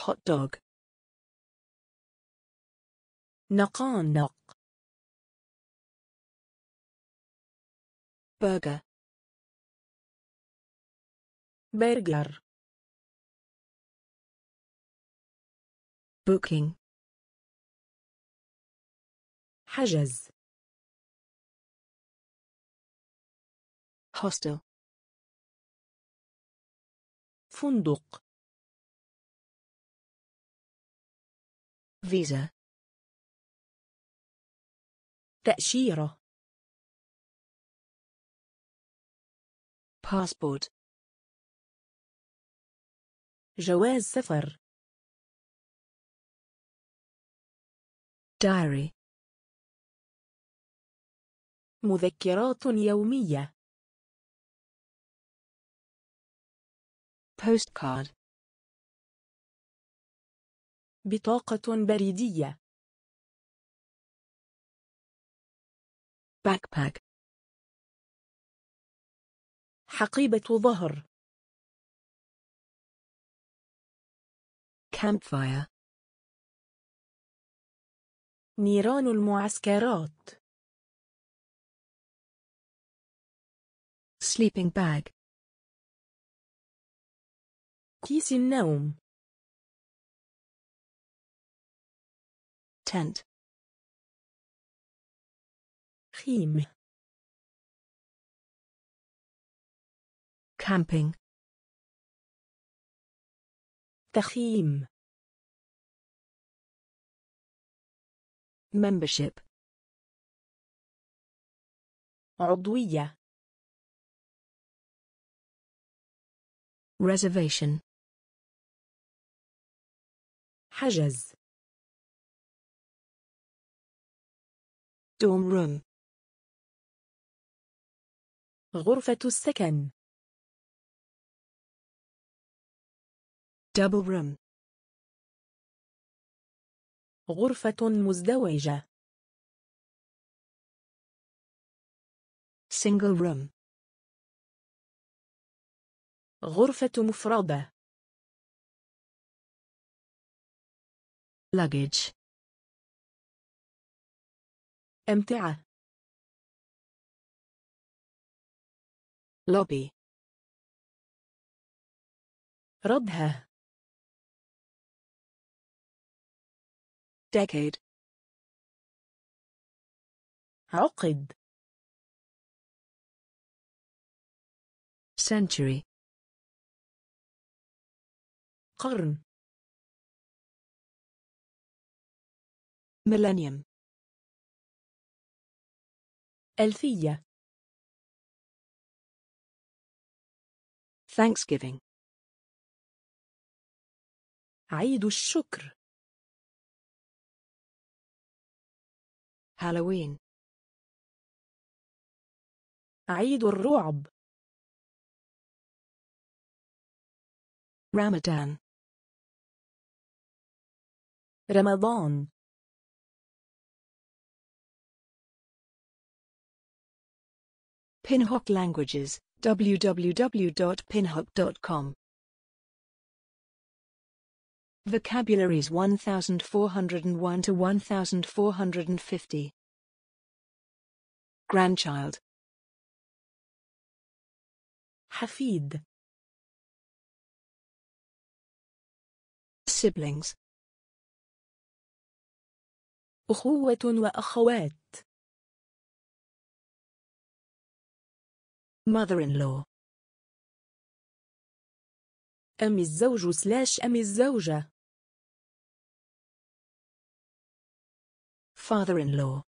هوت دوغ نقانق برجر برجر booking حجز hostel فندق فيزا تأشيرة passport جواز سفر diary مذكرات يومية postcard بطاقة بريدية backpack حقيبة ظهر campfire نيران المعسكرات sleeping bag كيس النوم tent خيم camping تخييم membership عضوية reservation حجز dorm room غرفة السكن double room غرفة مزدوجة single room غرفة مفردة luggage أمتعة lobby. ردها decade عقد century قرن millennium ألفية Thanksgiving عيد الشكر هالوين عيد الرعب رمضان رمضان Pinhook Languages, www.pinhook.com Vocabularies 1401 to 1450. Grandchild. Hafid. Siblings. أخوة وأخوات. Mother-in-law. أم الزوج سلاش أم الزوجة. father-in-law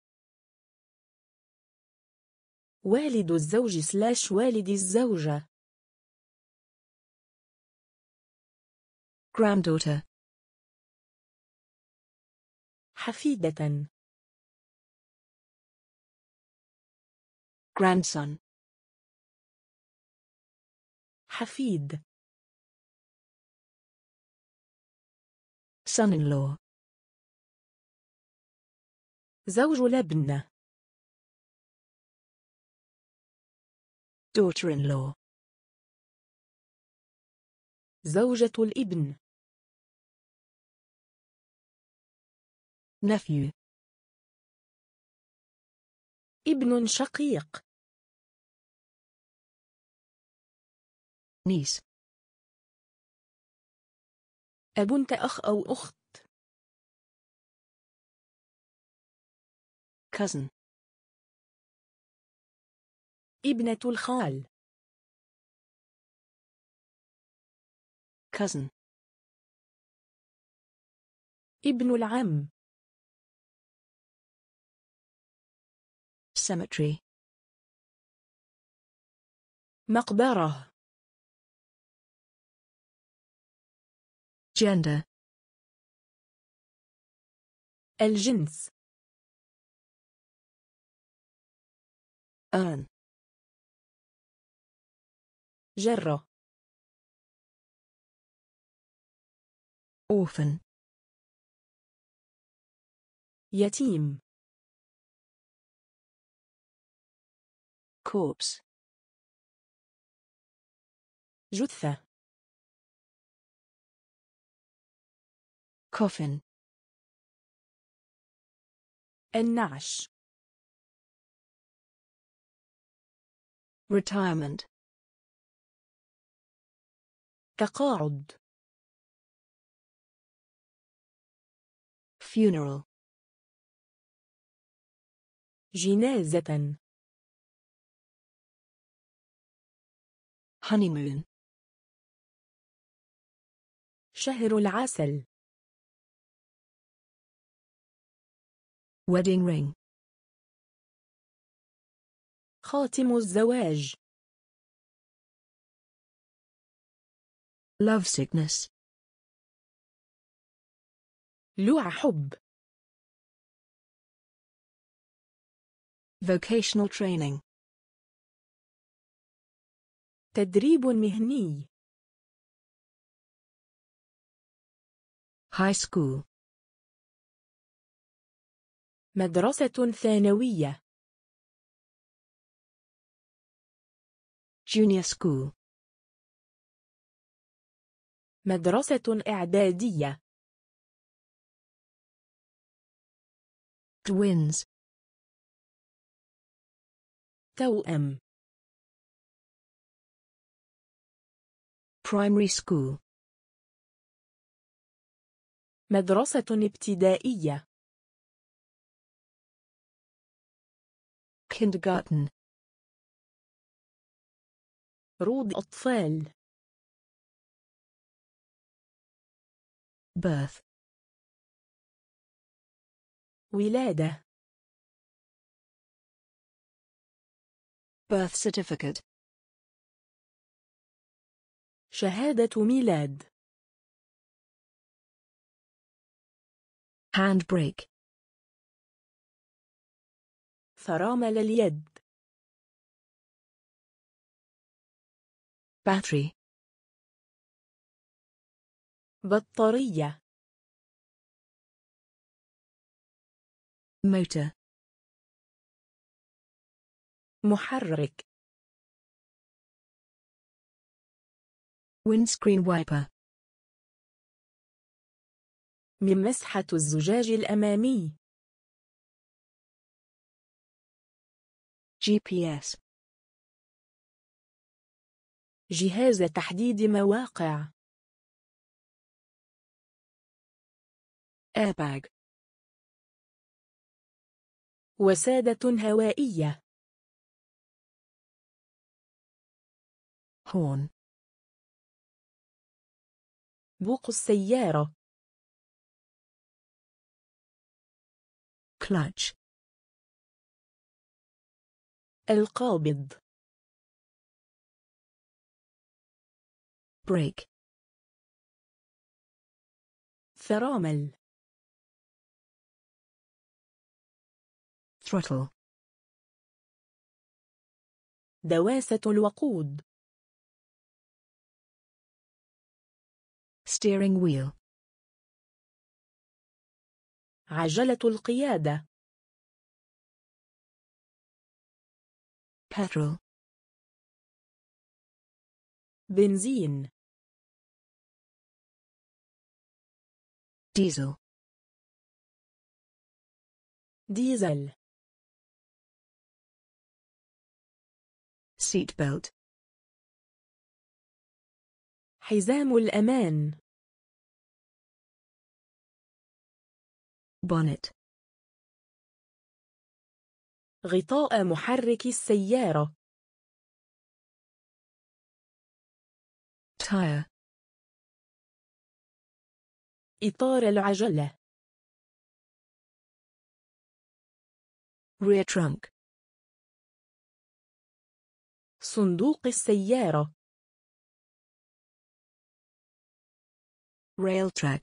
والد الزوج سلاش والد الزوجة granddaughter حفيدة grandson حفيد son-in-law زوج لابنه daughter daughter-in-law زوجة الابن nephew ابن شقيق niece أبنت كأخ أو أخت cousin ابنة الخال cousin ابن العم cemetery مقبرة gender الجنس آن جرة أوفن يتيم كوبس جثة كوفن النعش retirement تقاعد funeral جنازة honeymoon شهر العسل wedding ring خاتم الزواج love sickness لوع حب vocational training تدريب مهني high school مدرسة ثانوية junior school مدرسة إعدادية twins توأم primary school مدرسة ابتدائية kindergarten رود أطفال باث ولادة birth certificate شهادة ميلاد handbrake فرامل اليد battery بطارية motor محرك windscreen wiper ممسحة الزجاج الأمامي GPS جهاز تحديد مواقع airbag وسادة هوائية هون بوق السيارة clutch القابض break فرامل throttle دواسة الوقود steering wheel عجلة القيادة petrol بنزين diesel diesel seat belt حزام الأمان bonnet غطاء محرك السيارة tire إطار العجلة rear trunk صندوق السيارة rail track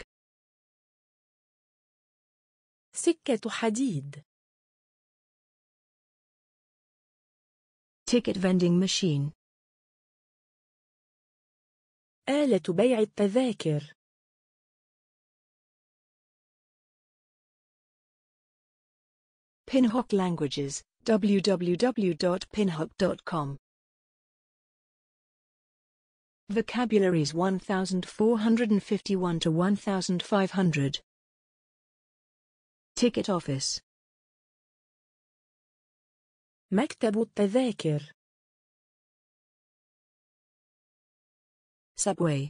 سكة حديد ticket vending machine آلة بيع التذاكر Pinhock Languages, www.pinhock.com. Vocabularies 1451 to 1500. Ticket office. مكتب التذاكر. Subway.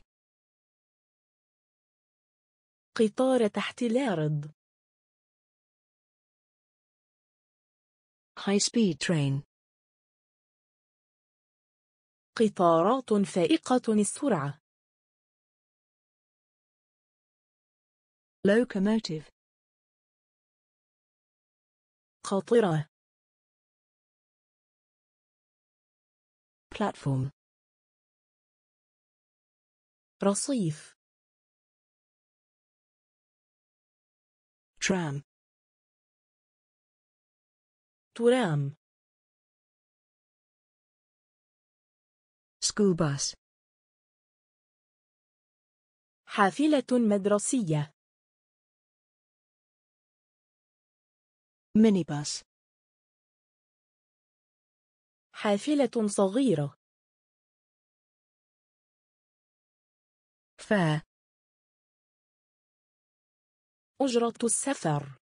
قطار تحت الأرض. high-speed train قطارات فائقة السرعة locomotive قاطرة platform رصيف tram ترام school bus حافلة مدرسية minibus حافلة صغيرة fair أجرة السفر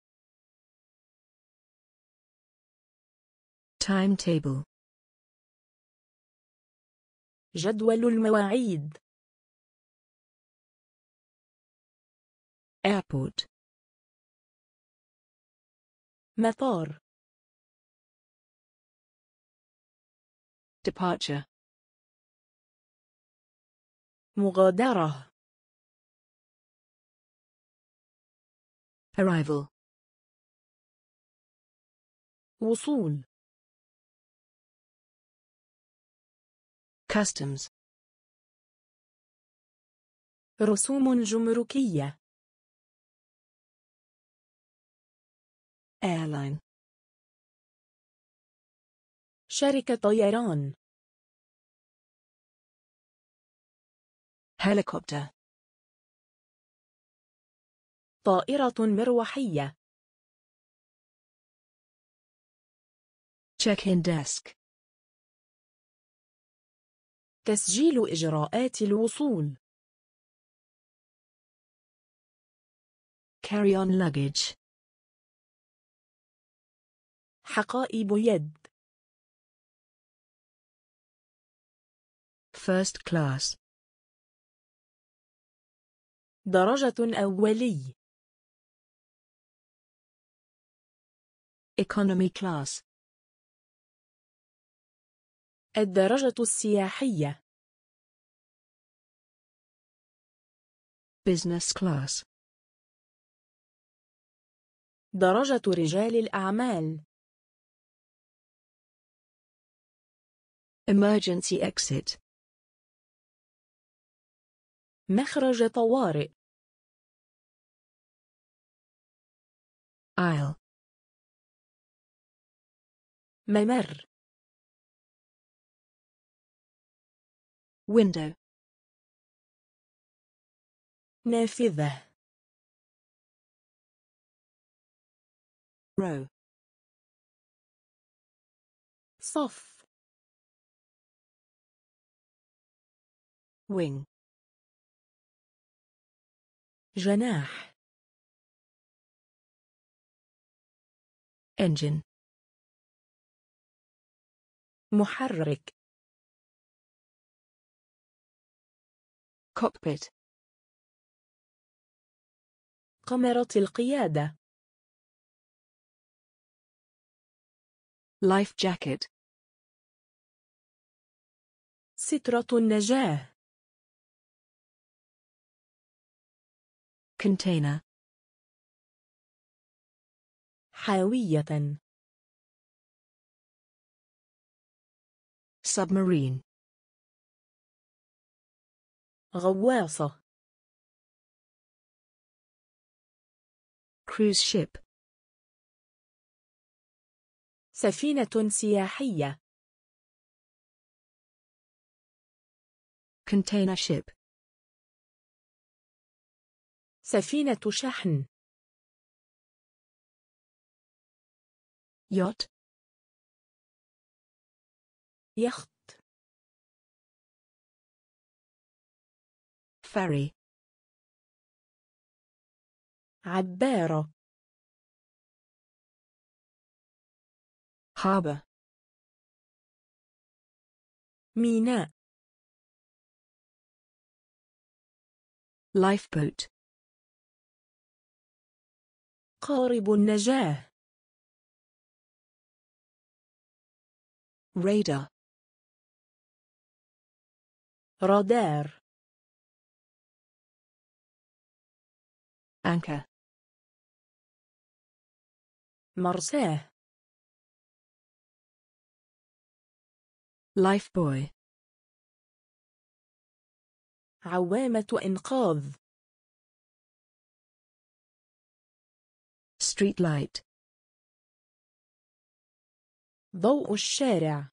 timetable جدول المواعيد airport مطار departure مغادرة arrival وصول customs رسوم جمركية airline شركة طيران helicopter طائرة مروحية check-in desk تسجيل إجراءات الوصول carry-on luggage حقائب يد first class درجة أولي economy class الدرجة السياحية business class درجة رجال الأعمال emergency exit مخرج طوارئ aisle ممر window نافذة row صف wing جناح engine محرك cockpit قمرة القيادة life jacket سترة النجاة container حاوية submarine غواصة cruise ship سفينة سياحية container ship سفينة شحن yacht يخت ferry عبارة harbor ميناء lifeboat قارب النجاة radar رادار أنكر مرساه لايف بوي عوامة إنقاذ ستريت لايت ضوء الشارع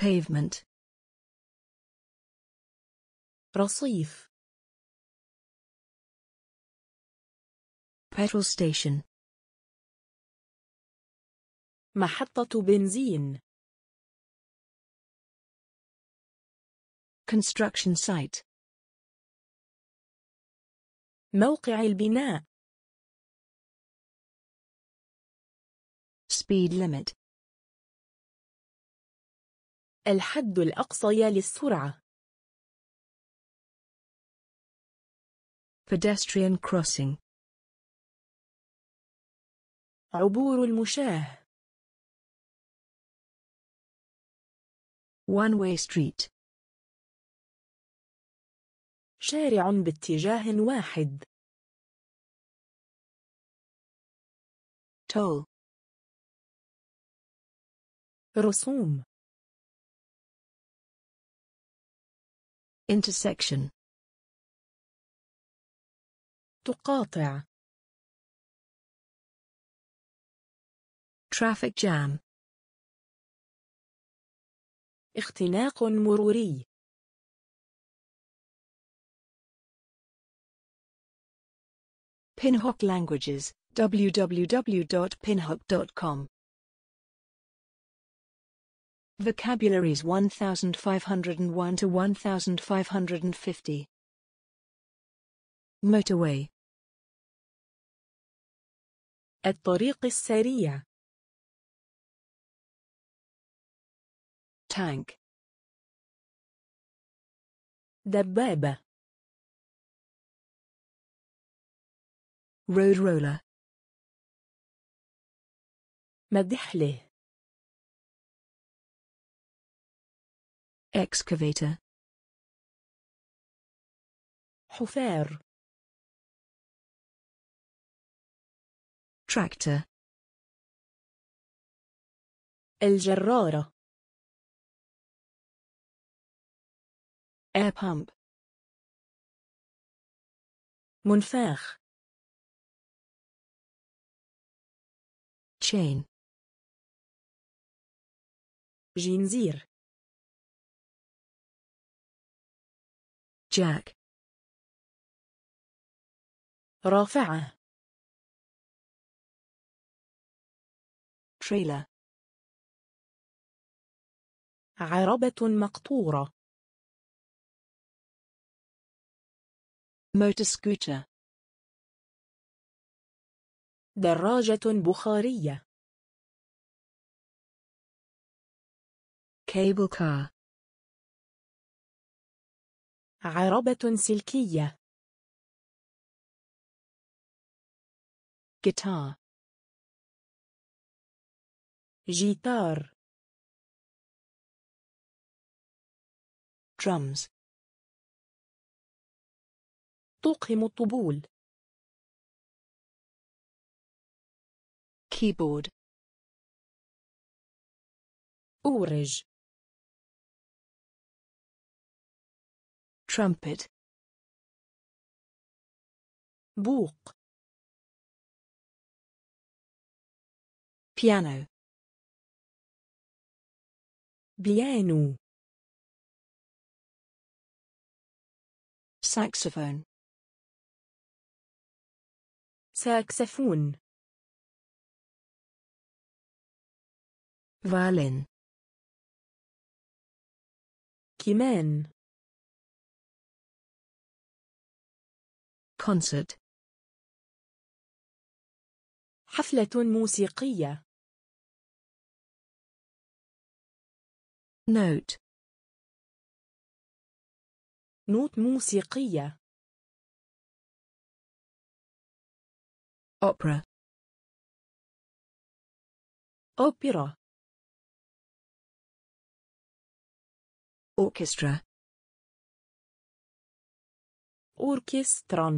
pavement رصيف petrol station محطة بنزين construction site موقع البناء speed limit الحد الأقصى للسرعة pedestrian crossing عبور المشاه one way street شارع باتجاه واحد toll رسوم intersection تقاطع traffic jam اختناق مروري Pinhook Languages www.pinhook.com Vocabularies 1501 to 1550 motorway الطريق السريع tank دبابة road roller مدحله excavator حفار Tractor. الجرارة. Air pump. منفاخ. chain. جنزير. جاك. رافعه trailer عربة مقطورة motor scooter دراجة بخارية cable car عربة سلكية guitar جيتار drums طقم الطبول keyboard أورج trumpet بوق piano بيانو ساكسفون ساكسفون فالين كمان كونسرت حفلة موسيقية note نوت موسيقية opera Opéra. orchestra orchestron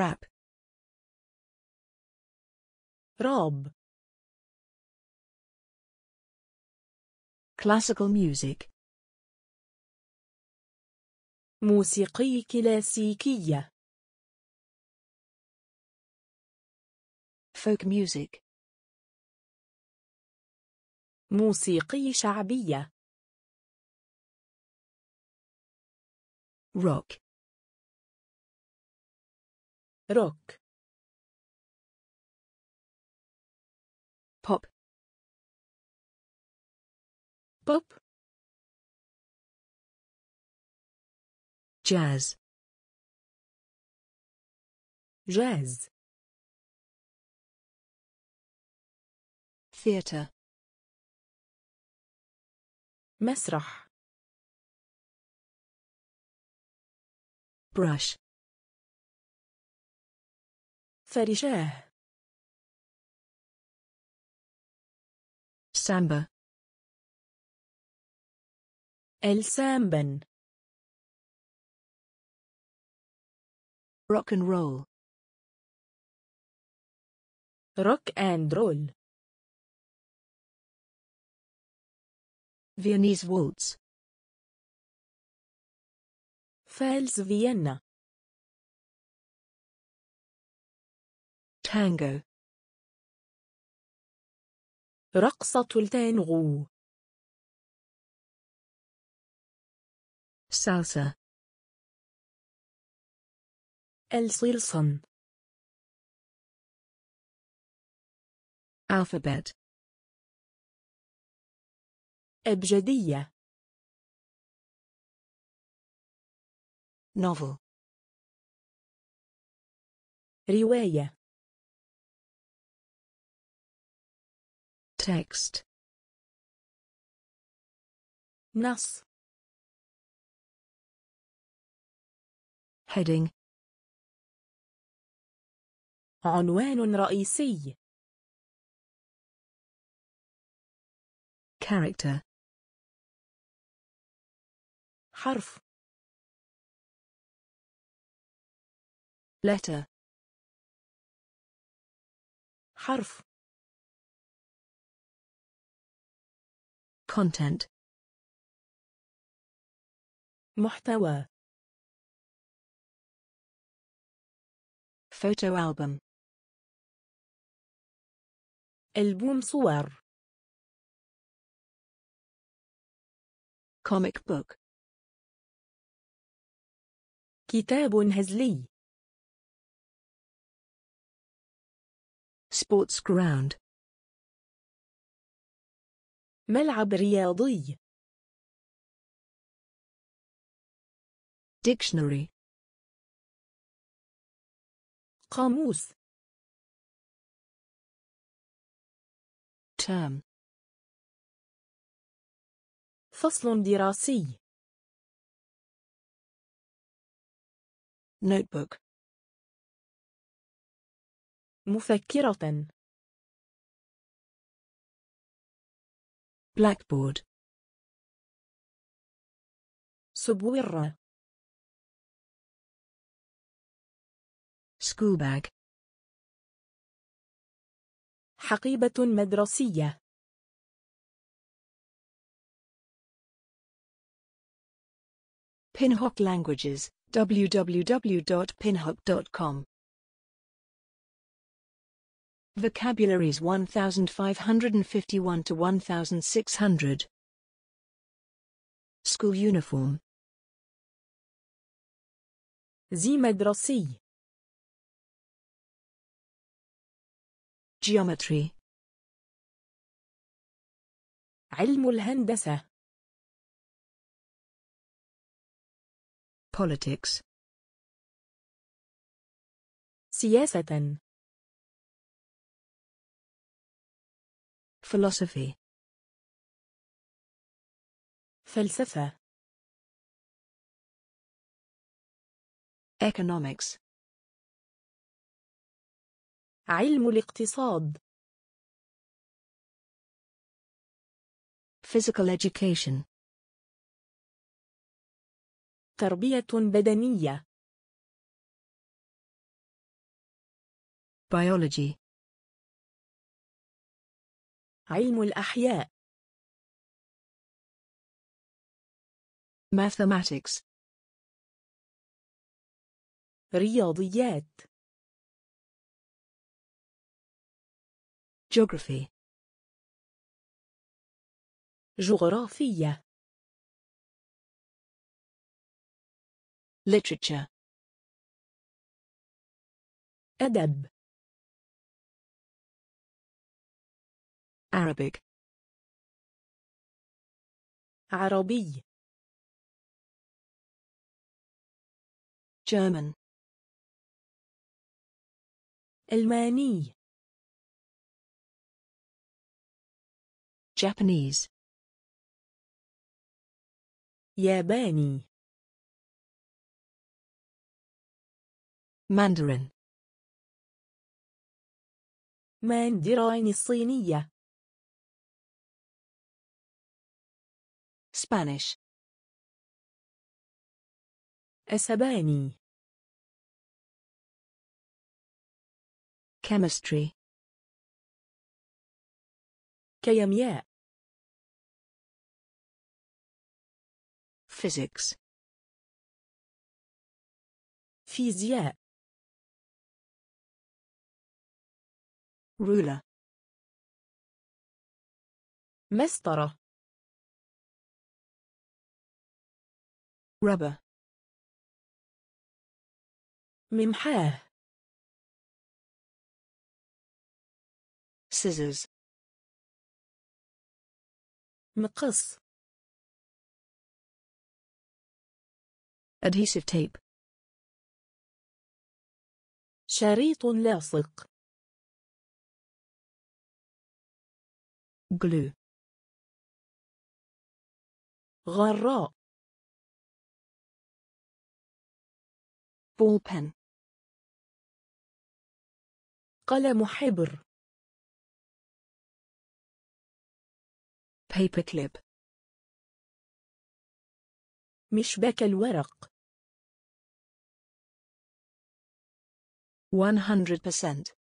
rap rob classical music موسيقي كلاسيكية folk music موسيقي شعبية rock rock بوب جاز جاز theater مسرح brush فرشاه سامبا السامبن روك اند رول روك اند رول فيانيز وولتز فالز فيينا تانغو رقصة التانغو سالسا الصلصن الفابت أبجدية نوفل رواية تكست نص heading عنوان رئيسي character حرف letter حرف content محتوى photo album ألبوم صور comic book كتاب هزلي sports ground ملعب رياضي dictionary قاموس تام فصل دراسي notebook مفكرة blackboard سبورة school bag حقيبة مدرسية Pinhook Languages www.pinhook.com. Vocabularies 1551 to 1600 School uniform زي مدرسي geometry علم الهندسة politics سياسة philosophy فلسفة economics علم الاقتصاد physical education تربية بدنية biology علم الأحياء mathematics رياضيات geography جغرافية literature أدب Arabic عربي German ألماني Japanese ياباني Mandarin Mandarin الصينية Spanish أسباني chemistry كيمياء physics فيزياء ruler مسطرة rubber ممحاه scissors مقص adhesive tape شريط لاصق glue غراء ball pen قلم حبر paper clip مشبك الورق 100%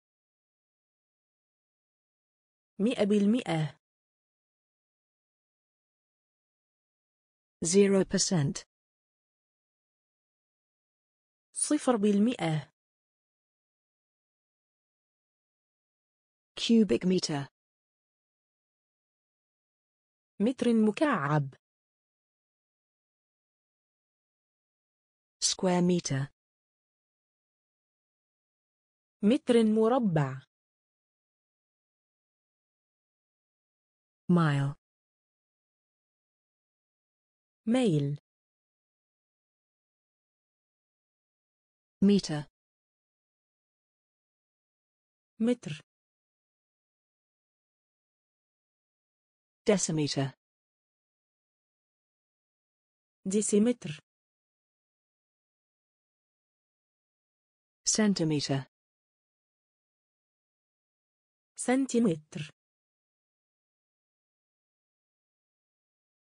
مئة بالمئة 0% صفر بالمئة cubic meter متر مكعب square meter متر مربع مايل ميل متر متر ديسيمتر ديسيمتر سنتيمتر Centimetre.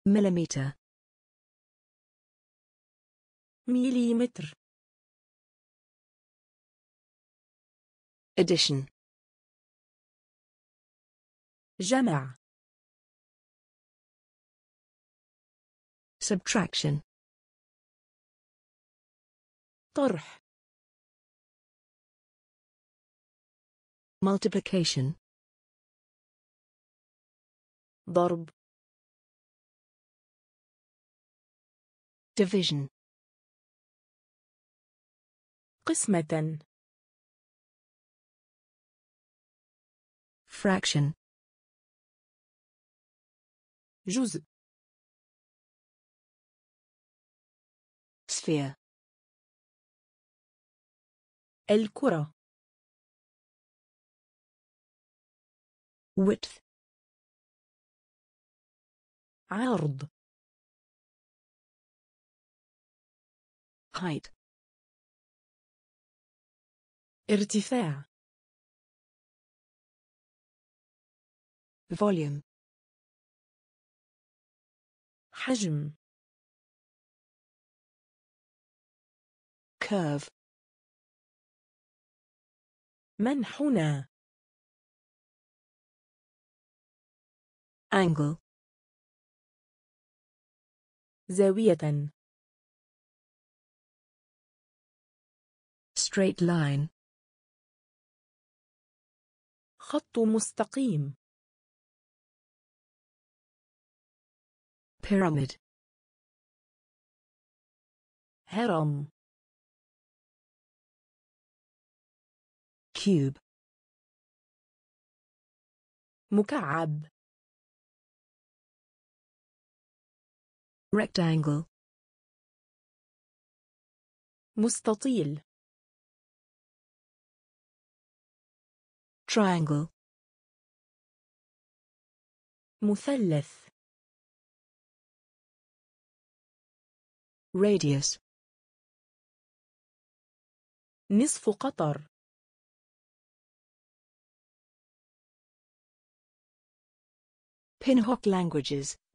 Millimeter. Millimeter. Addition. جمع. Subtraction. طرح. Multiplication. ضرب division قسمة fraction جزء sphere الكرة width عرض height ارتفاع volume حجم curve منحنى angle زاوية straight line خط مستقيم pyramid هرم cube مكعب rectangle مستطيل triangle مثلث radius نصف قطر Pinhook languages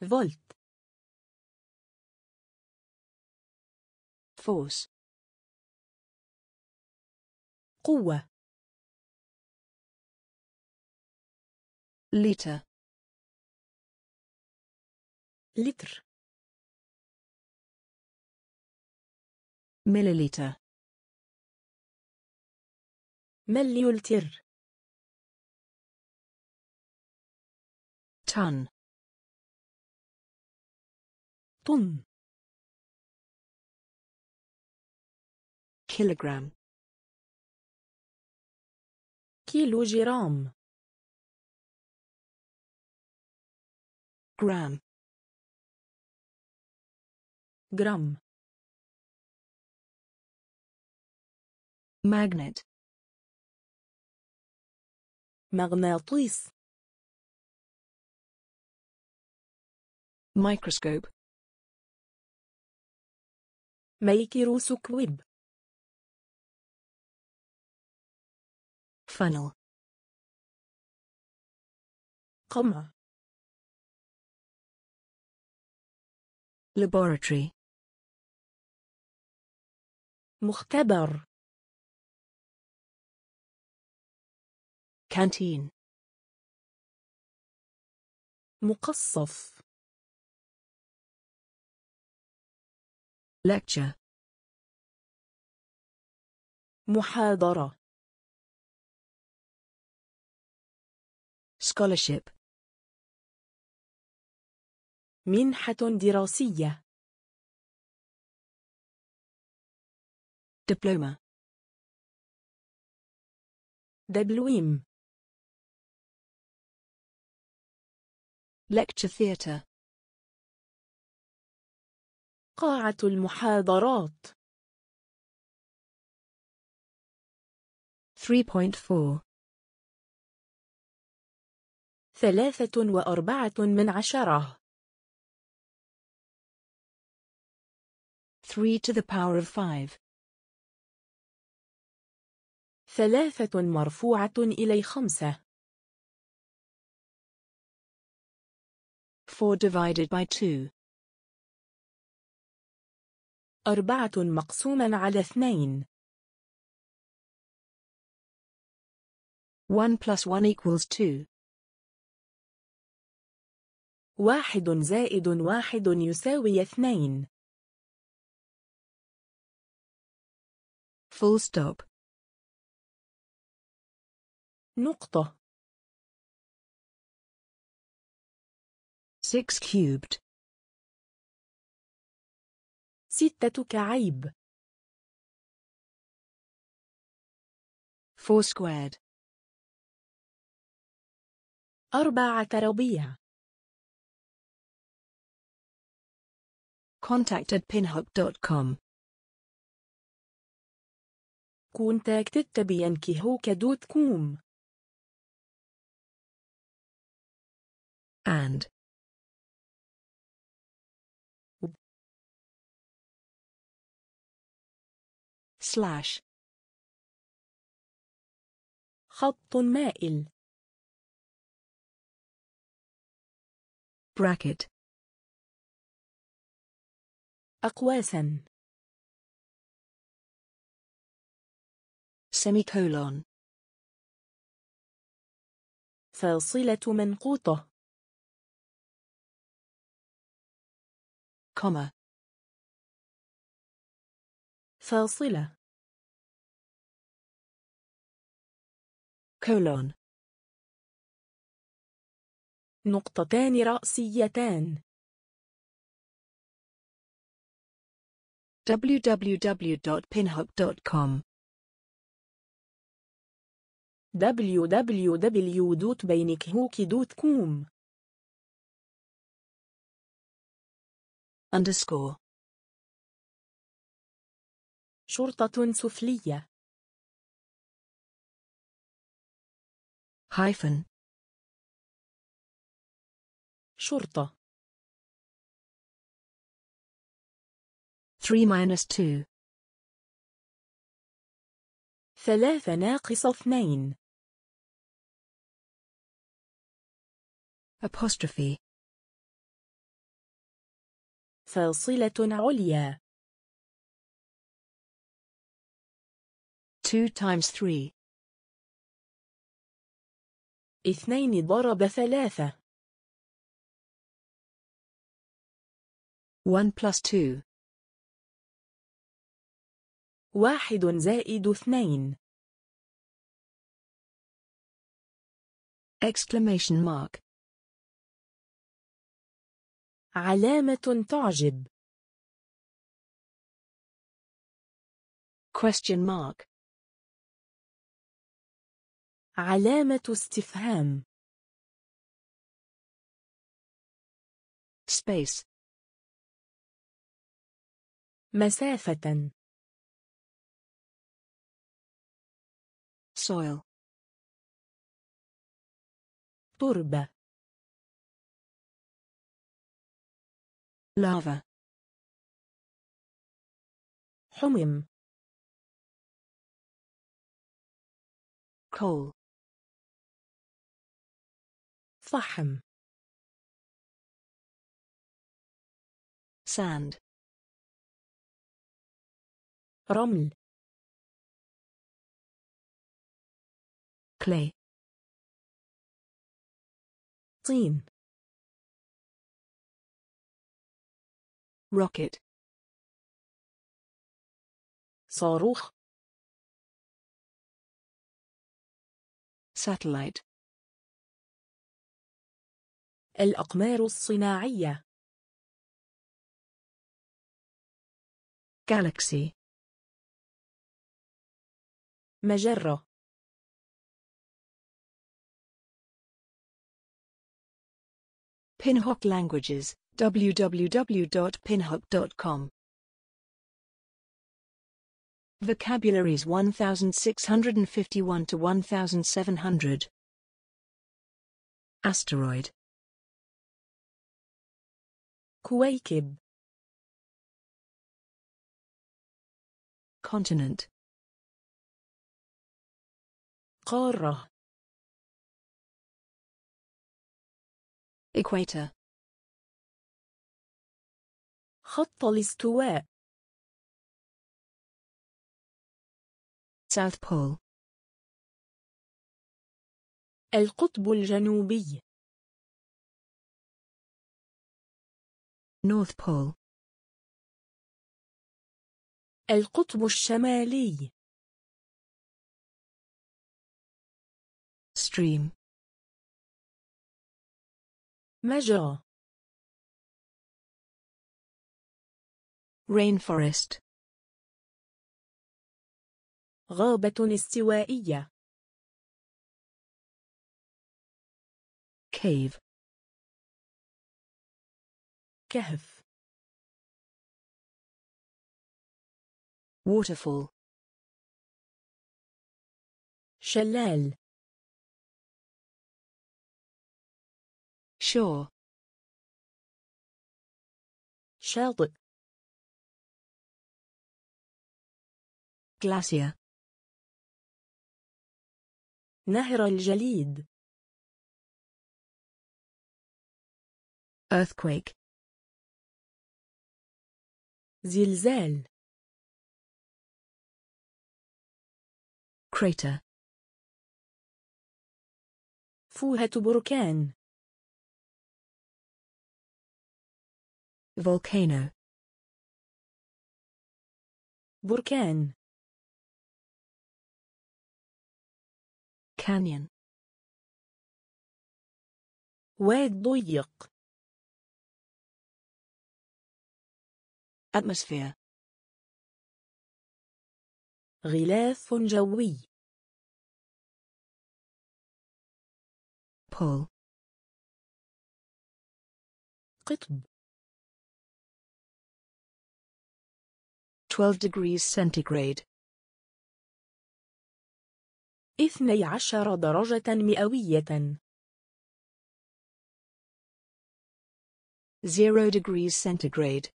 فولت فوس قوة لتر لتر مللتر مليولتر تن ton kilogram kilogram gram gram magnet مغناطيس microscope ميكرو سكويب فنل قمع لابوراتري مختبر كانتين مقصف lecture محاضرة scholarship منحة دراسية diploma دبلويم lecture theatre قاعة المحاضرات 3.4 ثلاثة وأربعة من عشرة 3 to the power of 5 ثلاثة مرفوعة إلى خمسة 4 divided by 2 أربعة مقسوما على اثنين One plus one equals two. واحد زائد واحد يساوي اثنين full stop نقطة 6 cubed ستة كعيب four squared أربعة ربيع contact at pinhub.com contacted byankihoka.com and سلاش خط مائل bracket أقواسا semicolon فاصلة منقوطة comma فاصلة colon نقطتان رأسيتان www.pinhook.com www.bainikhook.com underscore شرطة سفلية hyphen شرطة three minus two ثلاثة ناقص اثنين apostrophe فاصلة عليا two times three اثنين ضرب ثلاثة. One plus two. واحد زائد اثنين. Exclamation mark. علامة تعجب. Question mark. علامة استفهام space مسافة soil تربة lava حمم coal فحم sand رمل clay طين rocket صاروخ satellite الأقمار الصناعية Galaxy مجرة Pinhook Languages www.pinhook.com Vocabularies 1651 to 1700 Asteroid كويكب continent قارة equator خط الاستواء South Pole القطب الجنوبي North Pole القطب الشمالي stream مجرى rainforest غابة استوائية cave كهف waterfall شلال shore شاطئ glacier نهر الجليد earthquake زلزال crater فوهة بركان volcano بركان canyon واد ضيق atmosphere غلاف جوي Pole. قطب 12 degrees centigrade اثني عشر درجة مئوية 0 degrees centigrade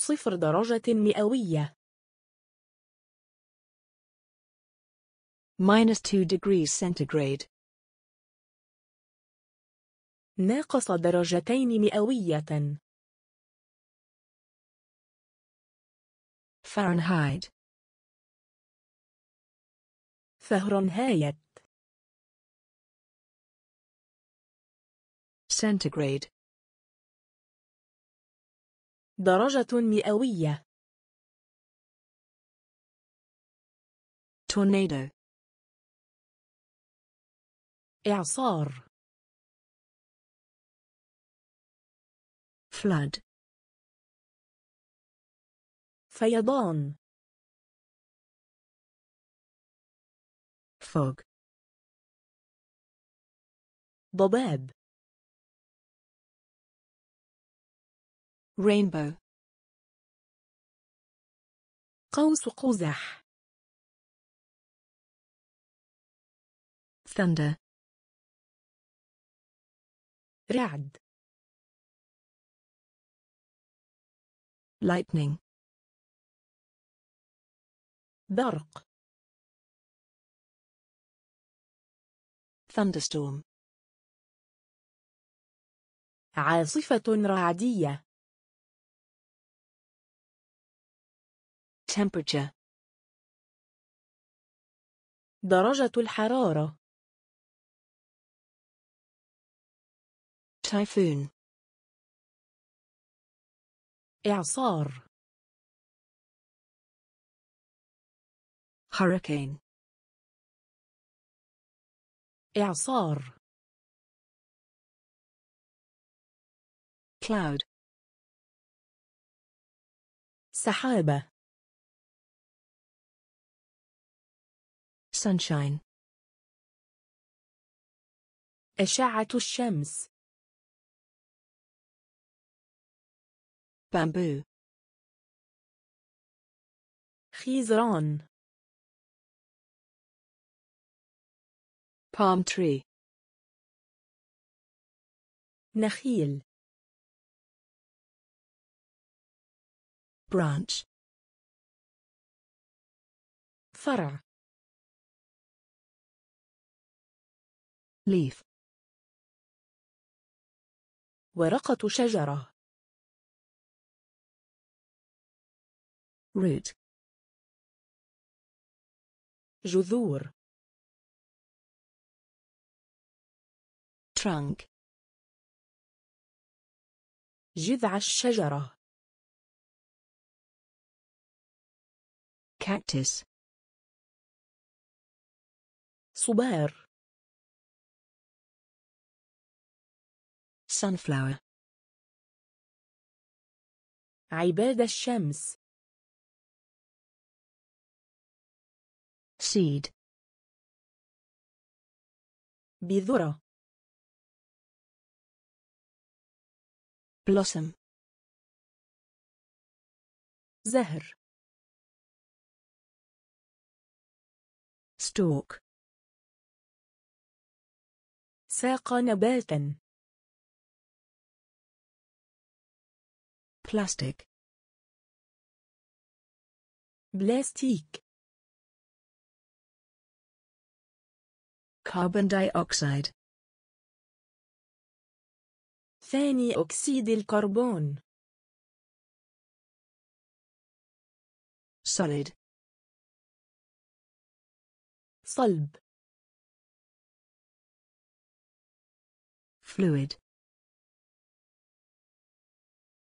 صفر درجة مئوية. minus two degrees centigrade. ناقص درجتين مئوية. فهرنهايت. فهرنهايت. centigrade. درجة مئوية tornado إعصار flood فيضان fog ضباب rainbow قوس قزح thunder رعد lightning برق thunderstorm عاصفة رعدية temperature درجة الحرارة تايفون إعصار hurricane إعصار cloud سحابة sunshine أشعة الشمس bamboo خيزران palm tree نخيل branch فرع ليف ورقة شجرة root جذور trunk جذع الشجرة cactus صبار sunflower عباد الشمس seed بذرة blossom زهر stalk ساق نباتا plastic plastic carbon dioxide ثاني أكسيد الكربون solid صلب fluid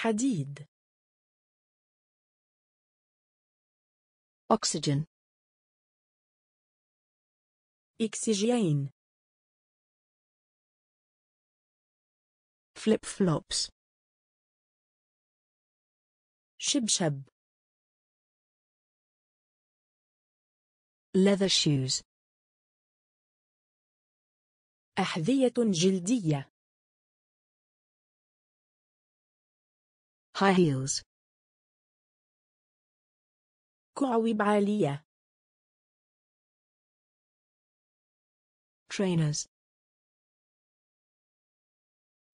حديد أكسجين إكسجين فليب فلوبس شبشب leather shoes أحذية جلدية high heels كعوب عالية trainers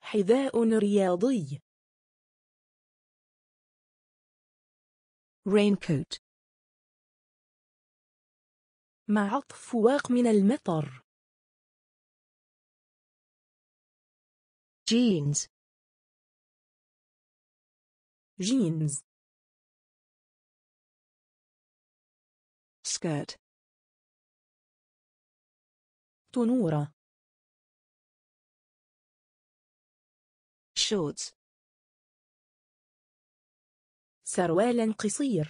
حذاء رياضي raincoat مع عطف واق من المطر jeans jeans skirt tonura shorts سروال قصير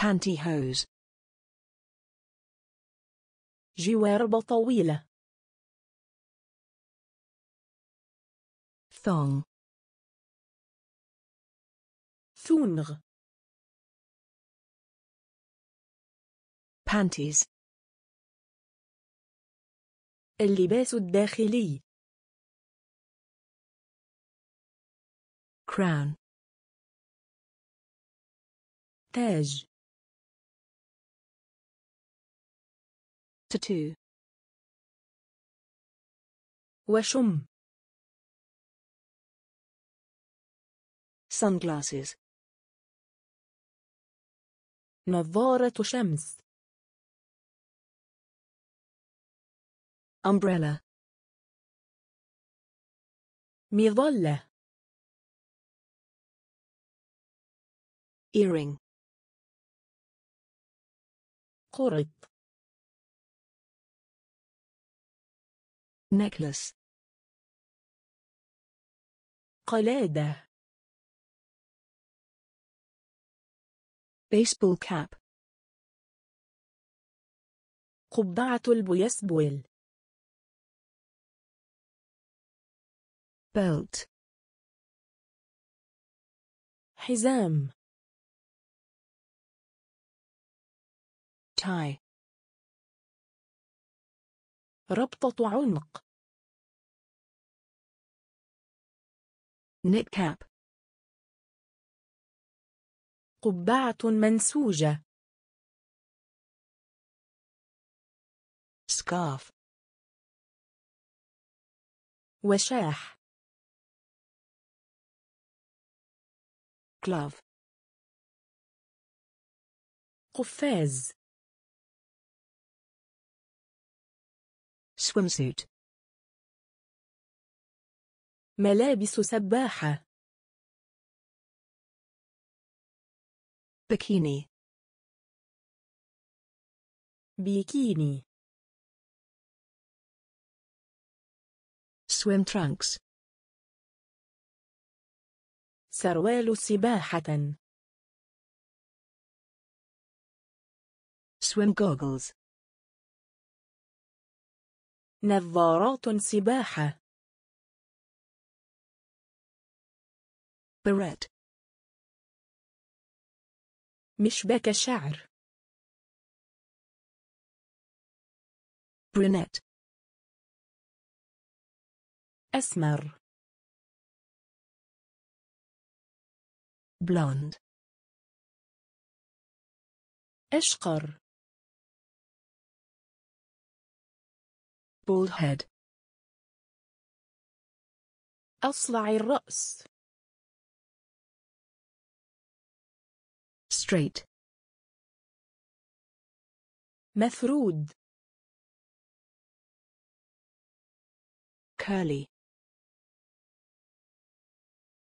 pantyhose جوارب طويلة thong thunr panties اللباس الداخلي crown تاج tattoo وشم sunglasses نظارة شمس umbrella مظلة earring قرط necklace قلادة baseball cap قبعة البيسبول belt حزام tie ربطة عنق knit cap قبعة منسوجة سكاف. وشاح كلاف. قفاز swimsuit ملابس سباحة بكيني بيكيني swim trunks سروال سباحة swim goggles نظارات سباحة beret مشبك شعر برونيت أسمر بلوند أشقر bald head أصلع الرأس straight مفرود curly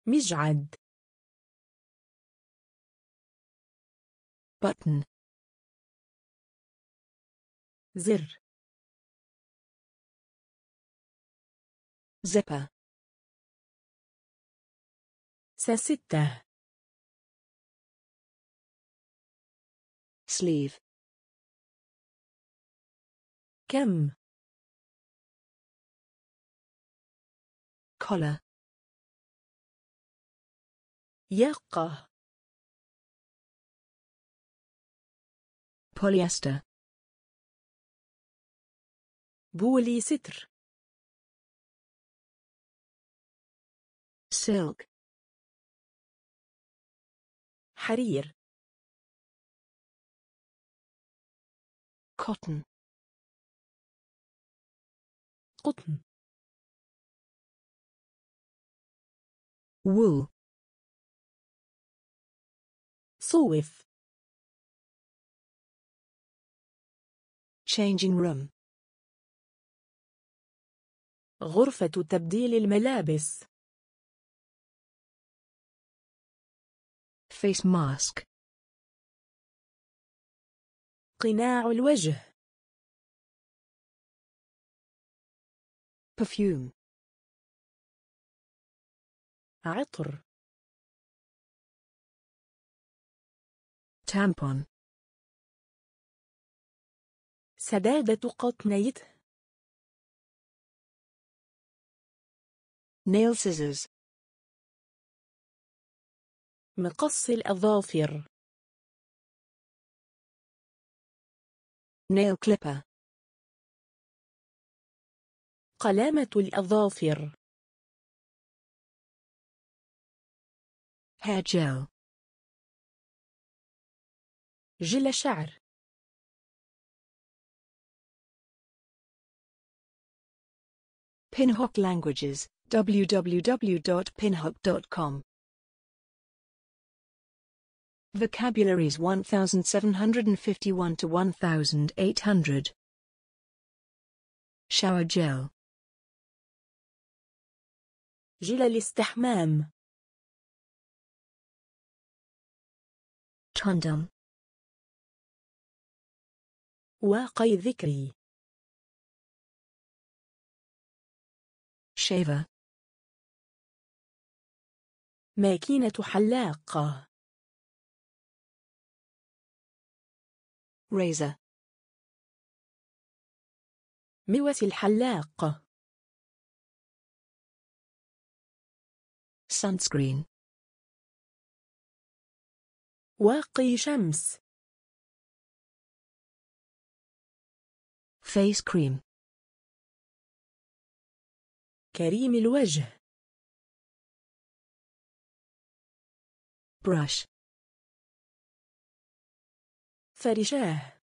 مجعد button زر زبا سستة sleeve كم collar يقة polyester بولي ستر silk حرير cotton cotton wool sawif changing room غرفة تبديل الملابس face mask قناع الوجه perfume عطر tampon سدادة قطنيت nail scissors مقص الأظافر nail clipper قلامة الأظافر hair gel جل شعر Pinhook Languages www.pinhook.com Vocabularies 1751 to 1800. Shower gel. جل الاستحمام. Condom. واقي ذكري. شيفر. ماكينة حلاقة. razor موس الحلاق sunscreen واقي شمس face cream كريم الوجه brush فرشاه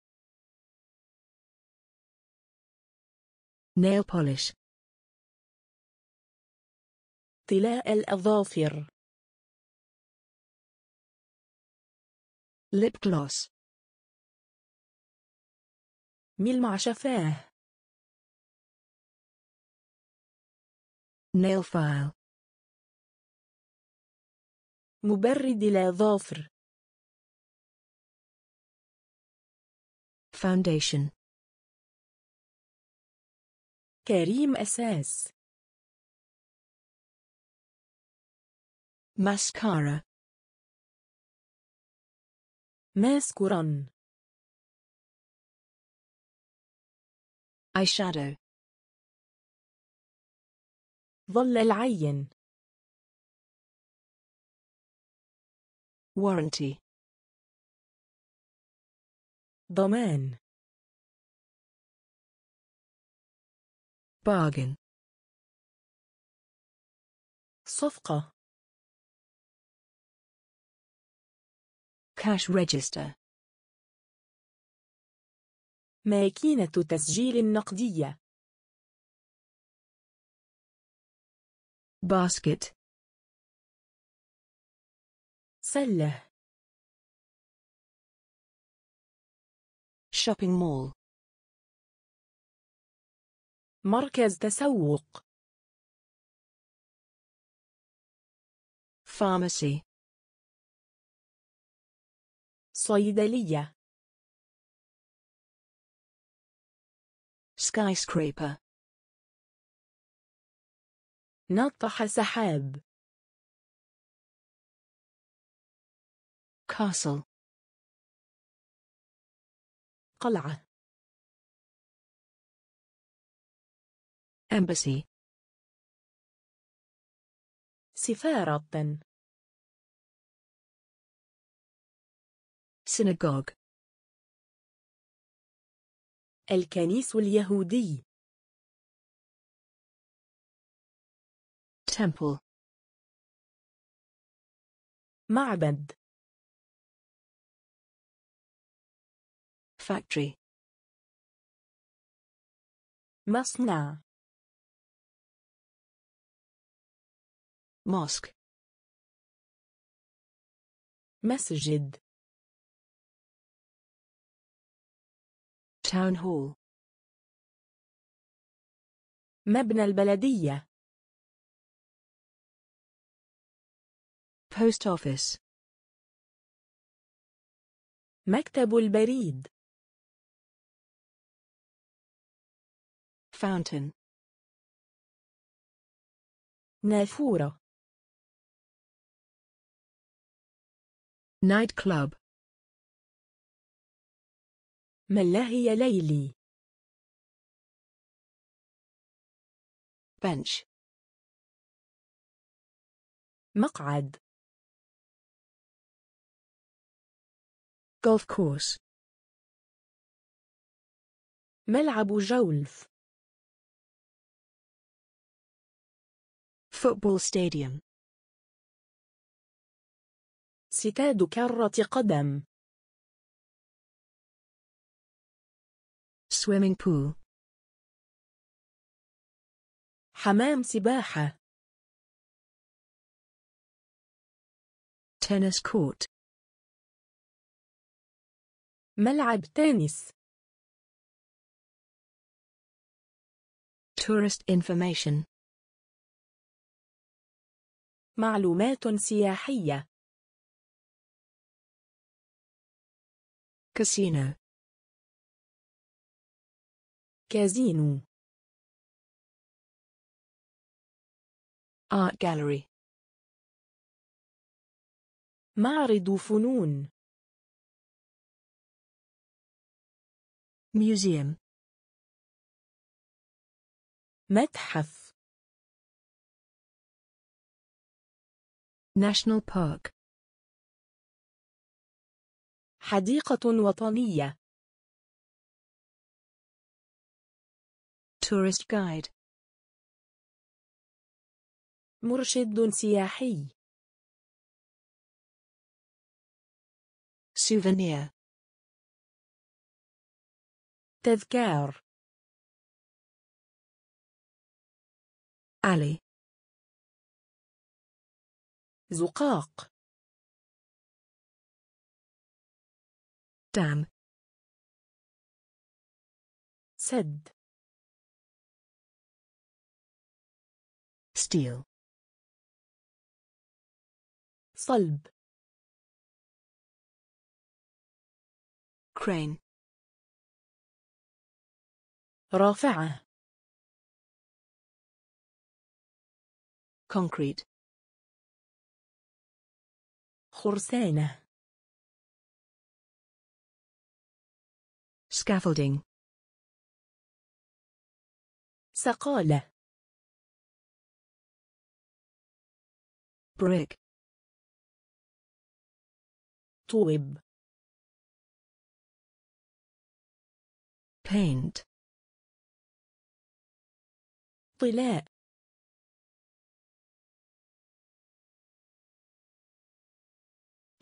nail polish طلاء الأظافر lip gloss ملمع شفاه nail file مبرد الأظافر Foundation. كريم أساس. Mascara. ماسكرا. Eyeshadow. ظل العين. Warranty. ضمان باغن صفقة كاش ريجستر ماكينة تسجيل نقدية باسكت سلة shopping mall مركز تسوق pharmacy صيدلية skyscraper نطح سحاب castle قلعة embassy سفارة synagogue الكنيس اليهودي temple معبد factory مصنع mosque مسجد town hall مبنى البلدية post office مكتب البريد Fountain. نافورة night club ملاهي ليلي. Bench. مقعد. Golf course. ملعب جولف football stadium ستاد كرة قدم swimming pool حمام سباحة tennis court ملعب تنس tourist information معلومات سياحية كاسينو كازينو art gallery معرض فنون museum متحف National Park حديقة وطنية Tourist Guide مرشد سياحي Souvenir تذكار علي زقاق دام سد ستيل صلب كرين رافعه كونكريت خرسانة scaffolding سقاله brick طوب paint طلاء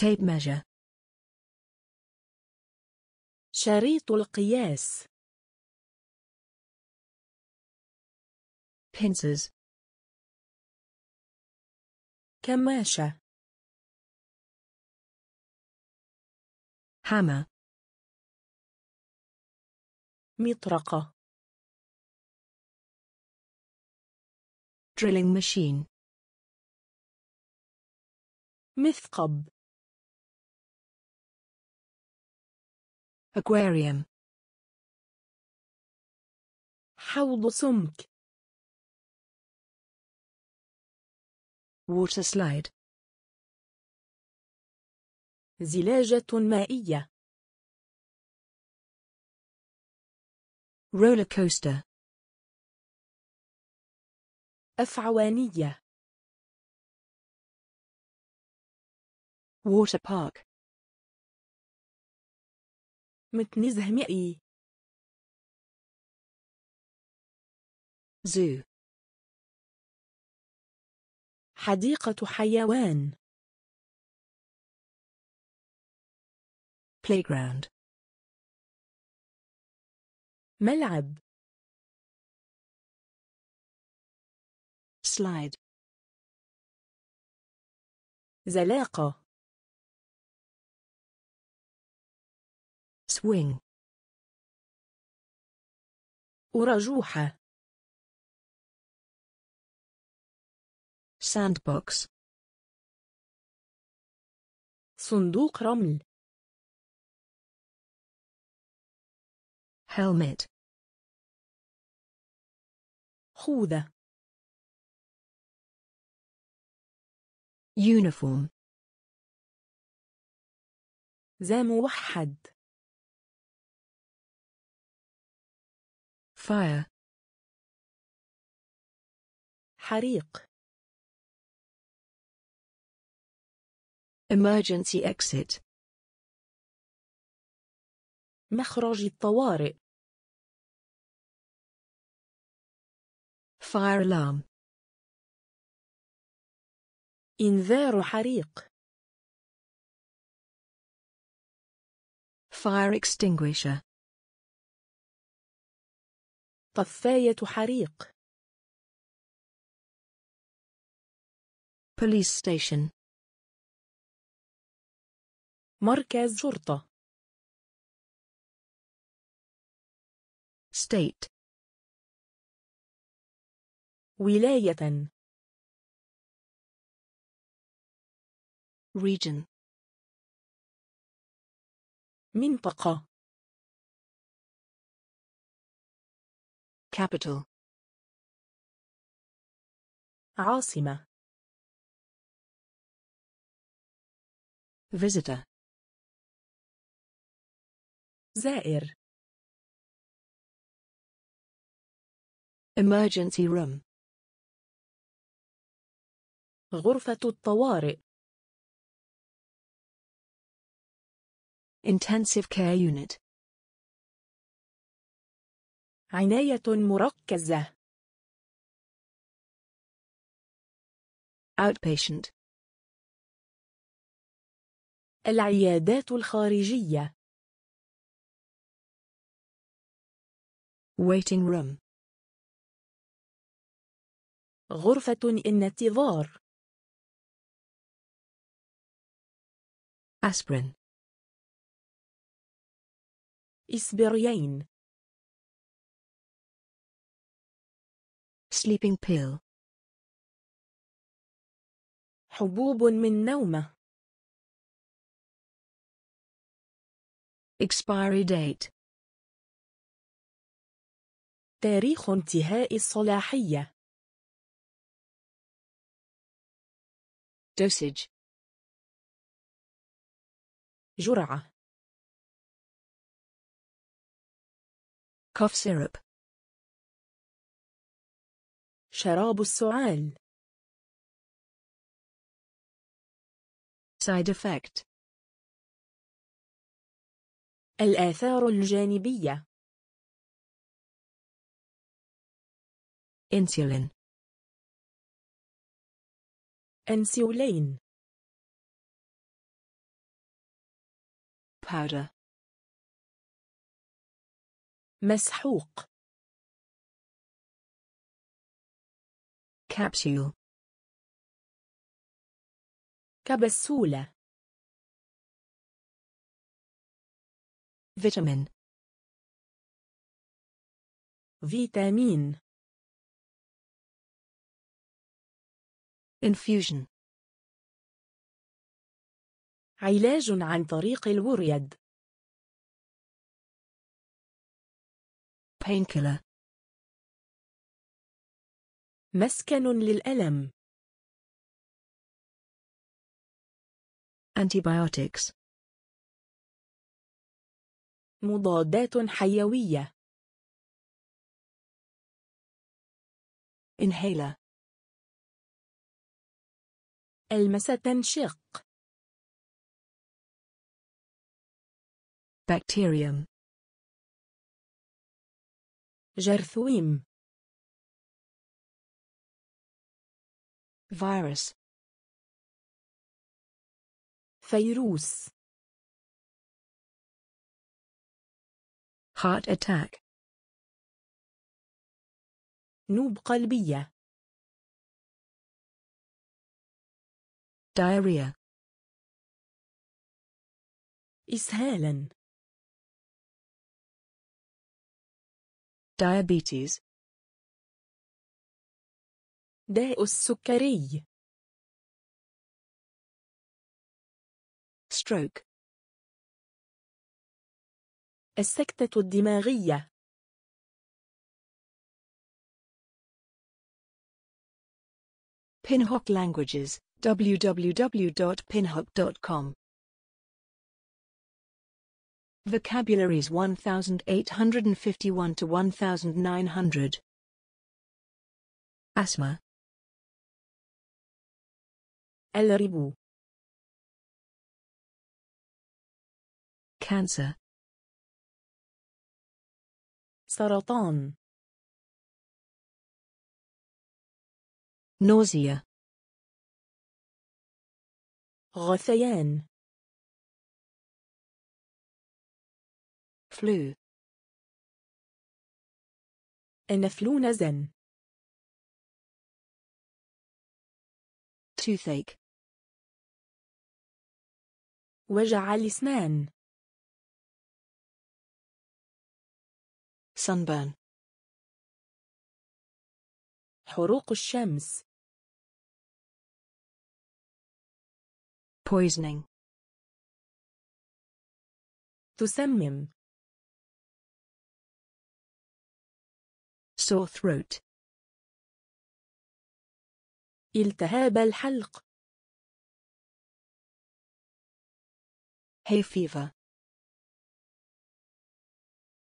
tape measure شريط القياس pincers كماشة hammer مطرقة drilling machine مثقب aquarium حوض سمك water slide زلاجة مائية roller coaster أفعوانية water park متنزه مئي زو حديقة حيوان playground ملعب slide زلاقة swing أرجوحة sandbox صندوق رمل helmet خوذة uniform زي موحد fire حريق emergency exit مخرج الطوارئ fire alarm انذار حريق fire extinguisher قفاية حريق police station مركز شرطة state ولاية region منطقة capital عاصمة visitor زائر emergency room غرفة الطوارئ intensive care unit عناية مركزة outpatient العيادات الخارجية waiting room غرفة النتظار aspirin إسبريين sleeping pill حبوب من نومه expiry date تاريخ انتهاء الصلاحية dosage جرعة cough syrup شراب السعال side effect الآثار الجانبية insulin أنسولين powder مسحوق كابسول كبسولة فيتامين فيتامين infusion علاج عن طريق الوريد painkiller مسكن للألم antibiotics مضادات حيوية inhaler ألمسة تنشق bacterium جرثويم. virus فيروس heart attack نوب قلبية diarrhea إسهالا diabetes داء السكري stroke السكتة الدماغية Pinhock Languages www.pinhock.com Vocabularies 1851 to 1900 Asthma الربو cancer سرطان nausea غثيان flu انفلونزا toothache وجع الاسنان sunburn حروق الشمس poisoning تسمم sore throat التهاب الحلق فيفا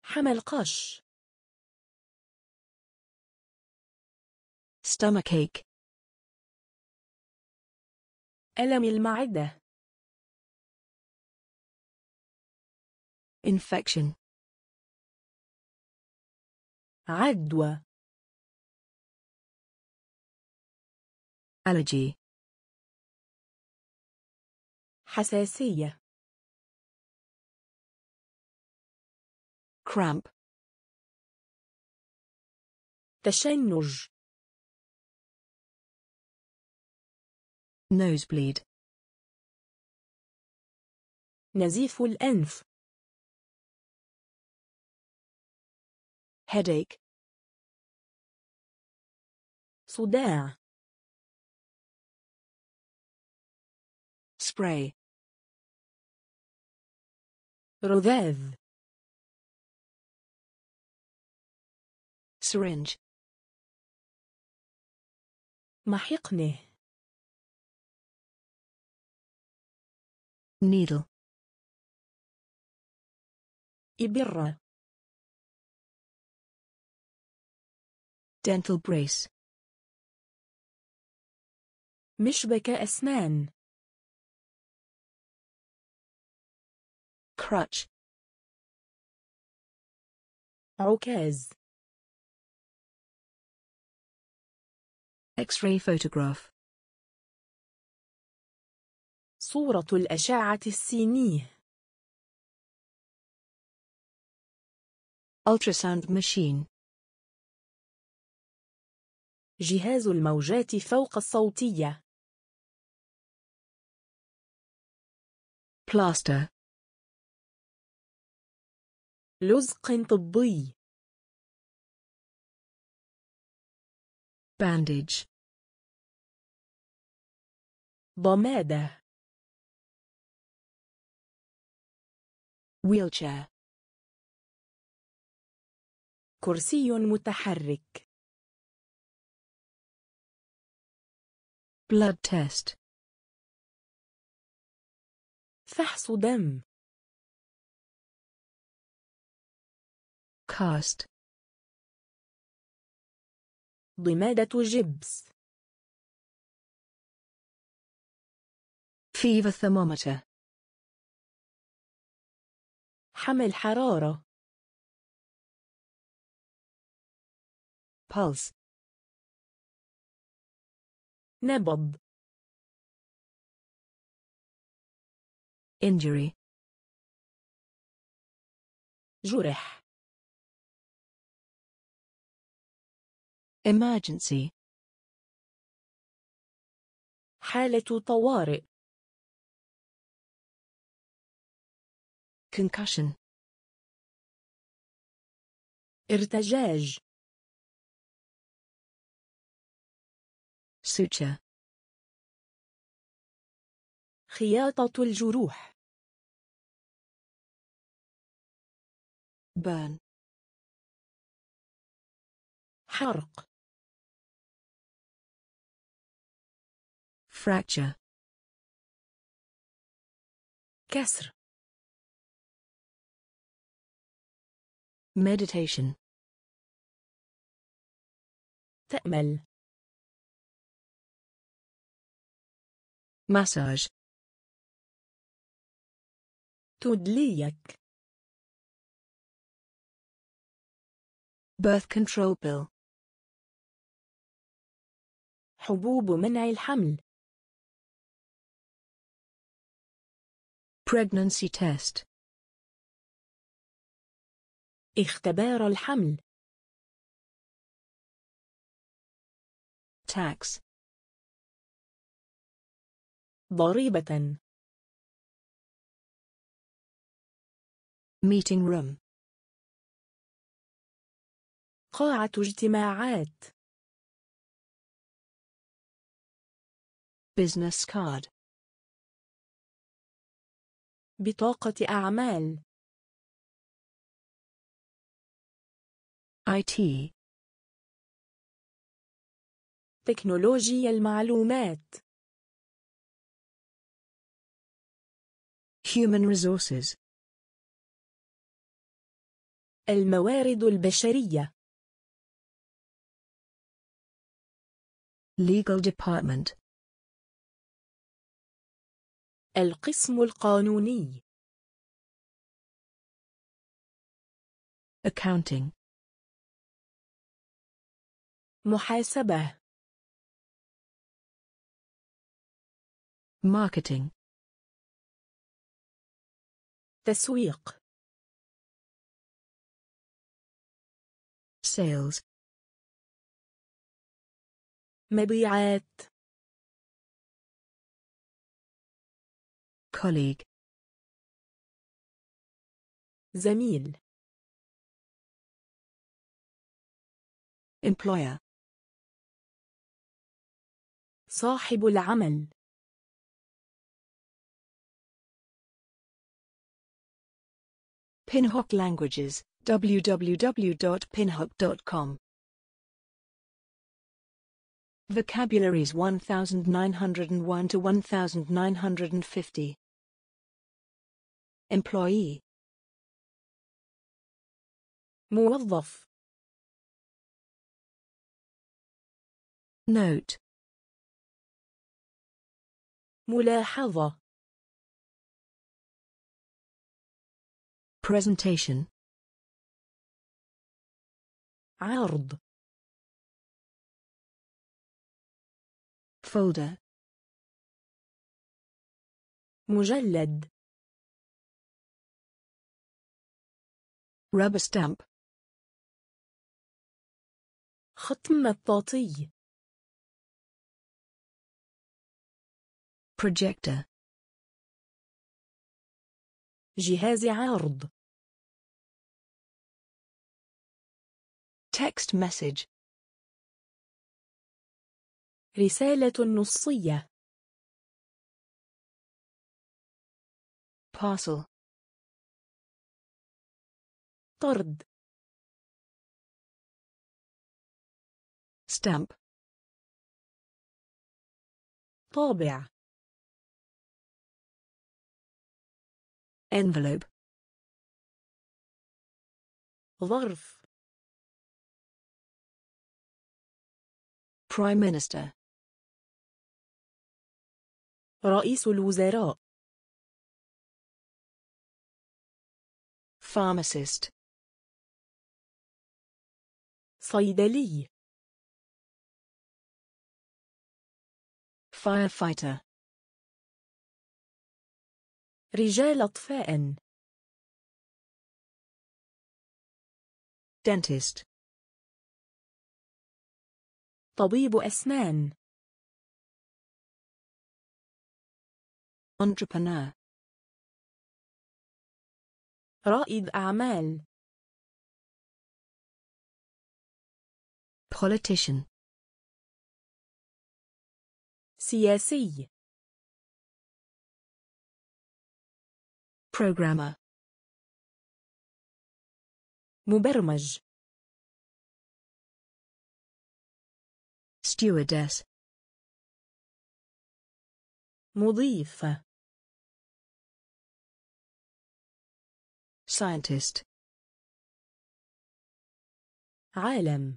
حمل قش stomachache ألم المعدة infection عدوى allergy حساسية Cramp. Teşennuj. Nosebleed. نزيف الأنف. headache صداع spray رذاذ syringe مع حقنه needle إبرة dental brace مشبكة أسنان crutch عكاز X-ray photograph صورة الأشعة السينية ultrasound machine جهاز الموجات فوق الصوتية plaster لزق طبي bandage ضمادة wheelchair كرسي متحرك blood test فحص دم cast ضمادة جبس fever thermometer حمل حرارة pulse نبض injury جرح emergency حالة طوارئ concussion ارتجاج suture خياطة الجروح بان حرق fracture كسر Meditation. تأمل. Massage. تدليك. Birth control pill. حبوب منع الحمل. Pregnancy test. اختبار الحمل tax ضريبة meeting room قاعة اجتماعات business card بطاقة أعمال IT تكنولوجيا المعلومات Human resources الموارد البشرية Legal Department القسم القانوني Accounting محاسبة marketing تسويق sales مبيعات colleague زميل employer صاحب العمل Pinhook Languages, www.pinhook.com Vocabularies 1901 to 1950 Employee موظف Note ملاحظة presentation عرض folder مجلد rubber stamp ختم مطاطي projector جهاز عرض text message رسالة نصية parcel طرد stamp طابع Envelope. ظرف Prime Minister رئيس الوزراء Pharmacist صيدلي Firefighter رجال اطفاء dentist طبيب أسنان entrepreneur رائد أعمال politician سياسي programmer مبرمج stewardess مضيفة scientist عالم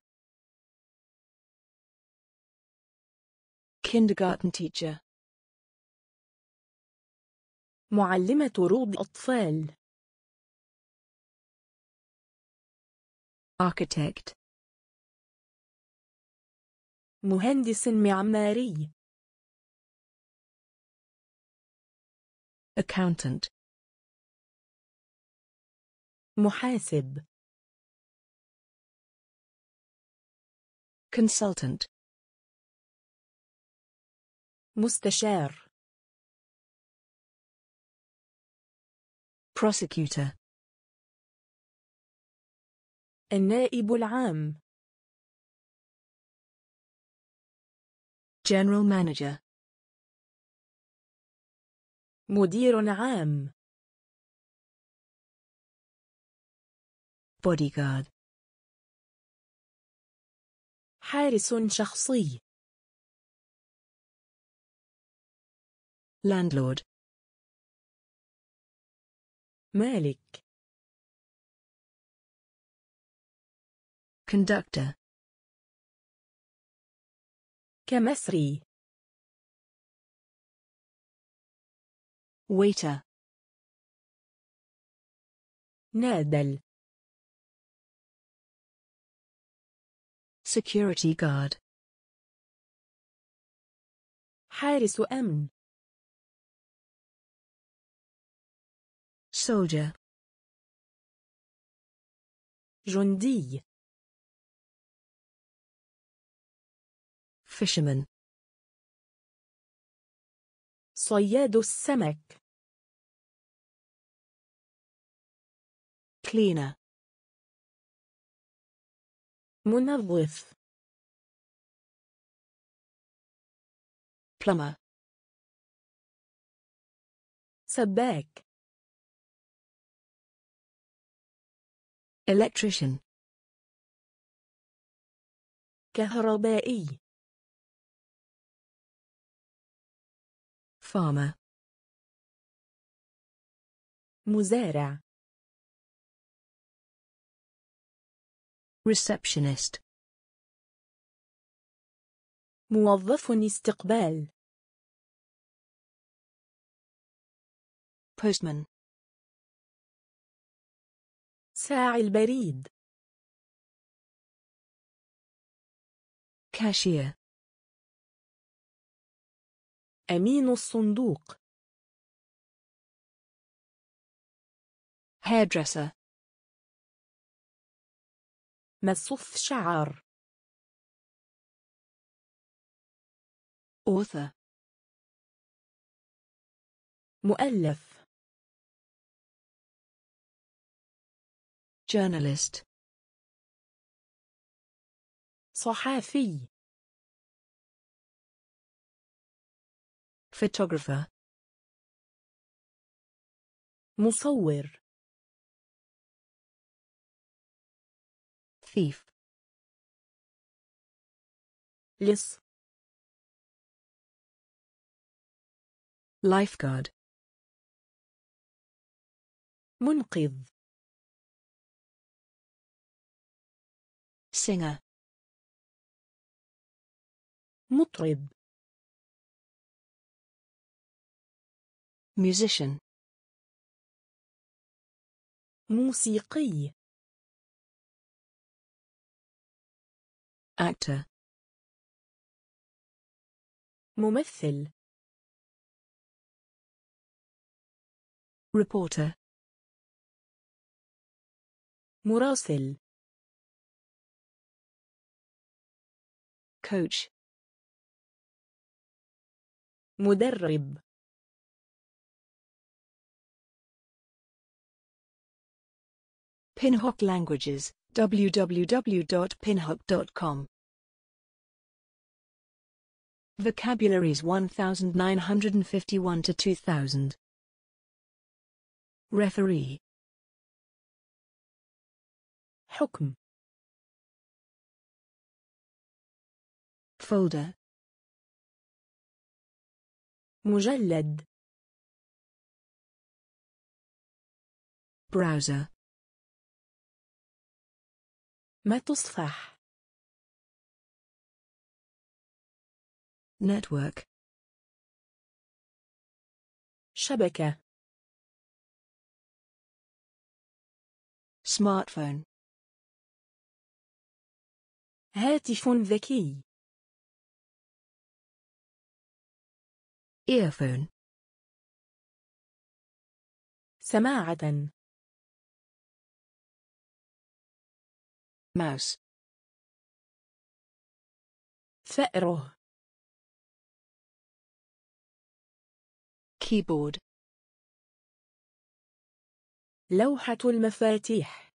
kindergarten teacher معلمة روض أطفال architect مهندس معماري accountant محاسب consultant مستشار prosecutor النائب العام general manager مدير عام bodyguard حارس شخصي landlord مالك conductor كمصري waiter نادل security guard حارس أمن soldier جندي fisherman صياد السمك cleaner منظف plumber سباك electrician كهربائي farmer مزارع receptionist موظف استقبال postman ساعي البريد كاشير أمين الصندوق hairdresser مصف شعر author مؤلف journalist صحافي photographer مصور thief لص lifeguard منقذ singer مطرب musician موسيقي actor ممثل reporter مراسل coach مدرب Pinhock Languages www.pinhock.com Vocabularies 1951 to 2000 Referee حكم فولدر مجلد براوزر ما تصفح network شبكة smartphone هاتف ذكي earphone سماعة ماوس فأره كيبورد لوحة المفاتيح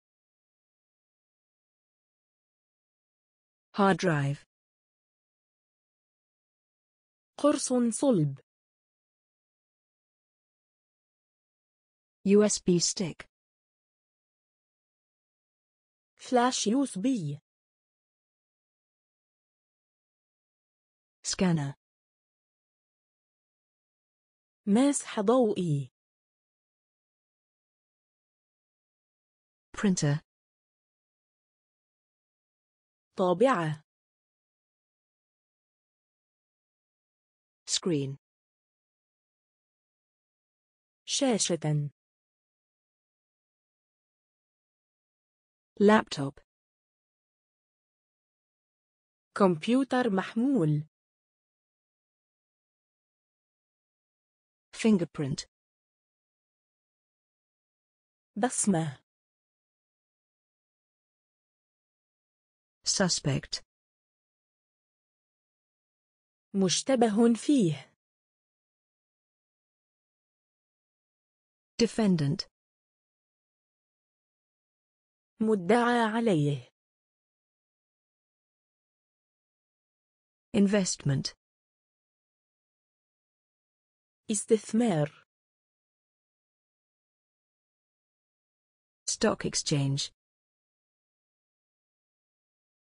هارد درايف قرص صلب USB stick flash USB scanner مسح ضوئي printer طابعة screen شاشة لابتوب كمبيوتر محمول fingerprint بصمة suspect مشتبه فيه defendant مدعى عليه investment استثمار stock exchange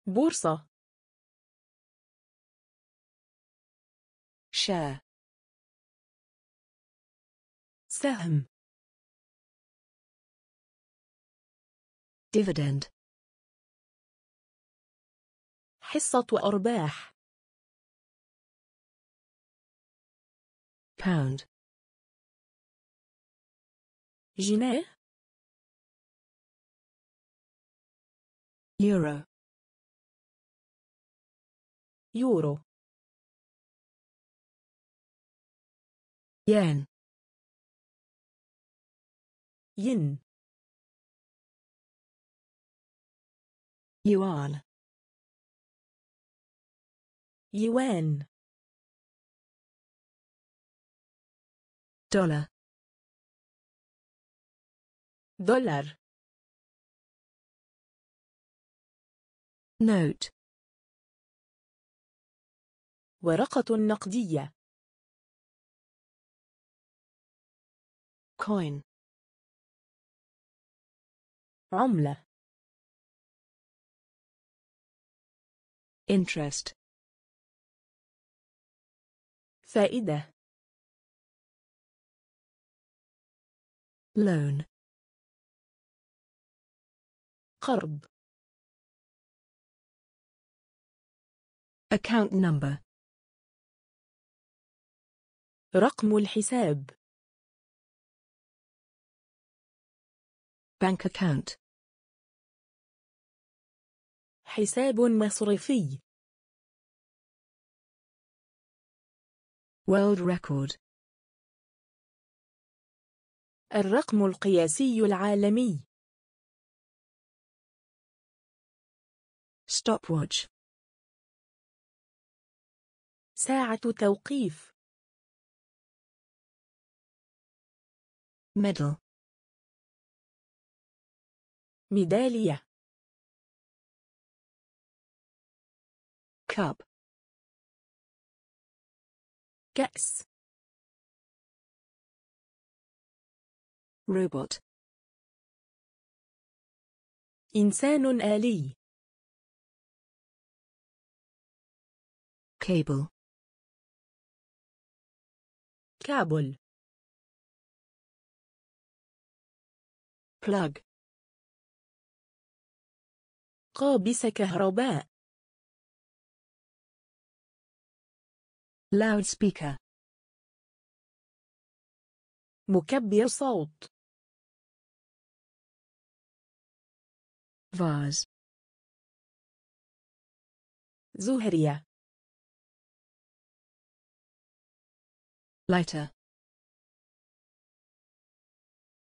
بورصة share سهم dividend حصة أرباح pound جنيه euro يورو ين ين يوان يوان دولار دولار نوت ورقة نقدية كوين عملة interest فائدة loan قرض account number رقم الحساب bank account حساب مصرفي world record الرقم القياسي العالمي stopwatch ساعة توقيف medal ميدالية cup guess robot إنسان آلي cable كابل plug قابس كهرباء loudspeaker مكبر صوت vase زهرية lighter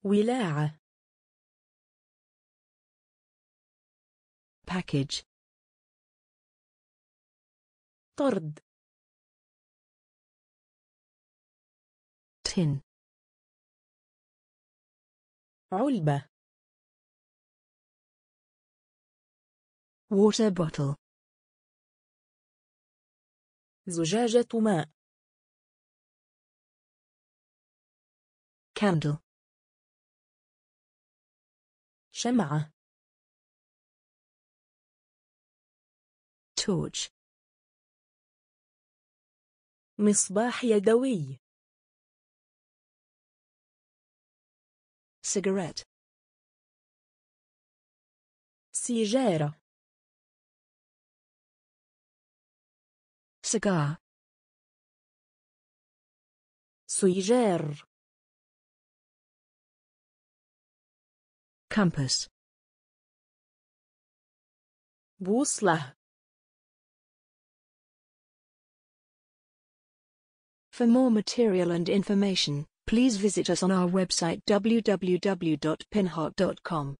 ولاعة package طرد hin. علبة. water bottle. زجاجة ماء. candle. شمعة. torch. مصباح يدوي. Cigarette. Cigera. Cigar. Suiger. Compass. Busla. For more material and information, Please visit us on our website www.pinheart.com.